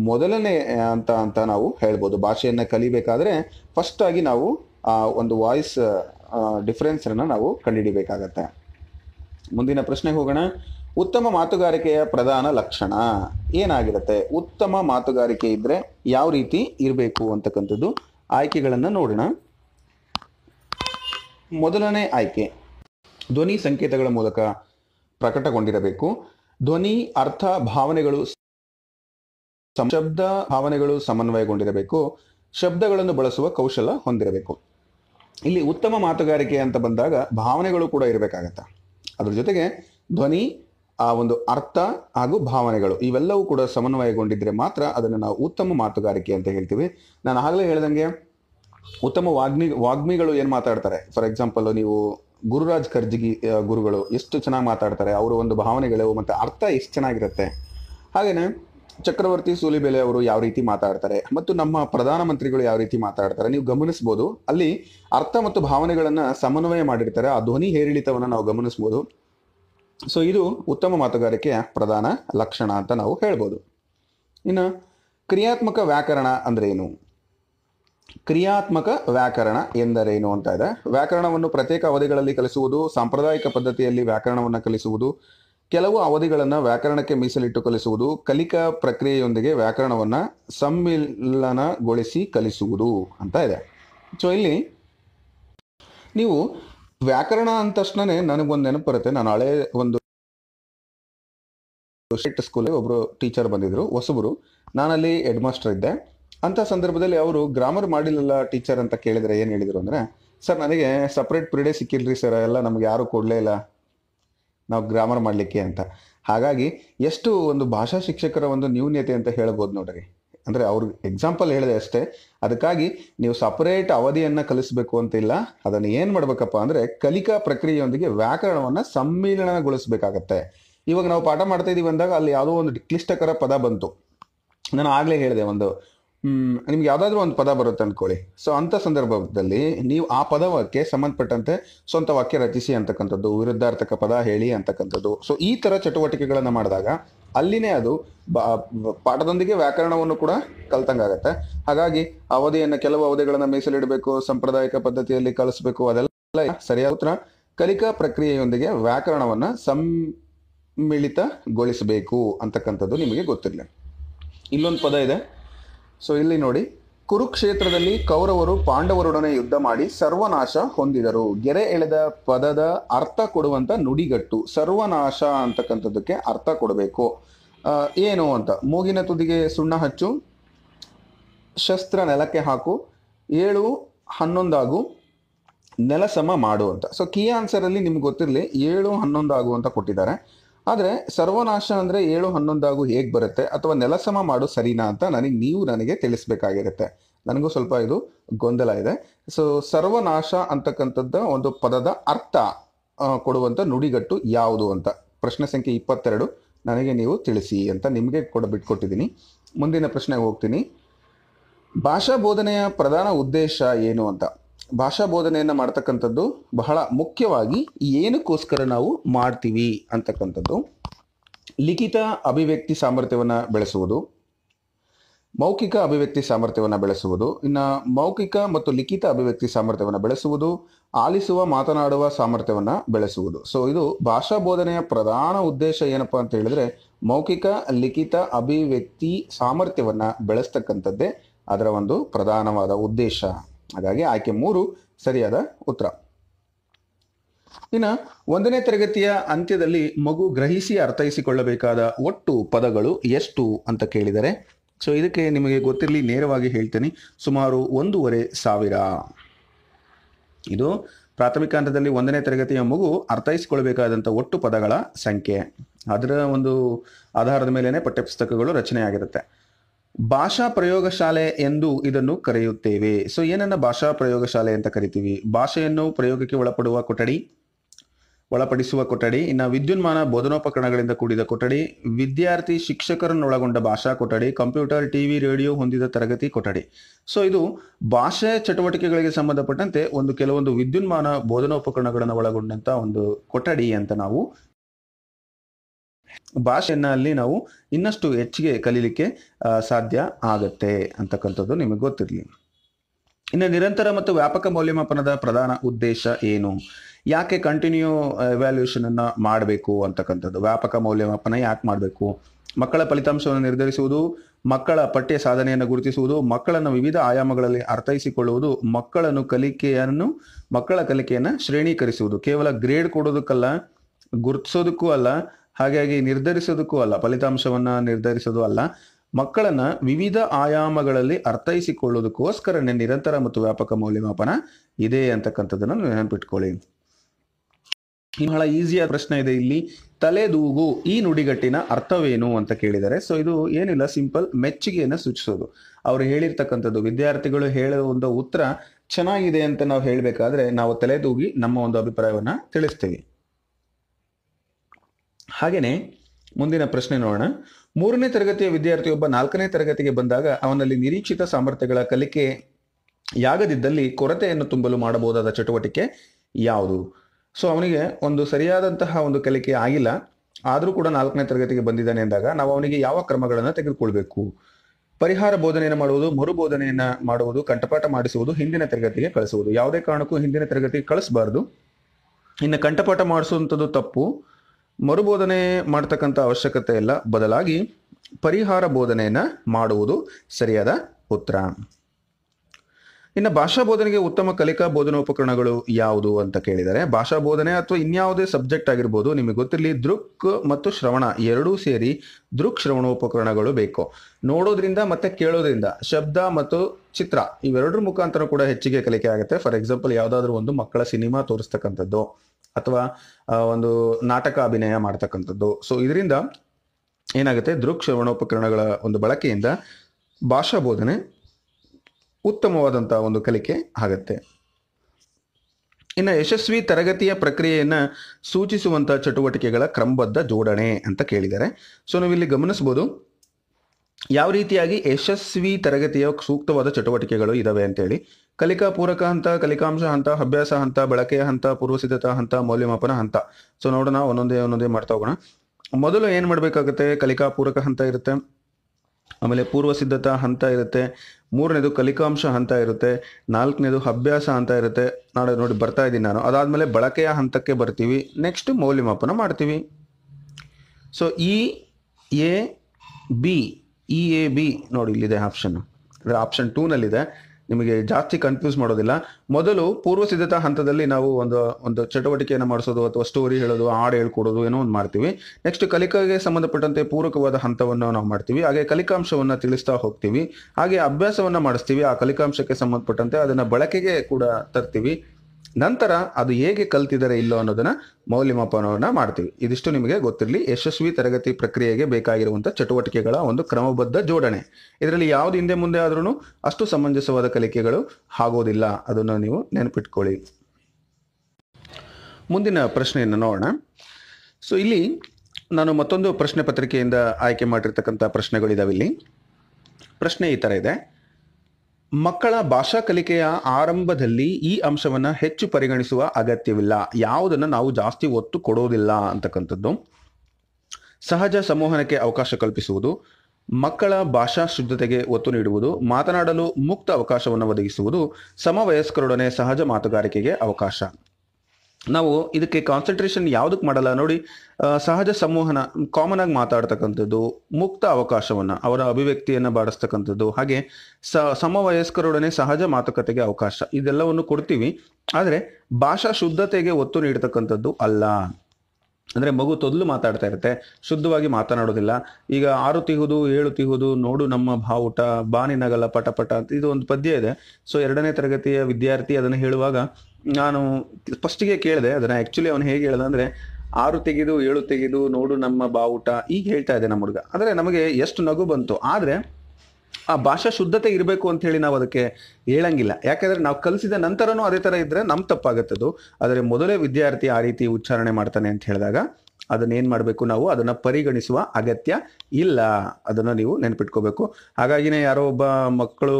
ಮೊದಲನೇ ಅಂತ ಅಂತ ನಾವು ಹೇಳ್ಬೋದು ಭಾಷೆಯನ್ನು ಕಲಿಬೇಕಾದ್ರೆ ಫಸ್ಟಾಗಿ ನಾವು ಒಂದು ವಾಯ್ಸ್ ಡಿಫ್ರೆನ್ಸನ್ನು ನಾವು ಕಂಡುಹಿಡಿಬೇಕಾಗತ್ತೆ ಮುಂದಿನ ಪ್ರಶ್ನೆಗೆ ಹೋಗೋಣ ಉತ್ತಮ ಮಾತುಗಾರಿಕೆಯ ಪ್ರಧಾನ ಲಕ್ಷಣ ಏನಾಗಿರುತ್ತೆ ಉತ್ತಮ ಮಾತುಗಾರಿಕೆ ಇದ್ರೆ ಯಾವ ರೀತಿ ಇರಬೇಕು ಅಂತಕ್ಕಂಥದ್ದು ಆಯ್ಕೆಗಳನ್ನ ನೋಡೋಣ ಮೊದಲನೇ ಆಯ್ಕೆ ಧ್ವನಿ ಸಂಕೇತಗಳ ಮೂಲಕ ಪ್ರಕಟಗೊಂಡಿರಬೇಕು ಧ್ವನಿ ಅರ್ಥ ಭಾವನೆಗಳು ಶಬ್ದ ಭಾವನೆಗಳು ಸಮನ್ವಯಗೊಂಡಿರಬೇಕು ಶಬ್ದಗಳನ್ನು ಬಳಸುವ ಕೌಶಲ ಹೊಂದಿರಬೇಕು ಇಲ್ಲಿ ಉತ್ತಮ ಮಾತುಗಾರಿಕೆ ಅಂತ ಬಂದಾಗ ಭಾವನೆಗಳು ಕೂಡ ಇರಬೇಕಾಗತ್ತ ಅದ್ರ ಜೊತೆಗೆ ಧ್ವನಿ ಆ ಒಂದು ಅರ್ಥ ಹಾಗೂ ಭಾವನೆಗಳು ಇವೆಲ್ಲವೂ ಕೂಡ ಸಮನ್ವಯಗೊಂಡಿದ್ರೆ ಮಾತ್ರ ಅದನ್ನು ನಾವು ಉತ್ತಮ ಮಾತುಗಾರಿಕೆ ಅಂತ ಹೇಳ್ತೀವಿ ನಾನು ಆಗಲೇ ಹೇಳ್ದಂಗೆ ಉತ್ತಮ ವಾಗ್ಮಿ ವಾಗ್ಮಿಗಳು ಏನು ಮಾತಾಡ್ತಾರೆ ಫಾರ್ ಎಕ್ಸಾಂಪಲ್ ನೀವು ಗುರುರಾಜ್ ಕರ್ಜಿಗಿ ಗುರುಗಳು ಎಷ್ಟು ಚೆನ್ನಾಗಿ ಮಾತಾಡ್ತಾರೆ ಅವರ ಒಂದು ಭಾವನೆಗಳು ಮತ್ತು ಅರ್ಥ ಎಷ್ಟು ಚೆನ್ನಾಗಿರುತ್ತೆ ಹಾಗೆಯೇ ಚಕ್ರವರ್ತಿ ಸೂಲಿಬೆಲೆ ಅವರು ಯಾವ ರೀತಿ ಮಾತಾಡ್ತಾರೆ ಮತ್ತು ನಮ್ಮ ಪ್ರಧಾನಮಂತ್ರಿಗಳು ಯಾವ ರೀತಿ ಮಾತಾಡ್ತಾರೆ ನೀವು ಗಮನಿಸ್ಬೋದು ಅಲ್ಲಿ ಅರ್ಥ ಮತ್ತು ಭಾವನೆಗಳನ್ನು ಸಮನ್ವಯ ಮಾಡಿರ್ತಾರೆ ಆ ಧ್ವನಿ ಹೇರಿಳಿತವನ್ನು ನಾವು ಗಮನಿಸ್ಬೋದು ಸೊ ಇದು ಉತ್ತಮ ಮಾತುಗಾರಿಕೆಯ ಪ್ರಧಾನ ಲಕ್ಷಣ ಅಂತ ನಾವು ಹೇಳ್ಬೋದು ಇನ್ನು ಕ್ರಿಯಾತ್ಮಕ ವ್ಯಾಕರಣ ಅಂದ್ರೇನು ಕ್ರಿಯಾತ್ಮಕ ವ್ಯಾಕರಣ ಎಂದರೇನು ಅಂತ ಇದೆ ವ್ಯಾಕರಣವನ್ನು ಪ್ರತ್ಯೇಕ ಅವಧಿಗಳಲ್ಲಿ ಕಲಿಸುವುದು ಸಾಂಪ್ರದಾಯಿಕ ಪದ್ಧತಿಯಲ್ಲಿ ವ್ಯಾಕರಣವನ್ನು ಕಲಿಸುವುದು ಕೆಲವು ಅವಧಿಗಳನ್ನು ವ್ಯಾಕರಣಕ್ಕೆ ಮೀಸಲಿಟ್ಟು ಕಲಿಸುವುದು ಕಲಿಕಾ ಪ್ರಕ್ರಿಯೆಯೊಂದಿಗೆ ವ್ಯಾಕರಣವನ್ನು ಸಮ್ಮಿಲನಗೊಳಿಸಿ ಕಲಿಸುವುದು ಅಂತ ಇದೆ ಸೊ ಇಲ್ಲಿ ನೀವು ವ್ಯಾಕರಣ ಅಂದ ತಕ್ಷಣನೇ ನನಗೊಂದು ನೆನಪು ಬರುತ್ತೆ ನಾನು ಹಳೆ ಒಂದು ಸ್ಟೇಟ್ ಸ್ಕೂಲಲ್ಲಿ ಒಬ್ಬರು ಟೀಚರ್ ಬಂದಿದ್ರು ಹೊಸಬರು ನಾನಲ್ಲಿ ಹೆಡ್ ಮಾಸ್ಟರ್ ಇದ್ದೆ ಅಂಥ ಸಂದರ್ಭದಲ್ಲಿ ಅವರು ಗ್ರಾಮರ್ ಮಾಡಿಲ್ಲಲ್ಲ ಟೀಚರ್ ಅಂತ ಕೇಳಿದ್ರೆ ಏನು ಹೇಳಿದರು ಅಂದರೆ ಸರ್ ನನಗೆ ಸಪ್ರೇಟ್ ಸಿಕ್ಕಿಲ್ಲ ಸಿಕ್ಕಿಲ್ರಿ ಸರ್ ಎಲ್ಲ ನಮ್ಗೆ ಯಾರು ಕೊಡಲೇ ಇಲ್ಲ ನಾವು ಗ್ರಾಮರ್ ಮಾಡಲಿಕ್ಕೆ ಅಂತ ಹಾಗಾಗಿ ಎಷ್ಟು ಒಂದು ಭಾಷಾ ಶಿಕ್ಷಕರ ಒಂದು ನ್ಯೂನ್ಯತೆ ಅಂತ ಹೇಳ್ಬೋದು ನೋಡ್ರಿ ಅಂದರೆ ಅವ್ರ ಎಕ್ಸಾಂಪಲ್ ಹೇಳಿದೆ ಅಷ್ಟೇ ಅದಕ್ಕಾಗಿ ನೀವು ಸಪರೇಟ್ ಅವಧಿಯನ್ನು ಕಲಿಸಬೇಕು ಅಂತಿಲ್ಲ ಅದನ್ನು ಏನು ಮಾಡಬೇಕಪ್ಪ ಅಂದರೆ ಕಲಿಕಾ ಪ್ರಕ್ರಿಯೆಯೊಂದಿಗೆ ವ್ಯಾಕರಣವನ್ನು ಸಮ್ಮಿಲನಗೊಳಿಸಬೇಕಾಗತ್ತೆ ಇವಾಗ ನಾವು ಪಾಠ ಮಾಡ್ತಾ ಇದ್ದೀವಿ ಅಂದಾಗ ಅಲ್ಲಿ ಯಾವುದೋ ಒಂದು ಕ್ಲಿಷ್ಟಕರ ಪದ ಬಂತು ನಾನು ಆಗಲೇ ಹೇಳಿದೆ ಒಂದು ನಿಮ್ಗೆ ಯಾವ್ದಾದ್ರು ಒಂದು ಪದ ಬರುತ್ತೆ ಅನ್ಕೊಳ್ಳಿ ಸೊ ಅಂತ ಸಂದರ್ಭದಲ್ಲಿ ನೀವು ಆ ಪದವಕ್ಕೆ ಸಂಬಂಧಪಟ್ಟಂತೆ ಸ್ವಂತ ವಾಕ್ಯ ರಚಿಸಿ ಅಂತಕ್ಕಂಥದ್ದು ವಿರುದ್ಧಾರ್ಥಕ ಪದ ಹೇಳಿ ಅಂತಕ್ಕಂಥದ್ದು ಸೊ ಈ ತರ ಚಟುವಟಿಕೆಗಳನ್ನು ಮಾಡಿದಾಗ ಅಲ್ಲಿನೇ ಅದು ಪಾಠದೊಂದಿಗೆ ವ್ಯಾಕರಣವನ್ನು ಕೂಡ ಕಲ್ತಂಗಾಗತ್ತೆ ಹಾಗಾಗಿ ಅವಧಿಯನ್ನು ಕೆಲವು ಅವಧಿಗಳನ್ನು ಮೀಸಲಿಡಬೇಕು ಸಾಂಪ್ರದಾಯಿಕ ಪದ್ಧತಿಯಲ್ಲಿ ಕಲಿಸಬೇಕು ಅದೆಲ್ಲ ಸರಿಯಾದ ಉತ್ತರ ಕಲಿಕಾ ಪ್ರಕ್ರಿಯೆಯೊಂದಿಗೆ ವ್ಯಾಕರಣವನ್ನು ಸಮ್ಮಿಳಿತಗೊಳಿಸಬೇಕು ಅಂತಕ್ಕಂಥದ್ದು ನಿಮಗೆ ಗೊತ್ತಿರಲಿ ಇಲ್ಲೊಂದು ಪದ ಇದೆ ಸೊ ಇಲ್ಲಿ ನೋಡಿ ಕುರುಕ್ಷೇತ್ರದಲ್ಲಿ ಕೌರವರು ಪಾಂಡವರೊಡನೆ ಯುದ್ಧ ಮಾಡಿ ಸರ್ವನಾಶ ಹೊಂದಿದರು ಗೆರೆ ಎಳೆದ ಪದದ ಅರ್ಥ ಕೊಡುವಂಥ ನುಡಿಗಟ್ಟು ಸರ್ವನಾಶ ಅಂತಕ್ಕಂಥದ್ದಕ್ಕೆ ಅರ್ಥ ಕೊಡಬೇಕು ಏನು ಅಂತ ಮೂಗಿನ ತುದಿಗೆ ಸುಣ್ಣ ಹಚ್ಚು ಶಸ್ತ್ರ ನೆಲಕ್ಕೆ ಹಾಕು ಏಳು ಹನ್ನೊಂದಾಗು ನೆಲಸಮ ಮಾಡು ಅಂತ ಸೊ ಕೀ ಆನ್ಸರಲ್ಲಿ ನಿಮ್ಗೆ ಗೊತ್ತಿರಲಿ ಏಳು ಹನ್ನೊಂದಾಗು ಅಂತ ಕೊಟ್ಟಿದ್ದಾರೆ ಆದರೆ ಸರ್ವನಾಶ ಅಂದರೆ ಏಳು ಹನ್ನೊಂದಾಗು ಹೇಗೆ ಬರುತ್ತೆ ಅಥವಾ ನೆಲಸಮ ಮಾಡು ಸರಿನಾ ಅಂತ ನನಗೆ ನೀವು ನನಗೆ ತಿಳಿಸ್ಬೇಕಾಗಿರುತ್ತೆ ನನಗೂ ಸ್ವಲ್ಪ ಇದು ಗೊಂದಲ ಇದೆ ಸೊ ಸರ್ವನಾಶ ಅಂತಕ್ಕಂಥದ್ದ ಒಂದು ಪದದ ಅರ್ಥ ಕೊಡುವಂಥ ನುಡಿಗಟ್ಟು ಯಾವುದು ಅಂತ ಪ್ರಶ್ನೆ ಸಂಖ್ಯೆ ಇಪ್ಪತ್ತೆರಡು ನನಗೆ ನೀವು ತಿಳಿಸಿ ಅಂತ ನಿಮಗೆ ಕೊಡ ಬಿಟ್ಕೊಟ್ಟಿದ್ದೀನಿ ಮುಂದಿನ ಪ್ರಶ್ನೆಗೆ ಹೋಗ್ತೀನಿ ಭಾಷಾ ಬೋಧನೆಯ ಪ್ರಧಾನ ಉದ್ದೇಶ ಏನು ಅಂತ ಭಾಷಾ ಬೋಧನೆಯನ್ನು ಮಾಡ್ತಕ್ಕಂಥದ್ದು ಬಹಳ ಮುಖ್ಯವಾಗಿ ಏನಕ್ಕೋಸ್ಕರ ನಾವು ಮಾಡ್ತೀವಿ ಅಂತಕ್ಕಂಥದ್ದು ಲಿಖಿತ ಅಭಿವ್ಯಕ್ತಿ ಸಾಮರ್ಥ್ಯವನ್ನು ಬೆಳೆಸುವುದು ಮೌಖಿಕ ಅಭಿವ್ಯಕ್ತಿ ಸಾಮರ್ಥ್ಯವನ್ನು ಬೆಳೆಸುವುದು ಇನ್ನು ಮೌಖಿಕ ಮತ್ತು ಲಿಖಿತ ಅಭಿವ್ಯಕ್ತಿ ಸಾಮರ್ಥ್ಯವನ್ನು ಬೆಳೆಸುವುದು ಆಲಿಸುವ ಮಾತನಾಡುವ ಸಾಮರ್ಥ್ಯವನ್ನು ಬೆಳೆಸುವುದು ಸೊ ಇದು ಭಾಷಾ ಬೋಧನೆಯ ಪ್ರಧಾನ ಉದ್ದೇಶ ಏನಪ್ಪ ಅಂತ ಹೇಳಿದ್ರೆ ಮೌಖಿಕ ಲಿಖಿತ ಅಭಿವ್ಯಕ್ತಿ ಸಾಮರ್ಥ್ಯವನ್ನು ಬೆಳೆಸ್ತಕ್ಕಂಥದ್ದೇ ಅದರ ಒಂದು ಪ್ರಧಾನವಾದ ಉದ್ದೇಶ ಹಾಗಾಗಿ ಆಯ್ಕೆ ಮೂರು ಸರಿಯಾದ ಉತ್ತರ ಇನ್ನು ಒಂದನೇ ತರಗತಿಯ ಅಂತ್ಯದಲ್ಲಿ ಮಗು ಗ್ರಹಿಸಿ ಅರ್ಥೈಸಿಕೊಳ್ಳಬೇಕಾದ ಒಟ್ಟು ಪದಗಳು ಎಷ್ಟು ಅಂತ ಕೇಳಿದರೆ ಸೊ ಇದಕ್ಕೆ ನಿಮಗೆ ಗೊತ್ತಿರಲಿ ನೇರವಾಗಿ ಹೇಳ್ತೇನೆ ಸುಮಾರು ಒಂದೂವರೆ ಸಾವಿರ ಇದು ಪ್ರಾಥಮಿಕ ಹಂತದಲ್ಲಿ ಒಂದನೇ ತರಗತಿಯ ಮಗು ಅರ್ಥೈಸಿಕೊಳ್ಬೇಕಾದಂಥ ಒಟ್ಟು ಪದಗಳ ಸಂಖ್ಯೆ ಅದರ ಒಂದು ಆಧಾರದ ಮೇಲೇ ಪಠ್ಯಪುಸ್ತಕಗಳು ರಚನೆ ಆಗಿರುತ್ತೆ ಭಾಷಾ ಪ್ರಯೋಗಶಾಲೆ ಎಂದು ಇದನ್ನು ಕರೆಯುತ್ತೇವೆ ಸೊ ಏನನ್ನ ಭಾಷಾ ಪ್ರಯೋಗಶಾಲೆ ಅಂತ ಕರಿತೀವಿ ಭಾಷೆಯನ್ನು ಪ್ರಯೋಗಕ್ಕೆ ಒಳಪಡುವ ಕೊಠಡಿ ಒಳಪಡಿಸುವ ಕೊಠಡಿ ಇನ್ನು ವಿದ್ಯುನ್ಮಾನ ಬೋಧನೋಪಕರಣಗಳಿಂದ ಕೂಡಿದ ಕೊಠಡಿ ವಿದ್ಯಾರ್ಥಿ ಶಿಕ್ಷಕರನ್ನೊಳಗೊಂಡ ಭಾಷಾ ಕೊಠಡಿ ಕಂಪ್ಯೂಟರ್ ಟಿವಿ ರೇಡಿಯೋ ಹೊಂದಿದ ತರಗತಿ ಕೊಠಡಿ ಸೊ ಇದು ಭಾಷೆ ಚಟುವಟಿಕೆಗಳಿಗೆ ಸಂಬಂಧಪಟ್ಟಂತೆ ಒಂದು ಕೆಲವೊಂದು ವಿದ್ಯುನ್ಮಾನ ಬೋಧನೋಪಕರಣಗಳನ್ನು ಒಳಗೊಂಡಂತ ಒಂದು ಕೊಠಡಿ ಅಂತ ನಾವು ಭಾಷೆಯನ್ನು ಅಲ್ಲಿ ನಾವು ಇನ್ನಷ್ಟು ಹೆಚ್ಚಿಗೆ ಕಲೀಲಿಕ್ಕೆ ಸಾಧ್ಯ ಆಗತ್ತೆ ಅಂತಕ್ಕಂಥದ್ದು ನಿಮಗೆ ಗೊತ್ತಿರಲಿ ಇನ್ನು ನಿರಂತರ ಮತ್ತು ವ್ಯಾಪಕ ಮೌಲ್ಯಮಾಪನದ ಪ್ರಧಾನ ಉದ್ದೇಶ ಏನು ಯಾಕೆ ಕಂಟಿನ್ಯೂ ಎವ್ಯಾಲ್ಯೂಷನನ್ನು ಮಾಡಬೇಕು ಅಂತಕ್ಕಂಥದ್ದು ವ್ಯಾಪಕ ಮೌಲ್ಯಮಾಪನ ಯಾಕೆ ಮಾಡಬೇಕು ಮಕ್ಕಳ ಫಲಿತಾಂಶವನ್ನು ನಿರ್ಧರಿಸುವುದು ಮಕ್ಕಳ ಪಠ್ಯ ಸಾಧನೆಯನ್ನು ಗುರುತಿಸುವುದು ಮಕ್ಕಳನ್ನು ವಿವಿಧ ಆಯಾಮಗಳಲ್ಲಿ ಅರ್ಥೈಸಿಕೊಳ್ಳುವುದು ಮಕ್ಕಳನ್ನು ಕಲಿಕೆಯನ್ನು ಮಕ್ಕಳ ಕಲಿಕೆಯನ್ನು ಶ್ರೇಣೀಕರಿಸುವುದು ಕೇವಲ ಗ್ರೇಡ್ ಕೊಡೋದಕ್ಕಲ್ಲ ಗುರುತಿಸೋದಕ್ಕೂ ಅಲ್ಲ ಹಾಗಾಗಿ ನಿರ್ಧರಿಸೋದಕ್ಕೂ ಅಲ್ಲ ಫಲಿತಾಂಶವನ್ನು ನಿರ್ಧರಿಸೋದು ಅಲ್ಲ ಮಕ್ಕಳನ್ನ ವಿವಿಧ ಆಯಾಮಗಳಲ್ಲಿ ಅರ್ಥೈಸಿಕೊಳ್ಳೋದಕ್ಕೋಸ್ಕರನೇ ನಿರಂತರ ಮತ್ತು ವ್ಯಾಪಕ ಮೌಲ್ಯಮಾಪನ ಇದೆ ಅಂತಕ್ಕಂಥದ್ದನ್ನು ನೆನಪಿಟ್ಕೊಳ್ಳಿ ಬಹಳ ಈಸಿಯಾದ ಪ್ರಶ್ನೆ ಇದೆ ಇಲ್ಲಿ ತಲೆದೂಗು ಈ ನುಡಿಗಟ್ಟಿನ ಅರ್ಥವೇನು ಅಂತ ಕೇಳಿದರೆ ಸೊ ಇದು ಏನಿಲ್ಲ ಸಿಂಪಲ್ ಮೆಚ್ಚುಗೆಯನ್ನು ಸೂಚಿಸೋದು ಅವರು ಹೇಳಿರ್ತಕ್ಕಂಥದ್ದು ವಿದ್ಯಾರ್ಥಿಗಳು ಹೇಳೋ ಒಂದು ಉತ್ತರ ಚೆನ್ನಾಗಿದೆ ಅಂತ ನಾವು ಹೇಳಬೇಕಾದ್ರೆ ನಾವು ತಲೆದೂಗಿ ನಮ್ಮ ಒಂದು ಅಭಿಪ್ರಾಯವನ್ನು ತಿಳಿಸ್ತೀವಿ ಹಾಗೆಯೇ ಮುಂದಿನ ಪ್ರಶ್ನೆ ನೋಡೋಣ ಮೂರನೇ ತರಗತಿಯ ವಿದ್ಯಾರ್ಥಿಯೊಬ್ಬ ನಾಲ್ಕನೇ ತರಗತಿಗೆ ಬಂದಾಗ ಅವನಲ್ಲಿ ನಿರೀಕ್ಷಿತ ಸಾಮರ್ಥ್ಯಗಳ ಕಲಿಕೆ ಯಾಗದಿದ್ದಲ್ಲಿ ಕೊರತೆಯನ್ನು ತುಂಬಲು ಮಾಡಬಹುದಾದ ಚಟುವಟಿಕೆ ಯಾವುದು ಸೊ ಅವನಿಗೆ ಒಂದು ಸರಿಯಾದಂತಹ ಒಂದು ಕಲಿಕೆ ಆಗಿಲ್ಲ ಆದರೂ ಕೂಡ ನಾಲ್ಕನೇ ತರಗತಿಗೆ ಬಂದಿದ್ದಾನೆ ಅಂದಾಗ ನಾವು ಅವನಿಗೆ ಯಾವ ಕ್ರಮಗಳನ್ನು ತೆಗೆದುಕೊಳ್ಬೇಕು ಪರಿಹಾರ ಬೋಧನೆಯನ್ನು ಮಾಡುವುದು ಬೋಧನೆಯನ್ನು ಮಾಡುವುದು ಕಂಠಪಾಠ ಮಾಡಿಸುವುದು ಹಿಂದಿನ ತರಗತಿಗೆ ಕಳಿಸುವುದು ಯಾವುದೇ ಕಾರಣಕ್ಕೂ ಹಿಂದಿನ ತರಗತಿಗೆ ಕಳಿಸಬಾರ್ದು ಇನ್ನು ಕಂಠಪಾಠ ಮಾಡಿಸುವಂಥದ್ದು ತಪ್ಪು ಮರುಬೋಧನೆ ಮಾಡ್ತಕ್ಕಂಥ ಅವಶ್ಯಕತೆ ಇಲ್ಲ ಬದಲಾಗಿ ಪರಿಹಾರ ಬೋಧನೆಯನ್ನು ಮಾಡುವುದು ಸರಿಯಾದ ಉತ್ತರ ಇನ್ನು ಭಾಷಾ ಬೋಧನೆಗೆ ಉತ್ತಮ ಕಲಿಕಾ ಬೋಧನಾ ಉಪಕರಣಗಳು ಯಾವುದು ಅಂತ ಕೇಳಿದರೆ ಭಾಷಾ ಬೋಧನೆ ಅಥವಾ ಇನ್ಯಾವುದೇ ಸಬ್ಜೆಕ್ಟ್ ಆಗಿರ್ಬೋದು ನಿಮಗೆ ಗೊತ್ತಿರಲಿ ದೃಕ್ ಮತ್ತು ಶ್ರವಣ ಎರಡೂ ಸೇರಿ ದೃಕ್ ಉಪಕರಣಗಳು ಬೇಕು ನೋಡೋದ್ರಿಂದ ಮತ್ತು ಕೇಳೋದ್ರಿಂದ ಶಬ್ದ ಮತ್ತು ಚಿತ್ರ ಇವೆರಡರ ಮುಖಾಂತರ ಕೂಡ ಹೆಚ್ಚಿಗೆ ಕಲಿಕೆ ಆಗುತ್ತೆ ಫಾರ್ ಎಕ್ಸಾಂಪಲ್ ಯಾವುದಾದ್ರೂ ಒಂದು ಮಕ್ಕಳ ಸಿನಿಮಾ ತೋರಿಸ್ತಕ್ಕಂಥದ್ದು ಅಥವಾ ಒಂದು ನಾಟಕ ಅಭಿನಯ ಮಾಡ್ತಕ್ಕಂಥದ್ದು ಸೊ ಇದರಿಂದ ಏನಾಗುತ್ತೆ ದೃಕ್ ಶ್ರವಣೋಪಕರಣಗಳ ಒಂದು ಬಳಕೆಯಿಂದ ಭಾಷಾ ಬೋಧನೆ ಉತ್ತಮವಾದಂಥ ಒಂದು ಕಲಿಕೆ ಆಗತ್ತೆ ಇನ್ನು ಯಶಸ್ವಿ ತರಗತಿಯ ಪ್ರಕ್ರಿಯೆಯನ್ನು ಸೂಚಿಸುವಂಥ ಚಟುವಟಿಕೆಗಳ ಕ್ರಮಬದ್ಧ ಜೋಡಣೆ ಅಂತ ಕೇಳಿದ್ದಾರೆ ಸೊ ನಾವಿಲ್ಲಿ ಗಮನಿಸ್ಬೋದು ಯಾವ ರೀತಿಯಾಗಿ ಯಶಸ್ವಿ ತರಗತಿಯ ಸೂಕ್ತವಾದ ಚಟುವಟಿಕೆಗಳು ಇದಾವೆ ಅಂತೇಳಿ ಕಲಿಕಾ ಪೂರಕ ಹಂತ ಕಲಿಕಾಂಶ ಹಂತ ಅಭ್ಯಾಸ ಹಂತ ಬಳಕೆಯ ಹಂತ ಪೂರ್ವಸಿದ್ಧತಾ ಹಂತ ಮೌಲ್ಯಮಾಪನ ಹಂತ ಸೊ ನೋಡೋಣ ಒಂದೊಂದೇ ಒಂದೊಂದೇ ಮಾಡ್ತಾ ಹೋಗೋಣ ಮೊದಲು ಏನು ಮಾಡಬೇಕಾಗುತ್ತೆ ಕಲಿಕಾ ಪೂರಕ ಹಂತ ಇರುತ್ತೆ ಆಮೇಲೆ ಪೂರ್ವ ಸಿದ್ಧತಾ ಹಂತ ಇರುತ್ತೆ ಮೂರನೇದು ಕಲಿಕಾಂಶ ಹಂತ ಇರುತ್ತೆ ನಾಲ್ಕನೇದು ಅಭ್ಯಾಸ ಹಂತ ಇರುತ್ತೆ ನಾಳೆ ನೋಡಿ ಬರ್ತಾ ಇದ್ದೀನಿ ನಾನು ಅದಾದಮೇಲೆ ಬಳಕೆಯ ಹಂತಕ್ಕೆ ಬರ್ತೀವಿ ನೆಕ್ಸ್ಟ್ ಮೌಲ್ಯಮಾಪನ ಮಾಡ್ತೀವಿ so E A B E A B ನೋಡಿ ಇಲ್ಲಿದೆ ಆಪ್ಷನ್ ಅಂದರೆ ಆಪ್ಷನ್ ಟೂನಲ್ಲಿದೆ ನಿಮಗೆ ಜಾಸ್ತಿ ಕನ್ಫ್ಯೂಸ್ ಮಾಡೋದಿಲ್ಲ ಮೊದಲು ಪೂರ್ವ ಸಿದ್ಧತಾ ಹಂತದಲ್ಲಿ ನಾವು ಒಂದು ಒಂದು ಚಟುವಟಿಕೆಯನ್ನು ಮಾಡಿಸೋದು ಅಥವಾ ಸ್ಟೋರಿ ಹೇಳೋದು ಹಾಡು ಹೇಳ್ಕೊಡೋದು ಏನೋ ಒಂದು ಮಾಡ್ತೀವಿ ನೆಕ್ಸ್ಟ್ ಕಲಿಕೆಗೆ ಸಂಬಂಧಪಟ್ಟಂತೆ ಪೂರಕವಾದ ಹಂತವನ್ನು ನಾವು ಮಾಡ್ತೀವಿ ಹಾಗೆ ಕಲಿಕಾಂಶವನ್ನು ತಿಳಿಸ್ತಾ ಹೋಗ್ತೀವಿ ಹಾಗೆ ಅಭ್ಯಾಸವನ್ನು ಮಾಡಿಸ್ತೀವಿ ಆ ಕಲಿಕಾಂಶಕ್ಕೆ ಸಂಬಂಧಪಟ್ಟಂತೆ ಅದನ್ನು ಬಳಕೆಗೆ ಕೂಡ ತರ್ತೀವಿ ನಂತರ ಅದು ಹೇಗೆ ಕಲ್ತಿದ್ದಾರೆ ಇಲ್ಲೋ ಅನ್ನೋದನ್ನ ಮೌಲ್ಯಮಾಪನವನ್ನು ಮಾಡ್ತೀವಿ ಇದಿಷ್ಟು ನಿಮಗೆ ಗೊತ್ತಿರಲಿ ಯಶಸ್ವಿ ತರಗತಿ ಪ್ರಕ್ರಿಯೆಗೆ ಬೇಕಾಗಿರುವಂಥ ಚಟುವಟಿಕೆಗಳ ಒಂದು ಕ್ರಮಬದ್ಧ ಜೋಡಣೆ ಇದರಲ್ಲಿ ಯಾವುದು ಹಿಂದೆ ಮುಂದೆ ಆದ್ರೂ ಅಷ್ಟು ಸಮಂಜಸವಾದ ಕಲಿಕೆಗಳು ಆಗೋದಿಲ್ಲ ಅದನ್ನು ನೀವು ನೆನಪಿಟ್ಕೊಳ್ಳಿ ಮುಂದಿನ ಪ್ರಶ್ನೆಯನ್ನು ನೋಡೋಣ ಸೊ ಇಲ್ಲಿ ನಾನು ಮತ್ತೊಂದು ಪ್ರಶ್ನೆ ಪತ್ರಿಕೆಯಿಂದ ಆಯ್ಕೆ ಮಾಡಿರ್ತಕ್ಕಂಥ ಪ್ರಶ್ನೆಗಳಿದಾವೆ ಇಲ್ಲಿ ಪ್ರಶ್ನೆ ಈ ಥರ ಇದೆ ಮಕ್ಕಳ ಭಾಷಾ ಕಲಿಕೆಯ ಆರಂಭದಲ್ಲಿ ಈ ಅಂಶವನ್ನು ಹೆಚ್ಚು ಪರಿಗಣಿಸುವ ಅಗತ್ಯವಿಲ್ಲ ಯಾವುದನ್ನು ನಾವು ಜಾಸ್ತಿ ಒತ್ತು ಕೊಡೋದಿಲ್ಲ ಅಂತಕ್ಕಂಥದ್ದು ಸಹಜ ಸಂವಹನಕ್ಕೆ ಅವಕಾಶ ಕಲ್ಪಿಸುವುದು ಮಕ್ಕಳ ಭಾಷಾ ಶುದ್ಧತೆಗೆ ಒತ್ತು ನೀಡುವುದು ಮಾತನಾಡಲು ಮುಕ್ತ ಅವಕಾಶವನ್ನು ಒದಗಿಸುವುದು ಸಮವಯಸ್ಕರೊಡನೆ ಸಹಜ ಮಾತುಗಾರಿಕೆಗೆ ಅವಕಾಶ ನಾವು ಇದಕ್ಕೆ ಕಾನ್ಸಂಟ್ರೇಷನ್ ಯಾವುದಕ್ಕೆ ಮಾಡಲ್ಲ ನೋಡಿ ಸಹಜ ಸಂವಹನ ಕಾಮನ್ ಆಗಿ ಮಾತಾಡ್ತಕ್ಕಂಥದ್ದು ಮುಕ್ತ ಅವಕಾಶವನ್ನು ಅವರ ಅಭಿವ್ಯಕ್ತಿಯನ್ನು ಬಾಡಿಸ್ತಕ್ಕಂಥದ್ದು ಹಾಗೆ ಸ ಸಮವಯಸ್ಕರೊಡನೆ ಸಹಜ ಮಾತುಕತೆಗೆ ಅವಕಾಶ ಇದೆಲ್ಲವನ್ನು ಕೊಡ್ತೀವಿ ಆದರೆ ಭಾಷಾ ಶುದ್ಧತೆಗೆ ಒತ್ತು ನೀಡ್ತಕ್ಕಂಥದ್ದು ಅಲ್ಲ ಅಂದರೆ ಮಗು ತೊದಲು ಮಾತಾಡ್ತಾ ಇರುತ್ತೆ ಶುದ್ಧವಾಗಿ ಮಾತನಾಡೋದಿಲ್ಲ ಈಗ ಆರು ತಿಹುದು ಏಳು ತಿಹುದು ನೋಡು ನಮ್ಮ ಬಾವುಟ ಬಾನಿನಗಲ ಪಟ ಪಟ ಅಂತ ಇದು ಒಂದು ಪದ್ಯ ಇದೆ ಸೊ ಎರಡನೇ ತರಗತಿಯ ವಿದ್ಯಾರ್ಥಿ ಅದನ್ನು ಹೇಳುವಾಗ ನಾನು ಫಸ್ಟಿಗೆ ಕೇಳಿದೆ ಅದನ್ನ ಆ್ಯಕ್ಚುಲಿ ಅವನು ಹೇಗೆ ಹೇಳ್ದೆ ಅಂದರೆ ಆರು ತೆಗೆದು ಏಳು ತೆಗೆದು ನೋಡು ನಮ್ಮ ಬಾವುಟ ಈಗ ಹೇಳ್ತಾ ಇದೆ ನಮ್ಮ ಹುಡುಗ ಆದರೆ ನಮಗೆ ಎಷ್ಟು ನಗು ಬಂತು ಆದರೆ ಆ ಭಾಷಾ ಶುದ್ಧತೆ ಇರಬೇಕು ಅಂತ ಹೇಳಿ ನಾವು ಅದಕ್ಕೆ ಹೇಳಂಗಿಲ್ಲ ಯಾಕಂದ್ರೆ ನಾವು ಕಲಿಸಿದ ನಂತರನೂ ಅದೇ ಥರ ಇದ್ದರೆ ನಮ್ಮ ತಪ್ಪಾಗತ್ತದು ಆದರೆ ಮೊದಲೇ ವಿದ್ಯಾರ್ಥಿ ಆ ರೀತಿ ಉಚ್ಚಾರಣೆ ಮಾಡ್ತಾನೆ ಅಂತ ಹೇಳಿದಾಗ ಅದನ್ನೇನು ಮಾಡಬೇಕು ನಾವು ಅದನ್ನು ಪರಿಗಣಿಸುವ ಅಗತ್ಯ ಇಲ್ಲ ಅದನ್ನು ನೀವು ನೆನಪಿಟ್ಕೋಬೇಕು ಹಾಗಾಗಿನೇ ಯಾರೋ ಒಬ್ಬ ಮಕ್ಕಳು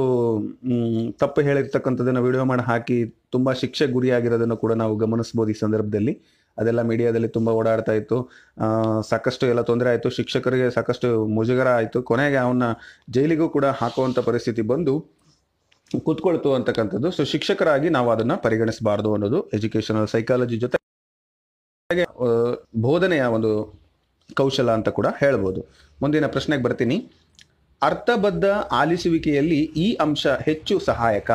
ತಪ್ಪು ಹೇಳಿರ್ತಕ್ಕಂಥದ್ದನ್ನು ವಿಡಿಯೋ ಮಾಡಿ ಹಾಕಿ ತುಂಬ ಶಿಕ್ಷೆ ಗುರಿಯಾಗಿರೋದನ್ನು ಕೂಡ ನಾವು ಗಮನಿಸ್ಬೋದು ಈ ಸಂದರ್ಭದಲ್ಲಿ ಅದೆಲ್ಲ ಮೀಡಿಯಾದಲ್ಲಿ ತುಂಬ ಓಡಾಡ್ತಾ ಇತ್ತು ಸಾಕಷ್ಟು ಎಲ್ಲ ತೊಂದರೆ ಆಯಿತು ಶಿಕ್ಷಕರಿಗೆ ಸಾಕಷ್ಟು ಮುಜುಗರ ಆಯಿತು ಕೊನೆಗೆ ಅವನ್ನ ಜೈಲಿಗೂ ಕೂಡ ಹಾಕುವಂಥ ಪರಿಸ್ಥಿತಿ ಬಂದು ಕೂತ್ಕೊಳ್ತು ಅಂತಕ್ಕಂಥದ್ದು ಸೊ ಶಿಕ್ಷಕರಾಗಿ ನಾವು ಅದನ್ನು ಪರಿಗಣಿಸಬಾರದು ಅನ್ನೋದು ಎಜುಕೇಷನಲ್ ಸೈಕಾಲಜಿ ಜೊತೆ ಹಾಗೆ ಬೋಧನೆಯ ಒಂದು ಕೌಶಲ ಅಂತ ಕೂಡ ಹೇಳ್ಬೋದು ಮುಂದಿನ ಪ್ರಶ್ನೆಗೆ ಬರ್ತೀನಿ ಅರ್ಥಬದ್ಧ ಆಲಿಸುವಿಕೆಯಲ್ಲಿ ಈ ಅಂಶ ಹೆಚ್ಚು ಸಹಾಯಕ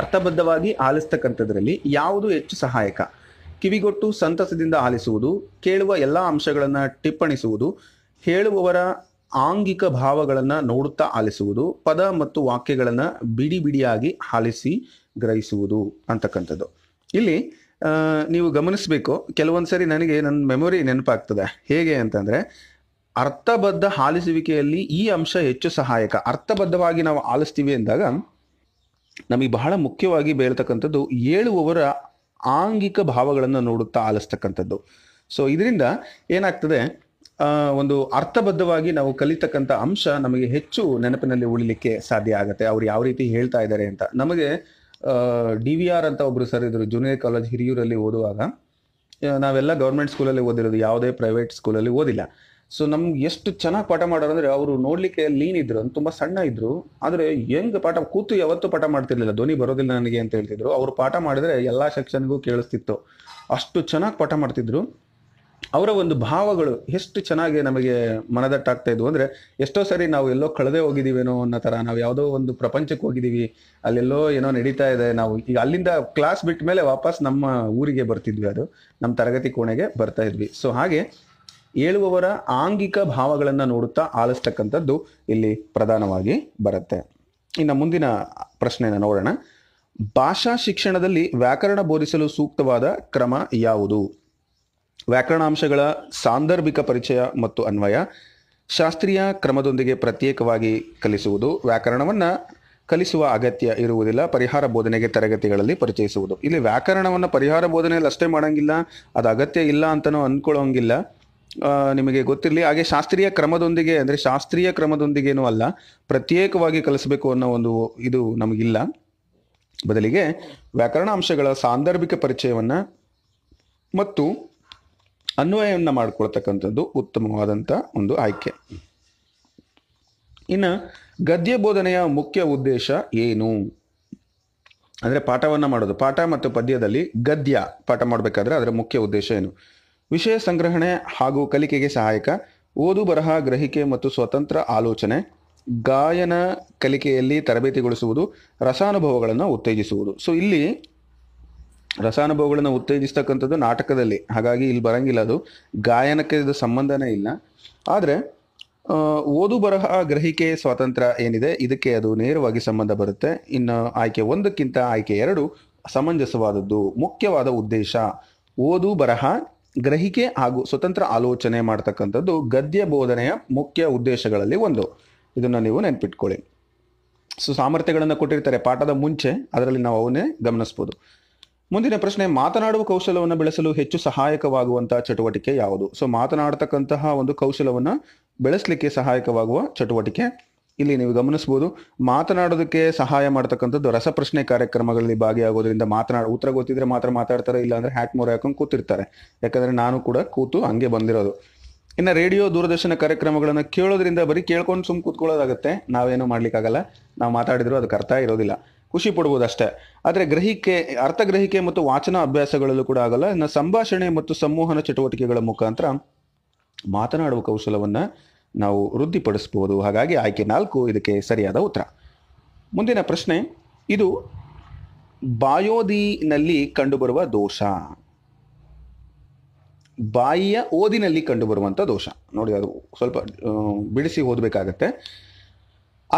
ಅರ್ಥಬದ್ಧವಾಗಿ ಆಲಿಸ್ತಕ್ಕಂಥದ್ರಲ್ಲಿ ಯಾವುದು ಹೆಚ್ಚು ಸಹಾಯಕ ಕಿವಿಗೊಟ್ಟು ಸಂತಸದಿಂದ ಆಲಿಸುವುದು ಕೇಳುವ ಎಲ್ಲ ಅಂಶಗಳನ್ನು ಟಿಪ್ಪಣಿಸುವುದು ಹೇಳುವವರ ಆಂಗಿಕ ಭಾವಗಳನ್ನು ನೋಡುತ್ತಾ ಆಲಿಸುವುದು ಪದ ಮತ್ತು ವಾಕ್ಯಗಳನ್ನು ಬಿಡಿ ಬಿಡಿಯಾಗಿ ಆಲಿಸಿ ಗ್ರಹಿಸುವುದು ಅಂತಕ್ಕಂಥದ್ದು ಇಲ್ಲಿ ನೀವು ಗಮನಿಸಬೇಕು ಕೆಲವೊಂದು ಸರಿ ನನಗೆ ನನ್ನ ಮೆಮೊರಿ ನೆನಪಾಗ್ತದೆ ಹೇಗೆ ಅಂತಂದರೆ ಅರ್ಥಬದ್ಧ ಆಲಿಸುವಿಕೆಯಲ್ಲಿ ಈ ಅಂಶ ಹೆಚ್ಚು ಸಹಾಯಕ ಅರ್ಥಬದ್ಧವಾಗಿ ನಾವು ಆಲಿಸ್ತೀವಿ ಅಂದಾಗ ನಮಗೆ ಬಹಳ ಮುಖ್ಯವಾಗಿ ಬೇಳ್ತಕ್ಕಂಥದ್ದು ಏಳುವವರ ಆಂಗಿಕ ಭಾವಗಳನ್ನು ನೋಡುತ್ತಾ ಆಲಿಸ್ತಕ್ಕಂಥದ್ದು ಸೊ ಇದರಿಂದ ಏನಾಗ್ತದೆ ಒಂದು ಅರ್ಥಬದ್ಧವಾಗಿ ನಾವು ಕಲಿತಕ್ಕಂಥ ಅಂಶ ನಮಗೆ ಹೆಚ್ಚು ನೆನಪಿನಲ್ಲಿ ಉಳಿಲಿಕ್ಕೆ ಸಾಧ್ಯ ಆಗುತ್ತೆ ಅವ್ರು ಯಾವ ರೀತಿ ಹೇಳ್ತಾ ಇದ್ದಾರೆ ಅಂತ ನಮಗೆ ಡಿ ವಿ ಆರ್ ಅಂತ ಒಬ್ಬರು ಸರ್ ಇದ್ದರು ಜೂನಿಯರ್ ಕಾಲೇಜ್ ಹಿರಿಯೂರಲ್ಲಿ ಓದುವಾಗ ನಾವೆಲ್ಲ ಗೌರ್ಮೆಂಟ್ ಸ್ಕೂಲಲ್ಲಿ ಓದಿರೋದು ಯಾವುದೇ ಪ್ರೈವೇಟ್ ಸ್ಕೂಲಲ್ಲಿ ಓದಿಲ್ಲ ಸೊ ನಮ್ಗೆ ಎಷ್ಟು ಚೆನ್ನಾಗಿ ಪಾಠ ಮಾಡೋರು ಅಂದರೆ ಅವರು ನೋಡಲಿಕ್ಕೆ ಲೀನ್ ಇದ್ರು ತುಂಬ ಸಣ್ಣ ಇದ್ದರು ಆದರೆ ಹೆಂಗ್ ಪಾಠ ಕೂತು ಯಾವತ್ತೂ ಪಾಠ ಮಾಡ್ತಿರ್ಲಿಲ್ಲ ಧ್ವನಿ ಬರೋದಿಲ್ಲ ನನಗೆ ಅಂತ ಹೇಳ್ತಿದ್ರು ಅವರು ಪಾಠ ಮಾಡಿದ್ರೆ ಎಲ್ಲ ಸೆಕ್ಷನ್ಗೂ ಕೇಳಿಸ್ತಿತ್ತು ಅಷ್ಟು ಚೆನ್ನಾಗಿ ಪಾಠ ಮಾಡ್ತಿದ್ರು ಅವರ ಒಂದು ಭಾವಗಳು ಎಷ್ಟು ಚೆನ್ನಾಗಿ ನಮಗೆ ಮನದಟ್ಟಾಗ್ತಾ ಇದ್ವು ಅಂದರೆ ಎಷ್ಟೋ ಸರಿ ನಾವು ಎಲ್ಲೋ ಕಳೆದೇ ಹೋಗಿದ್ದೀವೇನೋ ಅನ್ನೋ ಥರ ನಾವು ಯಾವುದೋ ಒಂದು ಪ್ರಪಂಚಕ್ಕೆ ಹೋಗಿದ್ದೀವಿ ಅಲ್ಲೆಲ್ಲೋ ಏನೋ ನಡೀತಾ ಇದೆ ನಾವು ಈಗ ಅಲ್ಲಿಂದ ಕ್ಲಾಸ್ ಬಿಟ್ಟ ಮೇಲೆ ವಾಪಸ್ ನಮ್ಮ ಊರಿಗೆ ಬರ್ತಿದ್ವಿ ಅದು ನಮ್ಮ ತರಗತಿ ಕೋಣೆಗೆ ಬರ್ತಾ ಇದ್ವಿ ಸೊ ಹಾಗೆ ಹೇಳುವವರ ಆಂಗಿಕ ಭಾವಗಳನ್ನು ನೋಡುತ್ತಾ ಆಲಿಸ್ತಕ್ಕಂಥದ್ದು ಇಲ್ಲಿ ಪ್ರಧಾನವಾಗಿ ಬರುತ್ತೆ ಇನ್ನು ಮುಂದಿನ ಪ್ರಶ್ನೆಯನ್ನು ನೋಡೋಣ ಭಾಷಾ ಶಿಕ್ಷಣದಲ್ಲಿ ವ್ಯಾಕರಣ ಬೋಧಿಸಲು ಸೂಕ್ತವಾದ ಕ್ರಮ ಯಾವುದು ವ್ಯಾಕರಣಾಂಶಗಳ ಸಾಂದರ್ಭಿಕ ಪರಿಚಯ ಮತ್ತು ಅನ್ವಯ ಶಾಸ್ತ್ರೀಯ ಕ್ರಮದೊಂದಿಗೆ ಪ್ರತ್ಯೇಕವಾಗಿ ಕಲಿಸುವುದು ವ್ಯಾಕರಣವನ್ನು ಕಲಿಸುವ ಅಗತ್ಯ ಇರುವುದಿಲ್ಲ ಪರಿಹಾರ ಬೋಧನೆಗೆ ತರಗತಿಗಳಲ್ಲಿ ಪರಿಚಯಿಸುವುದು ಇಲ್ಲಿ ವ್ಯಾಕರಣವನ್ನು ಪರಿಹಾರ ಬೋಧನೆಯಲ್ಲಿ ಅಷ್ಟೇ ಮಾಡೋಂಗಿಲ್ಲ ಅದು ಅಗತ್ಯ ಇಲ್ಲ ಅಂತಲೂ ಅಂದ್ಕೊಳ್ಳೋಂಗಿಲ್ಲ ನಿಮಗೆ ಗೊತ್ತಿರಲಿ ಹಾಗೆ ಶಾಸ್ತ್ರೀಯ ಕ್ರಮದೊಂದಿಗೆ ಅಂದರೆ ಶಾಸ್ತ್ರೀಯ ಕ್ರಮದೊಂದಿಗೇನೂ ಅಲ್ಲ ಪ್ರತ್ಯೇಕವಾಗಿ ಕಲಿಸಬೇಕು ಅನ್ನೋ ಒಂದು ಇದು ನಮಗಿಲ್ಲ ಬದಲಿಗೆ ವ್ಯಾಕರಣಾಂಶಗಳ ಸಾಂದರ್ಭಿಕ ಪರಿಚಯವನ್ನು ಮತ್ತು ಅನ್ವಯವನ್ನು ಮಾಡಿಕೊಳ್ತಕ್ಕಂಥದ್ದು ಉತ್ತಮವಾದಂಥ ಒಂದು ಆಯ್ಕೆ ಇನ್ನು ಗದ್ಯ ಬೋಧನೆಯ ಮುಖ್ಯ ಉದ್ದೇಶ ಏನು ಅಂದರೆ ಪಾಠವನ್ನು ಮಾಡೋದು ಪಾಠ ಮತ್ತು ಪದ್ಯದಲ್ಲಿ ಗದ್ಯ ಪಾಠ ಮಾಡಬೇಕಾದ್ರೆ ಅದರ ಮುಖ್ಯ ಉದ್ದೇಶ ಏನು ವಿಷಯ ಸಂಗ್ರಹಣೆ ಹಾಗೂ ಕಲಿಕೆಗೆ ಸಹಾಯಕ ಓದು ಬರಹ ಗ್ರಹಿಕೆ ಮತ್ತು ಸ್ವತಂತ್ರ ಆಲೋಚನೆ ಗಾಯನ ಕಲಿಕೆಯಲ್ಲಿ ತರಬೇತಿಗೊಳಿಸುವುದು ರಸಾನುಭವಗಳನ್ನು ಉತ್ತೇಜಿಸುವುದು ಸೊ ಇಲ್ಲಿ ರಸಾನುಭವಗಳನ್ನು ಉತ್ತೇಜಿಸ್ತಕ್ಕಂಥದ್ದು ನಾಟಕದಲ್ಲಿ ಹಾಗಾಗಿ ಇಲ್ಲಿ ಬರಂಗಿಲ್ಲ ಅದು ಗಾಯನಕ್ಕೆ ಇದು ಸಂಬಂಧನೇ ಇಲ್ಲ ಆದರೆ ಓದು ಬರಹ ಗ್ರಹಿಕೆ ಸ್ವಾತಂತ್ರ್ಯ ಏನಿದೆ ಇದಕ್ಕೆ ಅದು ನೇರವಾಗಿ ಸಂಬಂಧ ಬರುತ್ತೆ ಇನ್ನು ಆಯ್ಕೆ ಒಂದಕ್ಕಿಂತ ಆಯ್ಕೆ ಎರಡು ಸಮಂಜಸವಾದದ್ದು ಮುಖ್ಯವಾದ ಉದ್ದೇಶ ಓದು ಬರಹ ಗ್ರಹಿಕೆ ಹಾಗೂ ಸ್ವತಂತ್ರ ಆಲೋಚನೆ ಮಾಡ್ತಕ್ಕಂಥದ್ದು ಗದ್ಯ ಬೋಧನೆಯ ಮುಖ್ಯ ಉದ್ದೇಶಗಳಲ್ಲಿ ಒಂದು ಇದನ್ನು ನೀವು ನೆನ್ಪಿಟ್ಕೊಳ್ಳಿ ಸೊ ಸಾಮರ್ಥ್ಯಗಳನ್ನು ಕೊಟ್ಟಿರ್ತಾರೆ ಪಾಠದ ಮುಂಚೆ ಅದರಲ್ಲಿ ನಾವು ಅವನ್ನೇ ಗಮನಿಸ್ಬೋದು ಮುಂದಿನ ಪ್ರಶ್ನೆ ಮಾತನಾಡುವ ಕೌಶಲವನ್ನು ಬೆಳೆಸಲು ಹೆಚ್ಚು ಸಹಾಯಕವಾಗುವಂತಹ ಚಟುವಟಿಕೆ ಯಾವುದು ಸೊ ಮಾತನಾಡ್ತಕ್ಕಂತಹ ಒಂದು ಕೌಶಲವನ್ನು ಬೆಳೆಸಲಿಕ್ಕೆ ಸಹಾಯಕವಾಗುವ ಚಟುವಟಿಕೆ ಇಲ್ಲಿ ನೀವು ಗಮನಿಸಬಹುದು ಮಾತನಾಡೋದಕ್ಕೆ ಸಹಾಯ ಮಾಡ್ತಕ್ಕಂಥದ್ದು ರಸಪ್ರಶ್ನೆ ಕಾರ್ಯಕ್ರಮಗಳಲ್ಲಿ ಭಾಗಿಯಾಗೋದ್ರಿಂದ ಮಾತನಾಡ ಉತ್ತರ ಗೊತ್ತಿದ್ರೆ ಮಾತ್ರ ಮಾತಾಡ್ತಾರೆ ಇಲ್ಲಾಂದ್ರೆ ಹ್ಯಾಟ್ ಮೋರೆ ಹಾಕೊಂಡು ಕೂತಿರ್ತಾರೆ ಯಾಕಂದ್ರೆ ನಾನು ಕೂಡ ಕೂತು ಹಂಗೆ ಬಂದಿರೋದು ಇನ್ನು ರೇಡಿಯೋ ದೂರದರ್ಶನ ಕಾರ್ಯಕ್ರಮಗಳನ್ನು ಕೇಳೋದ್ರಿಂದ ಬರೀ ಕೇಳ್ಕೊಂಡು ಸುಮ್ ಕೂತ್ಕೊಳ್ಳೋದಾಗುತ್ತೆ ನಾವೇನು ಮಾಡ್ಲಿಕ್ಕಾಗಲ್ಲ ನಾವು ಮಾತಾಡಿದ್ರು ಅದಕ್ಕೆ ಅರ್ಥ ಇರೋದಿಲ್ಲ ಖುಷಿ ಪಡುವುದಷ್ಟೇ ಆದರೆ ಗ್ರಹಿಕೆ ಅರ್ಥಗ್ರಹಿಕೆ ಮತ್ತು ವಾಚನ ಅಭ್ಯಾಸಗಳಲ್ಲೂ ಕೂಡ ಆಗಲ್ಲ ಇನ್ನು ಸಂಭಾಷಣೆ ಮತ್ತು ಸಂವಹನ ಚಟುವಟಿಕೆಗಳ ಮುಖಾಂತರ ಮಾತನಾಡುವ ಕೌಶಲವನ್ನು ನಾವು ವೃದ್ಧಿಪಡಿಸ್ಬೋದು ಹಾಗಾಗಿ ಆಯ್ಕೆ ನಾಲ್ಕು ಇದಕ್ಕೆ ಸರಿಯಾದ ಉತ್ತರ ಮುಂದಿನ ಪ್ರಶ್ನೆ ಇದು ಬಾಯೋದಿನಲ್ಲಿ ಕಂಡುಬರುವ ದೋಷ ಬಾಯಿಯ ಓದಿನಲ್ಲಿ ಕಂಡುಬರುವಂಥ ದೋಷ ನೋಡಿ ಅದು ಸ್ವಲ್ಪ ಬಿಡಿಸಿ ಓದಬೇಕಾಗತ್ತೆ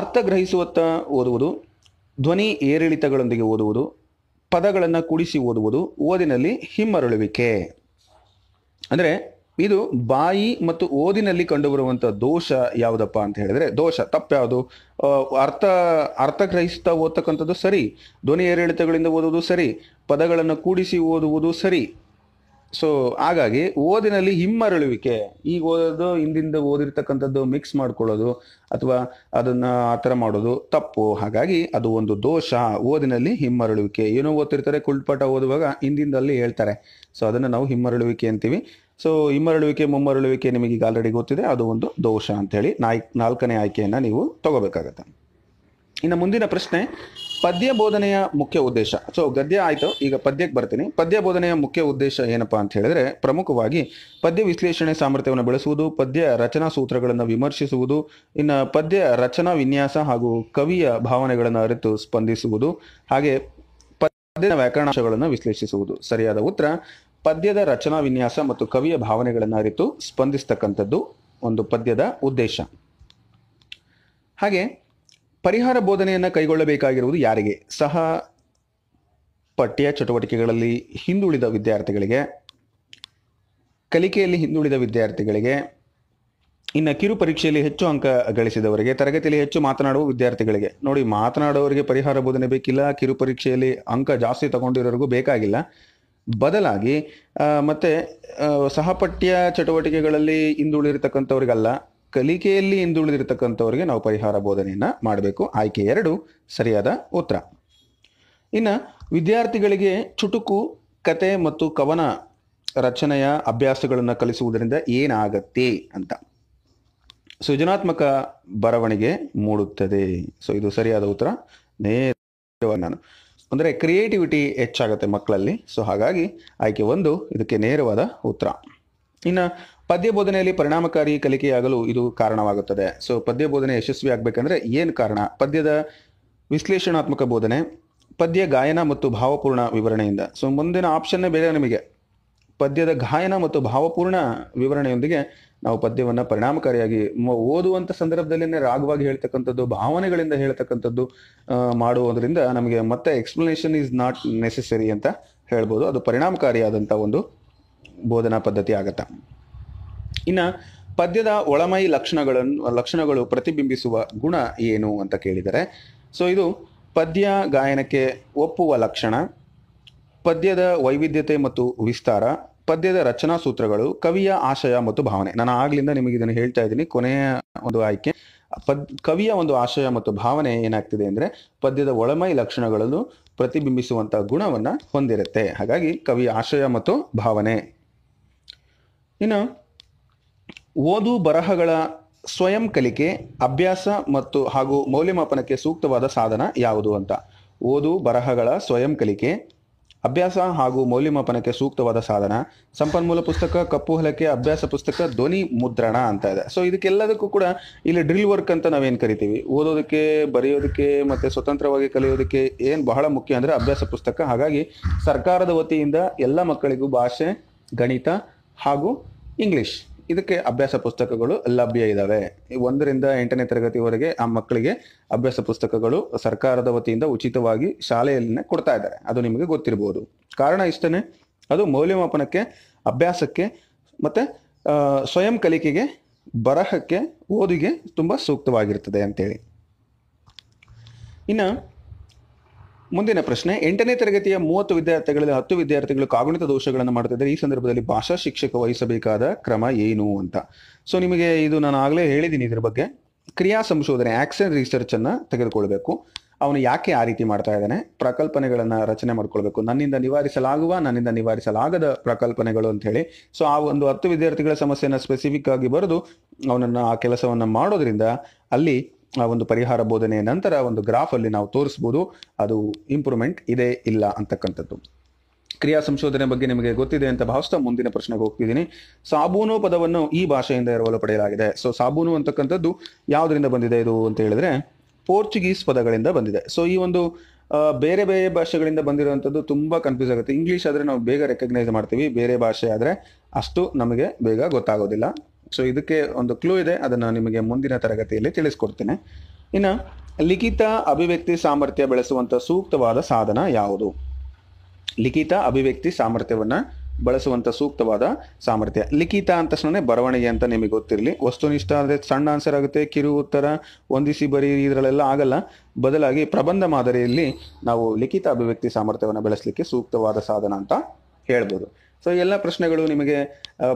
ಅರ್ಥ ಗ್ರಹಿಸುವತ್ತ ಓದುವುದು ಧ್ವನಿ ಏರಿಳಿತಗಳೊಂದಿಗೆ ಓದುವುದು ಪದಗಳನ್ನು ಕುಡಿಸಿ ಓದುವುದು ಓದಿನಲ್ಲಿ ಹಿಮ್ಮರಳುವಿಕೆ ಅಂದರೆ ಇದು ಬಾಯಿ ಮತ್ತು ಓದಿನಲ್ಲಿ ಕಂಡುಬರುವಂಥ ದೋಷ ಯಾವುದಪ್ಪ ಅಂತ ಹೇಳಿದರೆ ದೋಷ ತಪ್ಪ್ಯಾವುದು ಅರ್ಥ ಅರ್ಥಗ್ರಹಿಸ್ತಾ ಓದ್ತಕ್ಕಂಥದ್ದು ಸರಿ ಧ್ವನಿ ಏರಿಳಿತಗಳಿಂದ ಓದುವುದು ಸರಿ ಪದಗಳನ್ನು ಕೂಡಿಸಿ ಓದುವುದು ಸರಿ ಸೊ ಹಾಗಾಗಿ ಓದಿನಲ್ಲಿ ಹಿಮ್ಮರಳುವಿಕೆ ಈಗ ಓದೋದು ಹಿಂದಿಂದ ಓದಿರ್ತಕ್ಕಂಥದ್ದು ಮಿಕ್ಸ್ ಮಾಡ್ಕೊಳ್ಳೋದು ಅಥವಾ ಅದನ್ನು ಆ ಥರ ಮಾಡೋದು ತಪ್ಪು ಹಾಗಾಗಿ ಅದು ಒಂದು ದೋಷ ಓದಿನಲ್ಲಿ ಹಿಮ್ಮರಳುವಿಕೆ ಏನೋ ಓದ್ತಿರ್ತಾರೆ ಕುಳ್ಪಾಠ ಓದುವಾಗ ಹಿಂದಿಂದಲ್ಲಿ ಹೇಳ್ತಾರೆ ಸೊ ಅದನ್ನು ನಾವು ಹಿಮ್ಮರಳುವಿಕೆ ಅಂತೀವಿ ಸೊ ಹಿಮ್ಮರಳುವಿಕೆ ಮುಮ್ಮರಳುವಿಕೆ ನಿಮಗೆ ಈಗ ಆಲ್ರೆಡಿ ಗೊತ್ತಿದೆ ಅದು ಒಂದು ದೋಷ ಅಂಥೇಳಿ ನಾಯ್ ನಾಲ್ಕನೇ ಆಯ್ಕೆಯನ್ನು ನೀವು ತಗೋಬೇಕಾಗತ್ತೆ ಇನ್ನು ಮುಂದಿನ ಪ್ರಶ್ನೆ ಪದ್ಯ ಬೋಧನೆಯ ಮುಖ್ಯ ಉದ್ದೇಶ ಸೊ ಗದ್ಯ ಆಯಿತು ಈಗ ಪದ್ಯಕ್ಕೆ ಬರ್ತೀನಿ ಪದ್ಯ ಬೋಧನೆಯ ಮುಖ್ಯ ಉದ್ದೇಶ ಏನಪ್ಪಾ ಅಂತ ಹೇಳಿದ್ರೆ ಪ್ರಮುಖವಾಗಿ ಪದ್ಯ ವಿಶ್ಲೇಷಣೆ ಸಾಮರ್ಥ್ಯವನ್ನು ಬೆಳೆಸುವುದು ಪದ್ಯ ರಚನಾ ಸೂತ್ರಗಳನ್ನು ವಿಮರ್ಶಿಸುವುದು ಇನ್ನು ಪದ್ಯ ರಚನಾ ವಿನ್ಯಾಸ ಹಾಗೂ ಕವಿಯ ಭಾವನೆಗಳನ್ನು ಅರಿತು ಸ್ಪಂದಿಸುವುದು ಹಾಗೆ ಪದ್ಯದ ವ್ಯಾಕರಣಾಂಶಗಳನ್ನು ವಿಶ್ಲೇಷಿಸುವುದು ಸರಿಯಾದ ಉತ್ತರ ಪದ್ಯದ ರಚನಾ ವಿನ್ಯಾಸ ಮತ್ತು ಕವಿಯ ಭಾವನೆಗಳನ್ನು ಅರಿತು ಸ್ಪಂದಿಸ್ತಕ್ಕಂಥದ್ದು ಒಂದು ಪದ್ಯದ ಉದ್ದೇಶ ಹಾಗೆ ಪರಿಹಾರ ಬೋಧನೆಯನ್ನು ಕೈಗೊಳ್ಳಬೇಕಾಗಿರುವುದು ಯಾರಿಗೆ ಸಹ ಪಠ್ಯ ಚಟುವಟಿಕೆಗಳಲ್ಲಿ ಹಿಂದುಳಿದ ವಿದ್ಯಾರ್ಥಿಗಳಿಗೆ ಕಲಿಕೆಯಲ್ಲಿ ಹಿಂದುಳಿದ ವಿದ್ಯಾರ್ಥಿಗಳಿಗೆ ಇನ್ನು ಕಿರು ಪರೀಕ್ಷೆಯಲ್ಲಿ ಹೆಚ್ಚು ಅಂಕ ಗಳಿಸಿದವರಿಗೆ ತರಗತಿಯಲ್ಲಿ ಹೆಚ್ಚು ಮಾತನಾಡುವ ವಿದ್ಯಾರ್ಥಿಗಳಿಗೆ ನೋಡಿ ಮಾತನಾಡುವವರಿಗೆ ಪರಿಹಾರ ಬೋಧನೆ ಬೇಕಿಲ್ಲ ಕಿರು ಪರೀಕ್ಷೆಯಲ್ಲಿ ಅಂಕ ಜಾಸ್ತಿ ತಗೊಂಡಿರೋರಿಗೂ ಬೇಕಾಗಿಲ್ಲ ಬದಲಾಗಿ ಮತ್ತು ಸಹಪಠ್ಯ ಚಟುವಟಿಕೆಗಳಲ್ಲಿ ಹಿಂದುಳಿರತಕ್ಕಂಥವ್ರಿಗಲ್ಲ ಕಲಿಕೆಯಲ್ಲಿ ಹಿಂದುಳಿದಿರತಕ್ಕಂಥವರಿಗೆ ನಾವು ಪರಿಹಾರ ಬೋಧನೆಯನ್ನು ಮಾಡಬೇಕು ಆಯ್ಕೆ ಎರಡು ಸರಿಯಾದ ಉತ್ತರ ಇನ್ನು ವಿದ್ಯಾರ್ಥಿಗಳಿಗೆ ಚುಟುಕು ಕತೆ ಮತ್ತು ಕವನ ರಚನೆಯ ಅಭ್ಯಾಸಗಳನ್ನು ಕಲಿಸುವುದರಿಂದ ಏನಾಗತ್ತೆ ಅಂತ ಸೃಜನಾತ್ಮಕ ಬರವಣಿಗೆ ಮೂಡುತ್ತದೆ ಸೊ ಇದು ಸರಿಯಾದ ಉತ್ತರ ನೇರ ನಾನು ಅಂದರೆ ಕ್ರಿಯೇಟಿವಿಟಿ ಹೆಚ್ಚಾಗುತ್ತೆ ಮಕ್ಕಳಲ್ಲಿ ಸೊ ಹಾಗಾಗಿ ಆಯ್ಕೆ ಒಂದು ಇದಕ್ಕೆ ನೇರವಾದ ಉತ್ತರ ಇನ್ನು ಪದ್ಯ ಬೋಧನೆಯಲ್ಲಿ ಪರಿಣಾಮಕಾರಿ ಕಲಿಕೆಯಾಗಲು ಇದು ಕಾರಣವಾಗುತ್ತದೆ ಸೊ ಪದ್ಯ ಬೋಧನೆ ಯಶಸ್ವಿ ಆಗಬೇಕಂದ್ರೆ ಏನು ಕಾರಣ ಪದ್ಯದ ವಿಶ್ಲೇಷಣಾತ್ಮಕ ಬೋಧನೆ ಪದ್ಯ ಗಾಯನ ಮತ್ತು ಭಾವಪೂರ್ಣ ವಿವರಣೆಯಿಂದ ಸೊ ಮುಂದಿನ ಆಪ್ಷನ್ನೇ ಬೇರೆ ನಿಮಗೆ ಪದ್ಯದ ಗಾಯನ ಮತ್ತು ಭಾವಪೂರ್ಣ ವಿವರಣೆಯೊಂದಿಗೆ ನಾವು ಪದ್ಯವನ್ನು ಪರಿಣಾಮಕಾರಿಯಾಗಿ ಓದುವಂಥ ಸಂದರ್ಭದಲ್ಲಿನೇ ರಾಗವಾಗಿ ಹೇಳ್ತಕ್ಕಂಥದ್ದು ಭಾವನೆಗಳಿಂದ ಹೇಳ್ತಕ್ಕಂಥದ್ದು ಮಾಡುವುದರಿಂದ ನಮಗೆ ಮತ್ತೆ ಎಕ್ಸ್ಪ್ಲನೇಷನ್ ಈಸ್ ನಾಟ್ ನೆಸೆಸರಿ ಅಂತ ಹೇಳ್ಬೋದು ಅದು ಪರಿಣಾಮಕಾರಿಯಾದಂಥ ಒಂದು ಬೋಧನಾ ಪದ್ಧತಿ ಆಗತ್ತೆ ಇನ್ನು ಪದ್ಯದ ಒಳಮೈ ಲಕ್ಷಣಗಳನ್ನು ಲಕ್ಷಣಗಳು ಪ್ರತಿಬಿಂಬಿಸುವ ಗುಣ ಏನು ಅಂತ ಕೇಳಿದರೆ ಸೊ ಇದು ಪದ್ಯ ಗಾಯನಕ್ಕೆ ಒಪ್ಪುವ ಲಕ್ಷಣ ಪದ್ಯದ ವೈವಿಧ್ಯತೆ ಮತ್ತು ವಿಸ್ತಾರ ಪದ್ಯದ ರಚನಾ ಸೂತ್ರಗಳು ಕವಿಯ ಆಶಯ ಮತ್ತು ಭಾವನೆ ನಾನು ಆಗ್ಲಿಂದ ನಿಮಗೆ ಇದನ್ನು ಹೇಳ್ತಾ ಇದ್ದೀನಿ ಕೊನೆಯ ಒಂದು ಆಯ್ಕೆ ಪದ್ ಕವಿಯ ಒಂದು ಆಶಯ ಮತ್ತು ಭಾವನೆ ಏನಾಗ್ತಿದೆ ಅಂದರೆ ಪದ್ಯದ ಒಳಮೈ ಲಕ್ಷಣಗಳನ್ನು ಪ್ರತಿಬಿಂಬಿಸುವಂಥ ಗುಣವನ್ನು ಹೊಂದಿರುತ್ತೆ ಹಾಗಾಗಿ ಕವಿಯ ಆಶಯ ಮತ್ತು ಭಾವನೆ ಇನ್ನು ಓದು ಬರಹಗಳ ಸ್ವಯಂ ಕಲಿಕೆ ಅಭ್ಯಾಸ ಮತ್ತು ಹಾಗೂ ಮೌಲ್ಯಮಾಪನಕ್ಕೆ ಸೂಕ್ತವಾದ ಸಾಧನ ಯಾವುದು ಅಂತ ಓದು ಬರಹಗಳ ಸ್ವಯಂ ಕಲಿಕೆ ಅಭ್ಯಾಸ ಹಾಗೂ ಮೌಲ್ಯಮಾಪನಕ್ಕೆ ಸೂಕ್ತವಾದ ಸಾಧನ ಸಂಪನ್ಮೂಲ ಪುಸ್ತಕ ಕಪ್ಪು ಹೊಲಕ್ಕೆ ಅಭ್ಯಾಸ ಪುಸ್ತಕ ಧ್ವನಿ ಮುದ್ರಣ ಅಂತ ಇದೆ ಸೊ ಇದಕ್ಕೆಲ್ಲದಕ್ಕೂ ಕೂಡ ಇಲ್ಲಿ ಡ್ರಿಲ್ ವರ್ಕ್ ಅಂತ ನಾವೇನು ಕರಿತೀವಿ ಓದೋದಕ್ಕೆ ಬರೆಯೋದಕ್ಕೆ ಮತ್ತು ಸ್ವತಂತ್ರವಾಗಿ ಕಲಿಯೋದಕ್ಕೆ ಏನು ಬಹಳ ಮುಖ್ಯ ಅಂದರೆ ಅಭ್ಯಾಸ ಪುಸ್ತಕ ಹಾಗಾಗಿ ಸರ್ಕಾರದ ವತಿಯಿಂದ ಎಲ್ಲ ಮಕ್ಕಳಿಗೂ ಭಾಷೆ ಗಣಿತ ಹಾಗೂ ಇಂಗ್ಲೀಷ್ ಇದಕ್ಕೆ ಅಭ್ಯಾಸ ಪುಸ್ತಕಗಳು ಲಭ್ಯ ಇದ್ದಾವೆ ಒಂದರಿಂದ ಎಂಟನೇ ತರಗತಿವರೆಗೆ ಆ ಮಕ್ಕಳಿಗೆ ಅಭ್ಯಾಸ ಪುಸ್ತಕಗಳು ಸರ್ಕಾರದ ವತಿಯಿಂದ ಉಚಿತವಾಗಿ ಶಾಲೆಯಲ್ಲಿನೇ ಕೊಡ್ತಾ ಇದ್ದಾರೆ ಅದು ನಿಮಗೆ ಗೊತ್ತಿರಬಹುದು ಕಾರಣ ಇಷ್ಟೇ ಅದು ಮೌಲ್ಯಮಾಪನಕ್ಕೆ ಅಭ್ಯಾಸಕ್ಕೆ ಮತ್ತು ಸ್ವಯಂ ಕಲಿಕೆಗೆ ಬರಹಕ್ಕೆ ಓದಿಗೆ ತುಂಬ ಸೂಕ್ತವಾಗಿರ್ತದೆ ಅಂತೇಳಿ ಇನ್ನು ಮುಂದಿನ ಪ್ರಶ್ನೆ ಎಂಟನೇ ತರಗತಿಯ ಮೂವತ್ತು ವಿದ್ಯಾರ್ಥಿಗಳಲ್ಲಿ ಹತ್ತು ವಿದ್ಯಾರ್ಥಿಗಳು ಕಾಗುಣಿತ ದೋಷಗಳನ್ನು ಮಾಡ್ತಿದ್ದಾರೆ ಈ ಸಂದರ್ಭದಲ್ಲಿ ಭಾಷಾ ಶಿಕ್ಷಕ ವಹಿಸಬೇಕಾದ ಕ್ರಮ ಏನು ಅಂತ ಸೊ ನಿಮಗೆ ಇದು ನಾನು ಆಗಲೇ ಹೇಳಿದ್ದೀನಿ ಇದ್ರ ಬಗ್ಗೆ ಕ್ರಿಯಾ ಸಂಶೋಧನೆ ರಿಸರ್ಚ್ ರಿಸರ್ಚನ್ನು ತೆಗೆದುಕೊಳ್ಬೇಕು ಅವನು ಯಾಕೆ ಆ ರೀತಿ ಮಾಡ್ತಾ ಇದ್ದಾನೆ ಪ್ರಕಲ್ಪನೆಗಳನ್ನು ರಚನೆ ಮಾಡ್ಕೊಳ್ಬೇಕು ನನ್ನಿಂದ ನಿವಾರಿಸಲಾಗುವ ನನ್ನಿಂದ ನಿವಾರಿಸಲಾಗದ ಪ್ರಕಲ್ಪನೆಗಳು ಅಂತ ಹೇಳಿ ಸೊ ಆ ಒಂದು ಹತ್ತು ವಿದ್ಯಾರ್ಥಿಗಳ ಸಮಸ್ಯೆಯನ್ನು ಸ್ಪೆಸಿಫಿಕ್ ಆಗಿ ಬರೆದು ಅವನನ್ನು ಆ ಕೆಲಸವನ್ನು ಮಾಡೋದ್ರಿಂದ ಅಲ್ಲಿ ಆ ಒಂದು ಪರಿಹಾರ ಬೋಧನೆಯ ನಂತರ ಒಂದು ಗ್ರಾಫಲ್ಲಿ ನಾವು ತೋರಿಸ್ಬೋದು ಅದು ಇಂಪ್ರೂವ್ಮೆಂಟ್ ಇದೆ ಇಲ್ಲ ಅಂತಕ್ಕಂಥದ್ದು ಕ್ರಿಯಾ ಸಂಶೋಧನೆ ಬಗ್ಗೆ ನಿಮಗೆ ಗೊತ್ತಿದೆ ಅಂತ ಭಾವಿಸ್ತಾ ಮುಂದಿನ ಪ್ರಶ್ನೆಗೆ ಹೋಗ್ತಿದ್ದೀನಿ ಸಾಬೂನು ಪದವನ್ನು ಈ ಭಾಷೆಯಿಂದ ಎರವಲು ಪಡೆಯಲಾಗಿದೆ ಸೊ ಸಾಬೂನು ಅಂತಕ್ಕಂಥದ್ದು ಯಾವುದರಿಂದ ಬಂದಿದೆ ಇದು ಅಂತ ಹೇಳಿದ್ರೆ ಪೋರ್ಚುಗೀಸ್ ಪದಗಳಿಂದ ಬಂದಿದೆ ಸೊ ಈ ಒಂದು ಬೇರೆ ಬೇರೆ ಭಾಷೆಗಳಿಂದ ಬಂದಿರುವಂಥದ್ದು ತುಂಬ ಕನ್ಫ್ಯೂಸ್ ಆಗುತ್ತೆ ಇಂಗ್ಲೀಷ್ ಆದರೆ ನಾವು ಬೇಗ ರೆಕಗ್ನೈಸ್ ಮಾಡ್ತೀವಿ ಬೇರೆ ಭಾಷೆ ಆದರೆ ಅಷ್ಟು ನಮಗೆ ಬೇಗ ಗೊತ್ತಾಗೋದಿಲ್ಲ ಸೊ ಇದಕ್ಕೆ ಒಂದು ಕ್ಲೂ ಇದೆ ಅದನ್ನು ನಿಮಗೆ ಮುಂದಿನ ತರಗತಿಯಲ್ಲಿ ತಿಳಿಸ್ಕೊಡ್ತೇನೆ ಇನ್ನು ಲಿಖಿತ ಅಭಿವ್ಯಕ್ತಿ ಸಾಮರ್ಥ್ಯ ಬೆಳೆಸುವಂಥ ಸೂಕ್ತವಾದ ಸಾಧನ ಯಾವುದು ಲಿಖಿತ ಅಭಿವ್ಯಕ್ತಿ ಸಾಮರ್ಥ್ಯವನ್ನು ಬಳಸುವಂಥ ಸೂಕ್ತವಾದ ಸಾಮರ್ಥ್ಯ ಲಿಖಿತ ಅಂತ ತಕ್ಷಣ ಬರವಣಿಗೆ ಅಂತ ನಿಮಗೆ ಗೊತ್ತಿರಲಿ ವಸ್ತುನಿಷ್ಠ ಅಂದರೆ ಸಣ್ಣ ಆನ್ಸರ್ ಆಗುತ್ತೆ ಕಿರು ಉತ್ತರ ಹೊಂದಿಸಿ ಬರಿ ಇದರಲ್ಲೆಲ್ಲ ಆಗಲ್ಲ ಬದಲಾಗಿ ಪ್ರಬಂಧ ಮಾದರಿಯಲ್ಲಿ ನಾವು ಲಿಖಿತ ಅಭಿವ್ಯಕ್ತಿ ಸಾಮರ್ಥ್ಯವನ್ನು ಬೆಳೆಸಲಿಕ್ಕೆ ಸೂಕ್ತವಾದ ಸಾಧನ ಅಂತ ಹೇಳ್ಬೋದು ಸೊ ಎಲ್ಲ ಪ್ರಶ್ನೆಗಳು ನಿಮಗೆ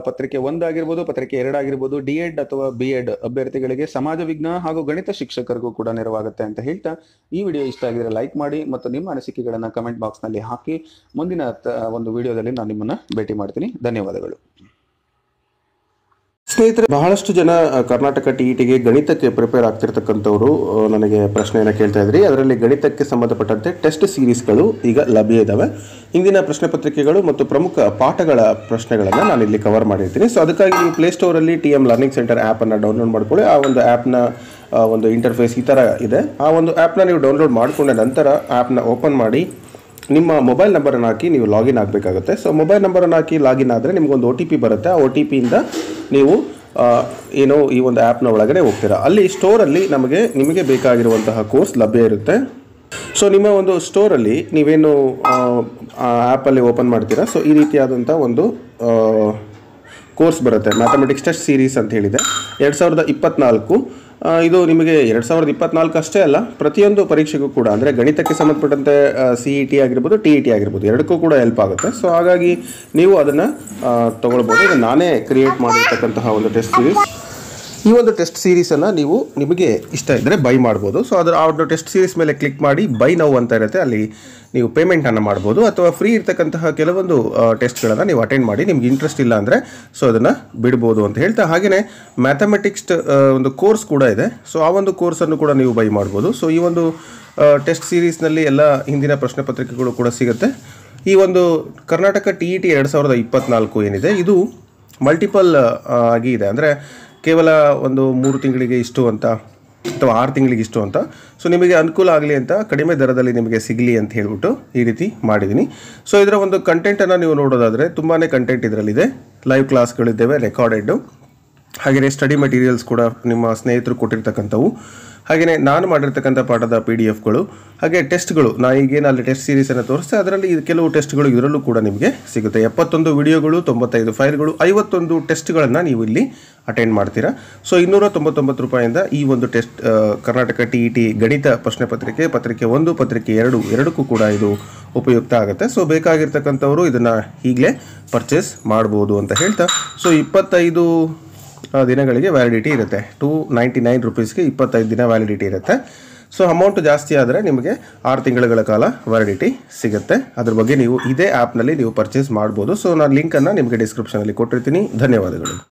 ಪತ್ರಿಕೆ ಒಂದಾಗಿರ್ಬೋದು ಪತ್ರಿಕೆ ಎರಡಾಗಿರ್ಬೋದು ಡಿ ಎಡ್ ಅಥವಾ ಬಿ ಎಡ್ ಅಭ್ಯರ್ಥಿಗಳಿಗೆ ಸಮಾಜ ವಿಜ್ಞಾನ ಹಾಗೂ ಗಣಿತ ಶಿಕ್ಷಕರಿಗೂ ಕೂಡ ನೆರವಾಗುತ್ತೆ ಅಂತ ಹೇಳ್ತಾ ಈ ವಿಡಿಯೋ ಇಷ್ಟ ಆಗಿದ್ರೆ ಲೈಕ್ ಮಾಡಿ ಮತ್ತು ನಿಮ್ಮ ಅನಿಸಿಕೆಗಳನ್ನು ಕಮೆಂಟ್ ಬಾಕ್ಸ್ನಲ್ಲಿ ಹಾಕಿ ಮುಂದಿನ ಒಂದು ವಿಡಿಯೋದಲ್ಲಿ ನಾನು ನಿಮ್ಮನ್ನು ಭೇಟಿ ಮಾಡ್ತೀನಿ ಧನ್ಯವಾದಗಳು ಸ್ನೇಹಿತರೆ ಬಹಳಷ್ಟು ಜನ ಕರ್ನಾಟಕ ಟಿ ಇಟಿಗೆ ಗಣಿತಕ್ಕೆ ಪ್ರಿಪೇರ್ ಆಗ್ತಿರ್ತಕ್ಕಂಥವ್ರು ನನಗೆ ಪ್ರಶ್ನೆಯನ್ನು ಕೇಳ್ತಾ ಇದ್ರಿ ಅದರಲ್ಲಿ ಗಣಿತಕ್ಕೆ ಸಂಬಂಧಪಟ್ಟಂತೆ ಟೆಸ್ಟ್ ಸೀರೀಸ್ಗಳು ಈಗ ಲಭ್ಯ ಇದ್ದಾವೆ ಇಂದಿನ ಪ್ರಶ್ನೆ ಪತ್ರಿಕೆಗಳು ಮತ್ತು ಪ್ರಮುಖ ಪಾಠಗಳ ಪ್ರಶ್ನೆಗಳನ್ನು ನಾನು ಇಲ್ಲಿ ಕವರ್ ಮಾಡಿರ್ತೀನಿ ಸೊ ಅದಕ್ಕಾಗಿ ನೀವು ಪ್ಲೇಸ್ಟೋರಲ್ಲಿ ಟಿ ಎಮ್ ಲರ್ನಿಂಗ್ ಸೆಂಟರ್ ಆ್ಯಪನ್ನು ಡೌನ್ಲೋಡ್ ಮಾಡ್ಕೊಳ್ಳಿ ಆ ಒಂದು ಆ್ಯಪ್ನ ಒಂದು ಇಂಟರ್ಫೇಸ್ ಈ ಥರ ಇದೆ ಆ ಒಂದು ಆ್ಯಪ್ನ ನೀವು ಡೌನ್ಲೋಡ್ ಮಾಡಿಕೊಂಡ ನಂತರ ಆ್ಯಪ್ನ ಓಪನ್ ಮಾಡಿ ನಿಮ್ಮ ಮೊಬೈಲ್ ನಂಬರನ್ನು ಹಾಕಿ ನೀವು ಲಾಗಿನ್ ಆಗಬೇಕಾಗುತ್ತೆ ಸೊ ಮೊಬೈಲ್ ನಂಬರನ್ನು ಹಾಕಿ ಲಾಗಿನ್ ಆದರೆ ನಿಮಗೊಂದು ಒ ಟಿ ಪಿ ಬರುತ್ತೆ ಆ ಒ ಟಿ ಪಿಯಿಂದ ನೀವು ಏನು ಈ ಒಂದು ಆ್ಯಪ್ನ ಒಳಗಡೆ ಹೋಗ್ತೀರಾ ಅಲ್ಲಿ ಸ್ಟೋರಲ್ಲಿ ನಮಗೆ ನಿಮಗೆ ಬೇಕಾಗಿರುವಂತಹ ಕೋರ್ಸ್ ಲಭ್ಯ ಇರುತ್ತೆ ಸೊ ನಿಮ್ಮ ಒಂದು ಸ್ಟೋರಲ್ಲಿ ನೀವೇನು ಆ್ಯಪಲ್ಲಿ ಓಪನ್ ಮಾಡ್ತೀರಾ ಸೊ ಈ ರೀತಿಯಾದಂಥ ಒಂದು ಕೋರ್ಸ್ ಬರುತ್ತೆ ಮ್ಯಾಥಮೆಟಿಕ್ಸ್ ಟೆಸ್ಟ್ ಸೀರೀಸ್ ಅಂತ ಹೇಳಿದೆ ಎರಡು ಸಾವಿರದ ಇಪ್ಪತ್ನಾಲ್ಕು ಇದು ನಿಮಗೆ ಎರಡು ಸಾವಿರದ ಇಪ್ಪತ್ನಾಲ್ಕು ಅಷ್ಟೇ ಅಲ್ಲ ಪ್ರತಿಯೊಂದು ಪರೀಕ್ಷೆಗೂ ಕೂಡ ಅಂದರೆ ಗಣಿತಕ್ಕೆ ಸಂಬಂಧಪಟ್ಟಂತೆ ಸಿ ಇ ಟಿ ಆಗಿರ್ಬೋದು ಟಿ ಇ ಟಿ ಆಗಿರ್ಬೋದು ಎರಡಕ್ಕೂ ಕೂಡ ಹೆಲ್ಪ್ ಆಗುತ್ತೆ ಸೊ ಹಾಗಾಗಿ ನೀವು ಅದನ್ನು ತೊಗೊಳ್ಬೋದು ನಾನೇ ಕ್ರಿಯೇಟ್ ಮಾಡಿರ್ತಕ್ಕಂತಹ ಒಂದು ಟೆಸ್ಟ್ ಸೀರೀಸ್ ಈ ಒಂದು ಟೆಸ್ಟ್ ಸೀರೀಸನ್ನು ನೀವು ನಿಮಗೆ ಇಷ್ಟ ಇದ್ದರೆ ಬೈ ಮಾಡ್ಬೋದು ಸೊ ಅದರ ಆ ಒಂದು ಟೆಸ್ಟ್ ಸೀರೀಸ್ ಮೇಲೆ ಕ್ಲಿಕ್ ಮಾಡಿ ಬೈ ನೌ ಅಂತ ಇರುತ್ತೆ ಅಲ್ಲಿ ನೀವು ಪೇಮೆಂಟನ್ನು ಮಾಡ್ಬೋದು ಅಥವಾ ಫ್ರೀ ಇರ್ತಕ್ಕಂತಹ ಕೆಲವೊಂದು ಟೆಸ್ಟ್ಗಳನ್ನು ನೀವು ಅಟೆಂಡ್ ಮಾಡಿ ನಿಮ್ಗೆ ಇಂಟ್ರೆಸ್ಟ್ ಇಲ್ಲ ಅಂದರೆ ಸೊ ಅದನ್ನು ಬಿಡ್ಬೋದು ಅಂತ ಹೇಳ್ತಾ ಹಾಗೆಯೇ ಮ್ಯಾಥಮೆಟಿಕ್ಸ್ ಒಂದು ಕೋರ್ಸ್ ಕೂಡ ಇದೆ ಸೊ ಆ ಒಂದು ಕೋರ್ಸನ್ನು ಕೂಡ ನೀವು ಬೈ ಮಾಡ್ಬೋದು ಸೊ ಈ ಒಂದು ಟೆಸ್ಟ್ ಸೀರೀಸ್ನಲ್ಲಿ ಎಲ್ಲ ಹಿಂದಿನ ಪ್ರಶ್ನೆ ಪತ್ರಿಕೆಗಳು ಕೂಡ ಸಿಗುತ್ತೆ ಈ ಒಂದು Karnataka T E e T ಎರಡು ಸಾವಿರದ ಇಪ್ಪತ್ತ್ನಾಲ್ಕು ಏನಿದೆ ಇದು ಮಲ್ಟಿಪಲ್ ಆಗಿ ಇದೆ ಅಂದರೆ ಕೇವಲ ಒಂದು ಮೂರು ತಿಂಗಳಿಗೆ ಇಷ್ಟು ಅಂತ ಅಥವಾ ಆರು ತಿಂಗಳಿಗೆ ಇಷ್ಟು ಅಂತ ಸೊ ನಿಮಗೆ ಅನುಕೂಲ ಆಗಲಿ ಅಂತ ಕಡಿಮೆ ದರದಲ್ಲಿ ನಿಮಗೆ ಸಿಗಲಿ ಅಂತ ಹೇಳ್ಬಿಟ್ಟು ಈ ರೀತಿ ಮಾಡಿದ್ದೀನಿ ಸೊ ಇದರ ಒಂದು ಕಂಟೆಂಟನ್ನು ನೀವು ನೋಡೋದಾದರೆ ತುಂಬಾ ಕಂಟೆಂಟ್ ಇದರಲ್ಲಿದೆ ಲೈವ್ ಕ್ಲಾಸ್ಗಳಿದ್ದೇವೆ ರೆಕಾರ್ಡೆಡ್ಡು ಹಾಗೆಯೇ ಸ್ಟಡಿ ಮಟೀರಿಯಲ್ಸ್ ಕೂಡ ನಿಮ್ಮ ಸ್ನೇಹಿತರು ಕೊಟ್ಟಿರ್ತಕ್ಕಂಥವು ಹಾಗೆಯೇ ನಾನು ಮಾಡಿರ್ತಕ್ಕಂಥ ಪಾಠದ ಪಿ ಡಿ ಎಫ್ಗಳು ಹಾಗೆ ಟೆಸ್ಟ್ಗಳು ನಾ ಈಗೇನು ಅಲ್ಲಿ ಟೆಸ್ಟ್ ಸೀರೀಸನ್ನು ತೋರಿಸ್ತೆ ಅದರಲ್ಲಿ ಕೆಲವು ಟೆಸ್ಟ್ಗಳು ಇದರಲ್ಲೂ ಕೂಡ ನಿಮಗೆ ಸಿಗುತ್ತೆ ಎಪ್ಪತ್ತೊಂದು ವಿಡಿಯೋಗಳು ತೊಂಬತ್ತೈದು ಫೈಲ್ಗಳು ಐವತ್ತೊಂದು ಟೆಸ್ಟ್ಗಳನ್ನು ನೀವು ಇಲ್ಲಿ ಅಟೆಂಡ್ ಮಾಡ್ತೀರಾ ಸೊ ಇನ್ನೂರ ತೊಂಬತ್ತೊಂಬತ್ತು ರೂಪಾಯಿಂದ ಈ ಒಂದು test Karnataka T E T ಗಣಿತ ಪ್ರಶ್ನೆ ಪತ್ರಿಕೆ ಪತ್ರಿಕೆ ಒಂದು ಪತ್ರಿಕೆ ಎರಡು ಎರಡಕ್ಕೂ ಕೂಡ ಇದು ಉಪಯುಕ್ತ ಆಗುತ್ತೆ ಸೊ ಬೇಕಾಗಿರ್ತಕ್ಕಂಥವರು ಇದನ್ನು ಈಗಲೇ ಪರ್ಚೇಸ್ ಮಾಡ್ಬೋದು ಅಂತ ಹೇಳ್ತಾ ಸೊ ಇಪ್ಪತ್ತೈದು ದಿನಗಳಿಗೆ ವ್ಯಾಲಿಡಿಟಿ ಇರುತ್ತೆ ಟೂ ನೈಂಟಿ ನೈನ್ ರುಪೀಸ್ಗೆ ಇಪ್ಪತ್ತೈದು ದಿನ ವ್ಯಾಲಿಡಿಟಿ ಇರುತ್ತೆ ಸೊ ಅಮೌಂಟ್ ಜಾಸ್ತಿ ಆದರೆ ನಿಮಗೆ ಆರು ತಿಂಗಳುಗಳ ಕಾಲ ವ್ಯಾಲಿಡಿಟಿ ಸಿಗುತ್ತೆ ಅದ್ರ ಬಗ್ಗೆ ನೀವು ಇದೇ ಆ್ಯಪ್ನಲ್ಲಿ ನೀವು ಪರ್ಚೇಸ್ ಮಾಡ್ಬೋದು ಸೊ ನಾನು ಲಿಂಕನ್ನು ನಿಮಗೆ ಡಿಸ್ಕ್ರಿಪ್ಷನಲ್ಲಿ ಕೊಟ್ಟಿರ್ತೀನಿ ಧನ್ಯವಾದಗಳು